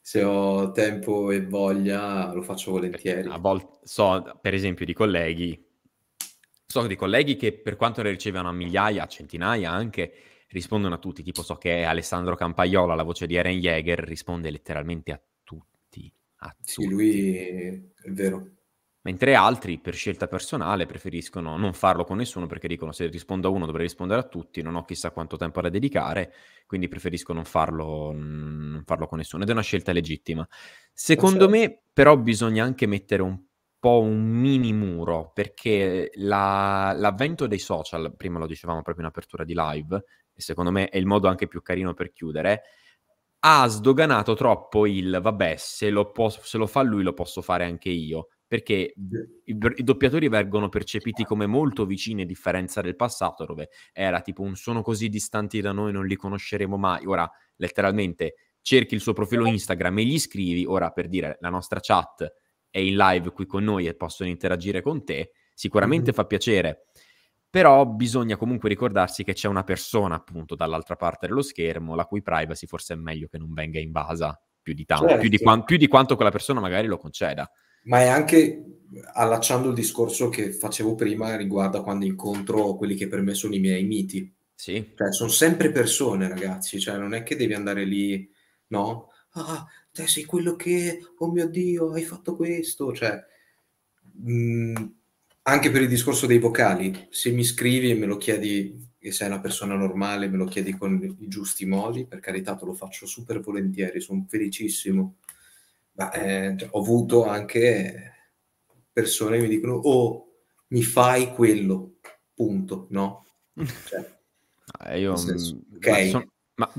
se ho tempo e voglia lo faccio volentieri. A volte so, per esempio, di colleghi, so di colleghi che per quanto ne ricevano a migliaia, a centinaia anche, rispondono a tutti, tipo so che Alessandro Campaiola, la voce di Eren Jäger, risponde letteralmente a tutti. A sì, tutti. lui è vero. Mentre altri, per scelta personale, preferiscono non farlo con nessuno perché dicono se rispondo a uno dovrei rispondere a tutti, non ho chissà quanto tempo da dedicare, quindi preferisco non farlo, non farlo con nessuno ed è una scelta legittima. Secondo me però bisogna anche mettere un po' un mini muro perché la, l'avvento dei social, prima lo dicevamo proprio in apertura di live, e secondo me è il modo anche più carino per chiudere, ha sdoganato troppo il vabbè, se lo, posso, se lo fa lui lo posso fare anche io, perché i, i, doppiatori vengono percepiti come molto vicini a differenza del passato, dove era tipo un sono così distanti da noi, non li conosceremo mai. Ora, letteralmente, cerchi il suo profilo Instagram e gli scrivi, ora per dire la nostra chat è in live qui con noi e possono interagire con te, sicuramente mm-hmm. fa piacere però bisogna comunque ricordarsi che c'è una persona appunto dall'altra parte dello schermo la cui privacy forse è meglio che non venga invasa più di tanto, certo. più, di certo. qua- più di quanto quella persona magari lo conceda. Ma è anche allacciando il discorso che facevo prima riguardo quando incontro quelli che per me sono i miei miti. Sì. Cioè, sono sempre persone, ragazzi, cioè, non è che devi andare lì, no? Ah, te sei quello che, oh mio Dio, hai fatto questo, cioè... Mh, mhmm, anche per il discorso dei vocali, se mi scrivi e me lo chiedi, che sei una persona normale, me lo chiedi con i giusti modi, per carità te lo faccio super volentieri, sono felicissimo. Ma eh, ho avuto anche persone che mi dicono, oh, mi fai quello, punto, no? Cioè, ah, io, senso, mm, ok. Ma son, ma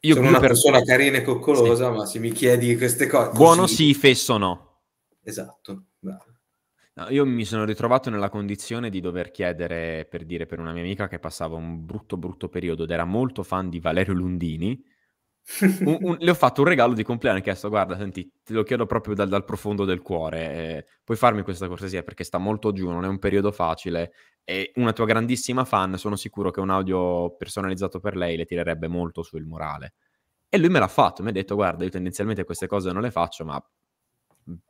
io sono una per... persona carina e coccolosa, sì. ma se mi chiedi queste cose... Buono così... sì, fesso no. Esatto, bravo. No, io mi sono ritrovato nella condizione di dover chiedere, per dire, per una mia amica che passava un brutto, brutto periodo ed era molto fan di Valerio Lundini. un, un, le ho fatto un regalo di compleanno e ho chiesto, guarda, senti, te lo chiedo proprio dal, dal profondo del cuore, eh, puoi farmi questa cortesia perché sta molto giù, non è un periodo facile e una tua grandissima fan, sono sicuro che un audio personalizzato per lei le tirerebbe molto sul morale. E lui me l'ha fatto, mi ha detto, guarda, io tendenzialmente queste cose non le faccio, ma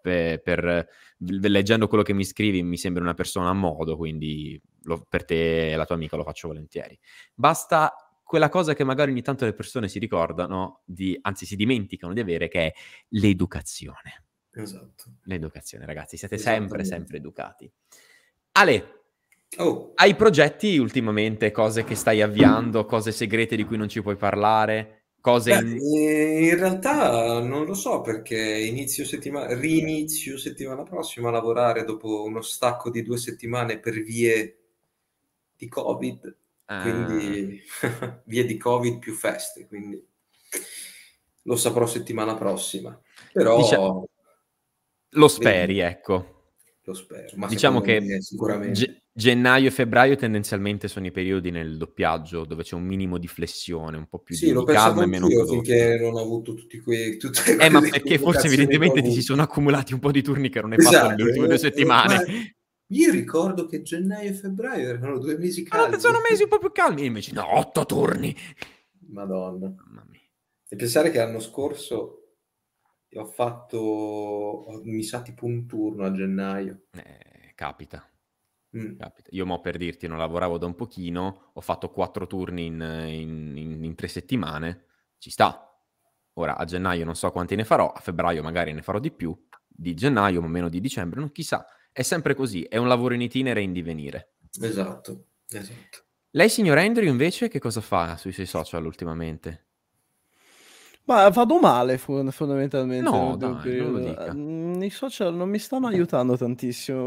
per, per, leggendo quello che mi scrivi mi sembri una persona a modo, quindi lo, per te e la tua amica lo faccio volentieri. Basta quella cosa che magari ogni tanto le persone si ricordano, di, anzi si dimenticano di avere, che è l'educazione. Esatto. L'educazione, ragazzi, siete sempre, sempre educati. Ale, oh. hai progetti ultimamente, cose che stai avviando, cose segrete di cui non ci puoi parlare? cose... Beh, eh, in... realtà non lo so perché inizio settimana rinizio settimana prossima a lavorare dopo uno stacco di due settimane per vie di Covid, ah. quindi vie di Covid più feste, quindi lo saprò settimana prossima. Però diciamo, lo speri, ecco. Lo spero, ma diciamo che sicuramente Gennaio e febbraio tendenzialmente sono i periodi nel doppiaggio dove c'è un minimo di flessione, un po' più sì, di, lo di calma e meno io finché non ho avuto tutti quei, tutte Eh, ma perché forse evidentemente ti si sono accumulati un po' di turni che non hai esatto, fatto nelle esatto, ultime due settimane. Io ricordo che gennaio e febbraio erano due mesi calmi. Ah, sono mesi un po' più calmi. invece, no, otto turni. Madonna. Mamma mia. E pensare che l'anno scorso ho fatto, mi sa, tipo un turno a gennaio. Eh, capita. Mm. Io mo per dirti non lavoravo da un pochino, ho fatto quattro turni in, in, in, in, tre settimane, ci sta. Ora a gennaio non so quanti ne farò, a febbraio magari ne farò di più, di gennaio ma meno di dicembre, non chissà. È sempre così, è un lavoro in itinere e in divenire. Esatto, esatto. Lei signor Andrew invece che cosa fa sui suoi social ultimamente? Ma vado male fondamentalmente. No, dai, non mm, I social non mi stanno aiutando tantissimo.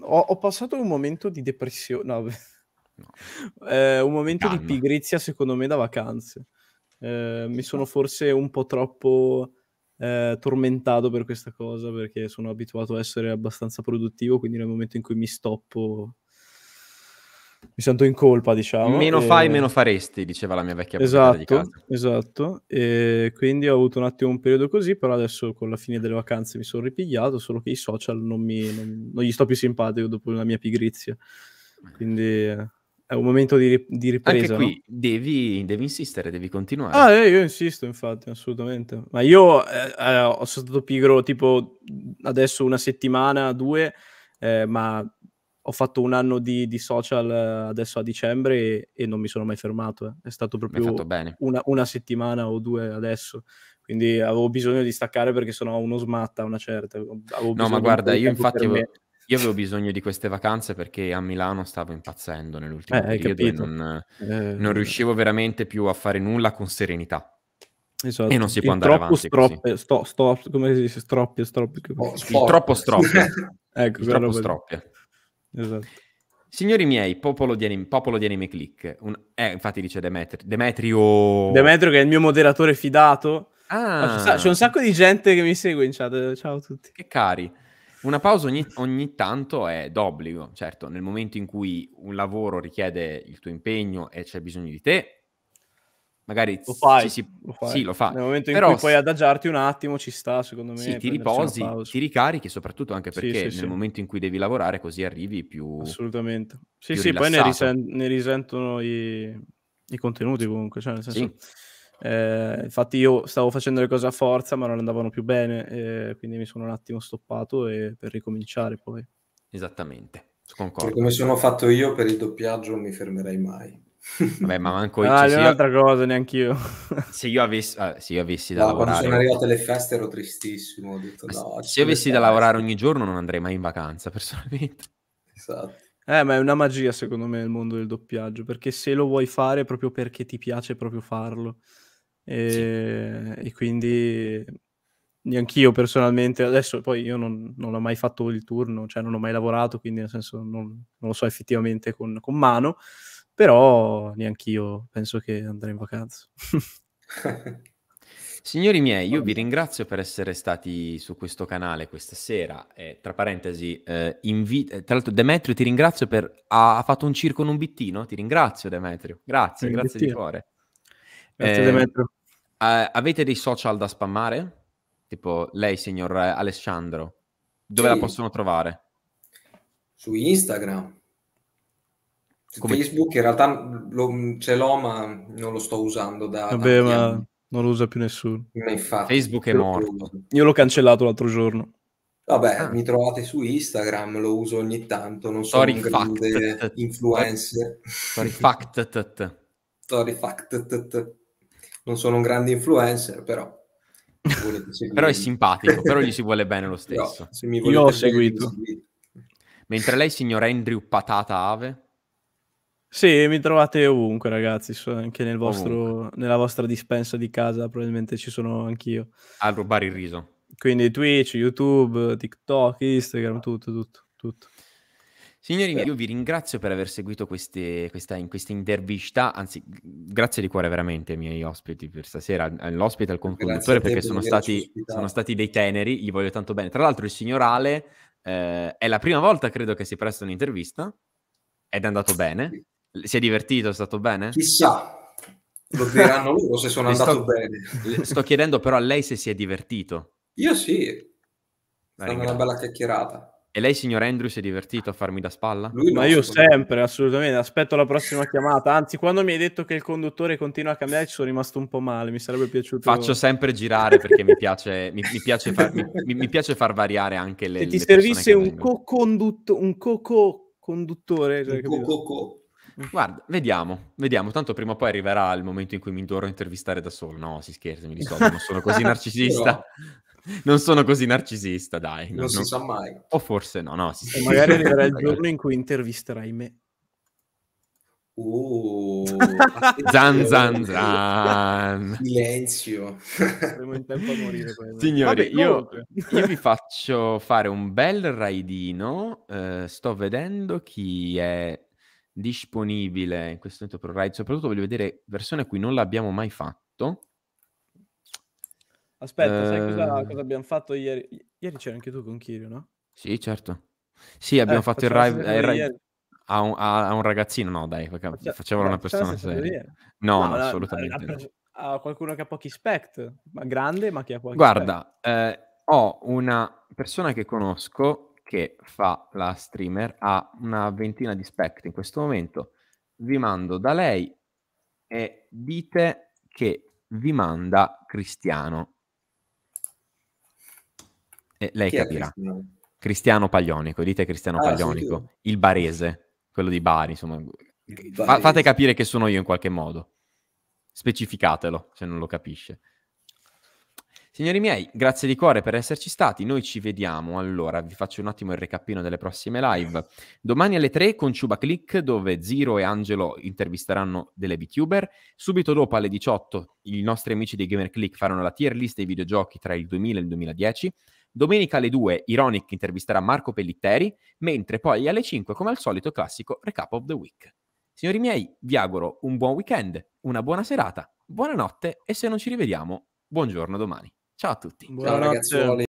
Ho, ho passato un momento di depressione, no. eh, un momento Calma. di pigrizia secondo me da vacanze. Eh, mi sono forse un po' troppo eh, tormentato per questa cosa perché sono abituato a essere abbastanza produttivo, quindi nel momento in cui mi stoppo mi sento in colpa, diciamo. Meno e... fai, meno faresti, diceva la mia vecchia esatto, Esatto, e quindi ho avuto un attimo un periodo così, però adesso con la fine delle vacanze mi sono ripigliato, solo che i social non, mi, non, non gli sto più simpatico dopo la mia pigrizia. Quindi eh, è un momento di, di ripresa. Anche qui no? devi, devi, insistere, devi continuare. Ah, eh, io insisto, infatti, assolutamente. Ma io eh, eh, sono stato pigro tipo adesso una settimana, due, eh, ma ho fatto un anno di, di, social eh, adesso a dicembre e, e, non mi sono mai fermato. Eh. È stato proprio una, una, settimana o due adesso. Quindi avevo bisogno di staccare perché sono uno smatta una certa. Avevo no, ma guarda, io infatti avevo, io avevo, bisogno di queste vacanze perché a Milano stavo impazzendo nell'ultimo eh, periodo e non, eh, non eh. riuscivo veramente più a fare nulla con serenità. Esatto. E non si può il andare avanti. Stroppe, sto, sto, come si dice? Stroppie, stroppie. Oh, il troppo stroppie. ecco, il troppo stroppie. Esatto. Signori miei, popolo di, anime, popolo di anime click. Un, eh, infatti dice Demetri, Demetrio. Demetrio che è il mio moderatore fidato. Ah. No, c'è, un ah. sacco di gente che mi segue in chat. Ciao a tutti. Che cari. Una pausa ogni, ogni tanto è d'obbligo, certo, nel momento in cui un lavoro richiede il tuo impegno e c'è bisogno di te, magari lo fai, si, lo fai. Sì, lo fa. Nel momento in Però, cui puoi adagiarti un attimo, ci sta, secondo me. Sì, ti riposi, ti ricarichi, soprattutto anche perché sì, nel sì, momento in cui devi lavorare, così arrivi più. Assolutamente. Sì, più sì, rilassato. poi ne, risen- ne risentono i, i, contenuti comunque. Cioè, nel senso. Eh, infatti io stavo facendo le cose a forza ma non andavano più bene quindi mi sono un attimo stoppato e, per ricominciare poi esattamente cioè, concordo. come sono fatto io per il doppiaggio non mi fermerei mai Vabbè, ma manco io. Ah, cioè, un'altra io... cosa, neanche io. se io avessi, ah, se io avessi da no, lavorare. Quando sono arrivato alle feste ero tristissimo. Ho detto, no, se io avessi da lavorare ogni giorno, non andrei mai in vacanza, personalmente. Esatto. Eh, ma è una magia secondo me il mondo del doppiaggio, perché se lo vuoi fare è proprio perché ti piace proprio farlo. E, sì. e quindi neanch'io personalmente, adesso poi io non, non, ho mai fatto il turno, cioè non ho mai lavorato, quindi nel senso non, non lo so effettivamente con, con mano, però neanche io penso che andrei in vacanza. Signori miei, io vi ringrazio per essere stati su questo canale questa sera. Eh, tra parentesi, eh, invi- eh, tra l'altro Demetrio ti ringrazio per... Ha, ha fatto un circo in un bittino? Ti ringrazio Demetrio, grazie, Inbittino. Eh, grazie di cuore. Grazie eh, Demetrio. avete dei social da spammare? Tipo lei, signor Alessandro, dove sì. la possono trovare? Su Instagram. Come... Facebook in realtà lo, ce l'ho, ma non lo sto usando da Vabbè, ma anni. non lo usa più nessuno. Infatti, Facebook è morto. Io l'ho cancellato l'altro giorno. Vabbè, ah. mi trovate su Instagram, lo uso ogni tanto, non sono un grande influencer. Sorry fact. Non sono un grande influencer, però... però è simpatico, però gli si vuole bene lo stesso. Io ho seguito. Mentre lei, signor Andrew Patata Ave... Sì, mi trovate ovunque, ragazzi. So- Anche nel vostro, nella vostra dispensa di casa, probabilmente ci sono anch'io. A rubare il riso. Quindi Twitch, YouTube, TikTok, Instagram, tutto, tutto, tutto. Signori miei, io vi ringrazio per aver seguito queste, questa, in queste interviste, anzi grazie di cuore veramente ai miei ospiti per stasera, all'ospite e al conduttore perché sono, stati, sono stati, dei teneri, gli voglio tanto bene. Tra l'altro il signor Ale eh, è la prima volta credo che si presta un'intervista ed è andato bene. Si è divertito? È stato bene? Chissà, lo diranno loro se sono andato sto, bene. sto chiedendo però a lei se si è divertito. Io sì, è stata una bella chiacchierata. E lei, signor Andrew, si è divertito a farmi da spalla? Lui Ma io sempre, assolutamente. Aspetto la prossima chiamata. Anzi, quando mi hai detto che il conduttore continua a cambiare, ci sono rimasto un po' male. Mi sarebbe piaciuto. Faccio sempre girare perché mi, piace, mi, mi, piace far, mi, piace, far, variare anche le. Se ti le servisse un co conduttore un co-co-conduttore. Un co-co-co. Mm. Guarda, vediamo, vediamo. Tanto prima o poi arriverà il momento in cui mi dovrò intervistare da solo. No, si scherza, mi dissocio, non sono così narcisista. non sono così narcisista, dai. Non, non si sa mai. O forse no, no. Si e magari arriverà il giorno in cui intervisterai me. Uh, zan zan zan silenzio morire, signori Vabbè, io, io, vi faccio fare un bel raidino uh, sto vedendo chi è disponibile in questo momento per Ride. Soprattutto voglio vedere versione a cui non l'abbiamo mai fatto. Aspetta, eh... sai cosa, ehm cosa, abbiamo fatto ieri? ieri c'era anche tu con Kirio, no? Sì, certo. Sì, abbiamo eh, fatto il eh, Ride... Rive... A, a, a un, ragazzino, no dai, Faccia... facevano eh, una persona seria. No, no, no, assolutamente. A, no. a, qualcuno che ha pochi spect, ma grande, ma che ha pochi Guarda, eh, ho una persona che conosco che fa la streamer ha una ventina di spectri in questo momento. Vi mando da lei e dite che vi manda Cristiano. E lei Chi capirà. Cristiano? Cristiano? Paglionico, dite Cristiano ah, Paglionico, il barese, quello di Bari, insomma. Fa- fate capire che sono io in qualche modo. Specificatelo se non lo capisce. Signori miei, grazie di cuore per esserci stati. Noi ci vediamo. Allora, vi faccio un attimo il recapino delle prossime live. Domani alle 3 con Ciuba Click, dove Ziro e Angelo intervisteranno delle VTuber. Subito dopo alle 18 i nostri amici dei Gamer Click faranno la tier list dei videogiochi tra il 2000 e il 2010. Domenica alle 2 Ironic intervisterà Marco Pellitteri, mentre poi alle 5, come al solito, classico Recap of the Week. Signori miei, vi auguro un buon weekend, una buona serata, buonanotte e se non ci rivediamo, buongiorno domani. Ciao a tutti. Buonanotte. Ciao ragazzuoli.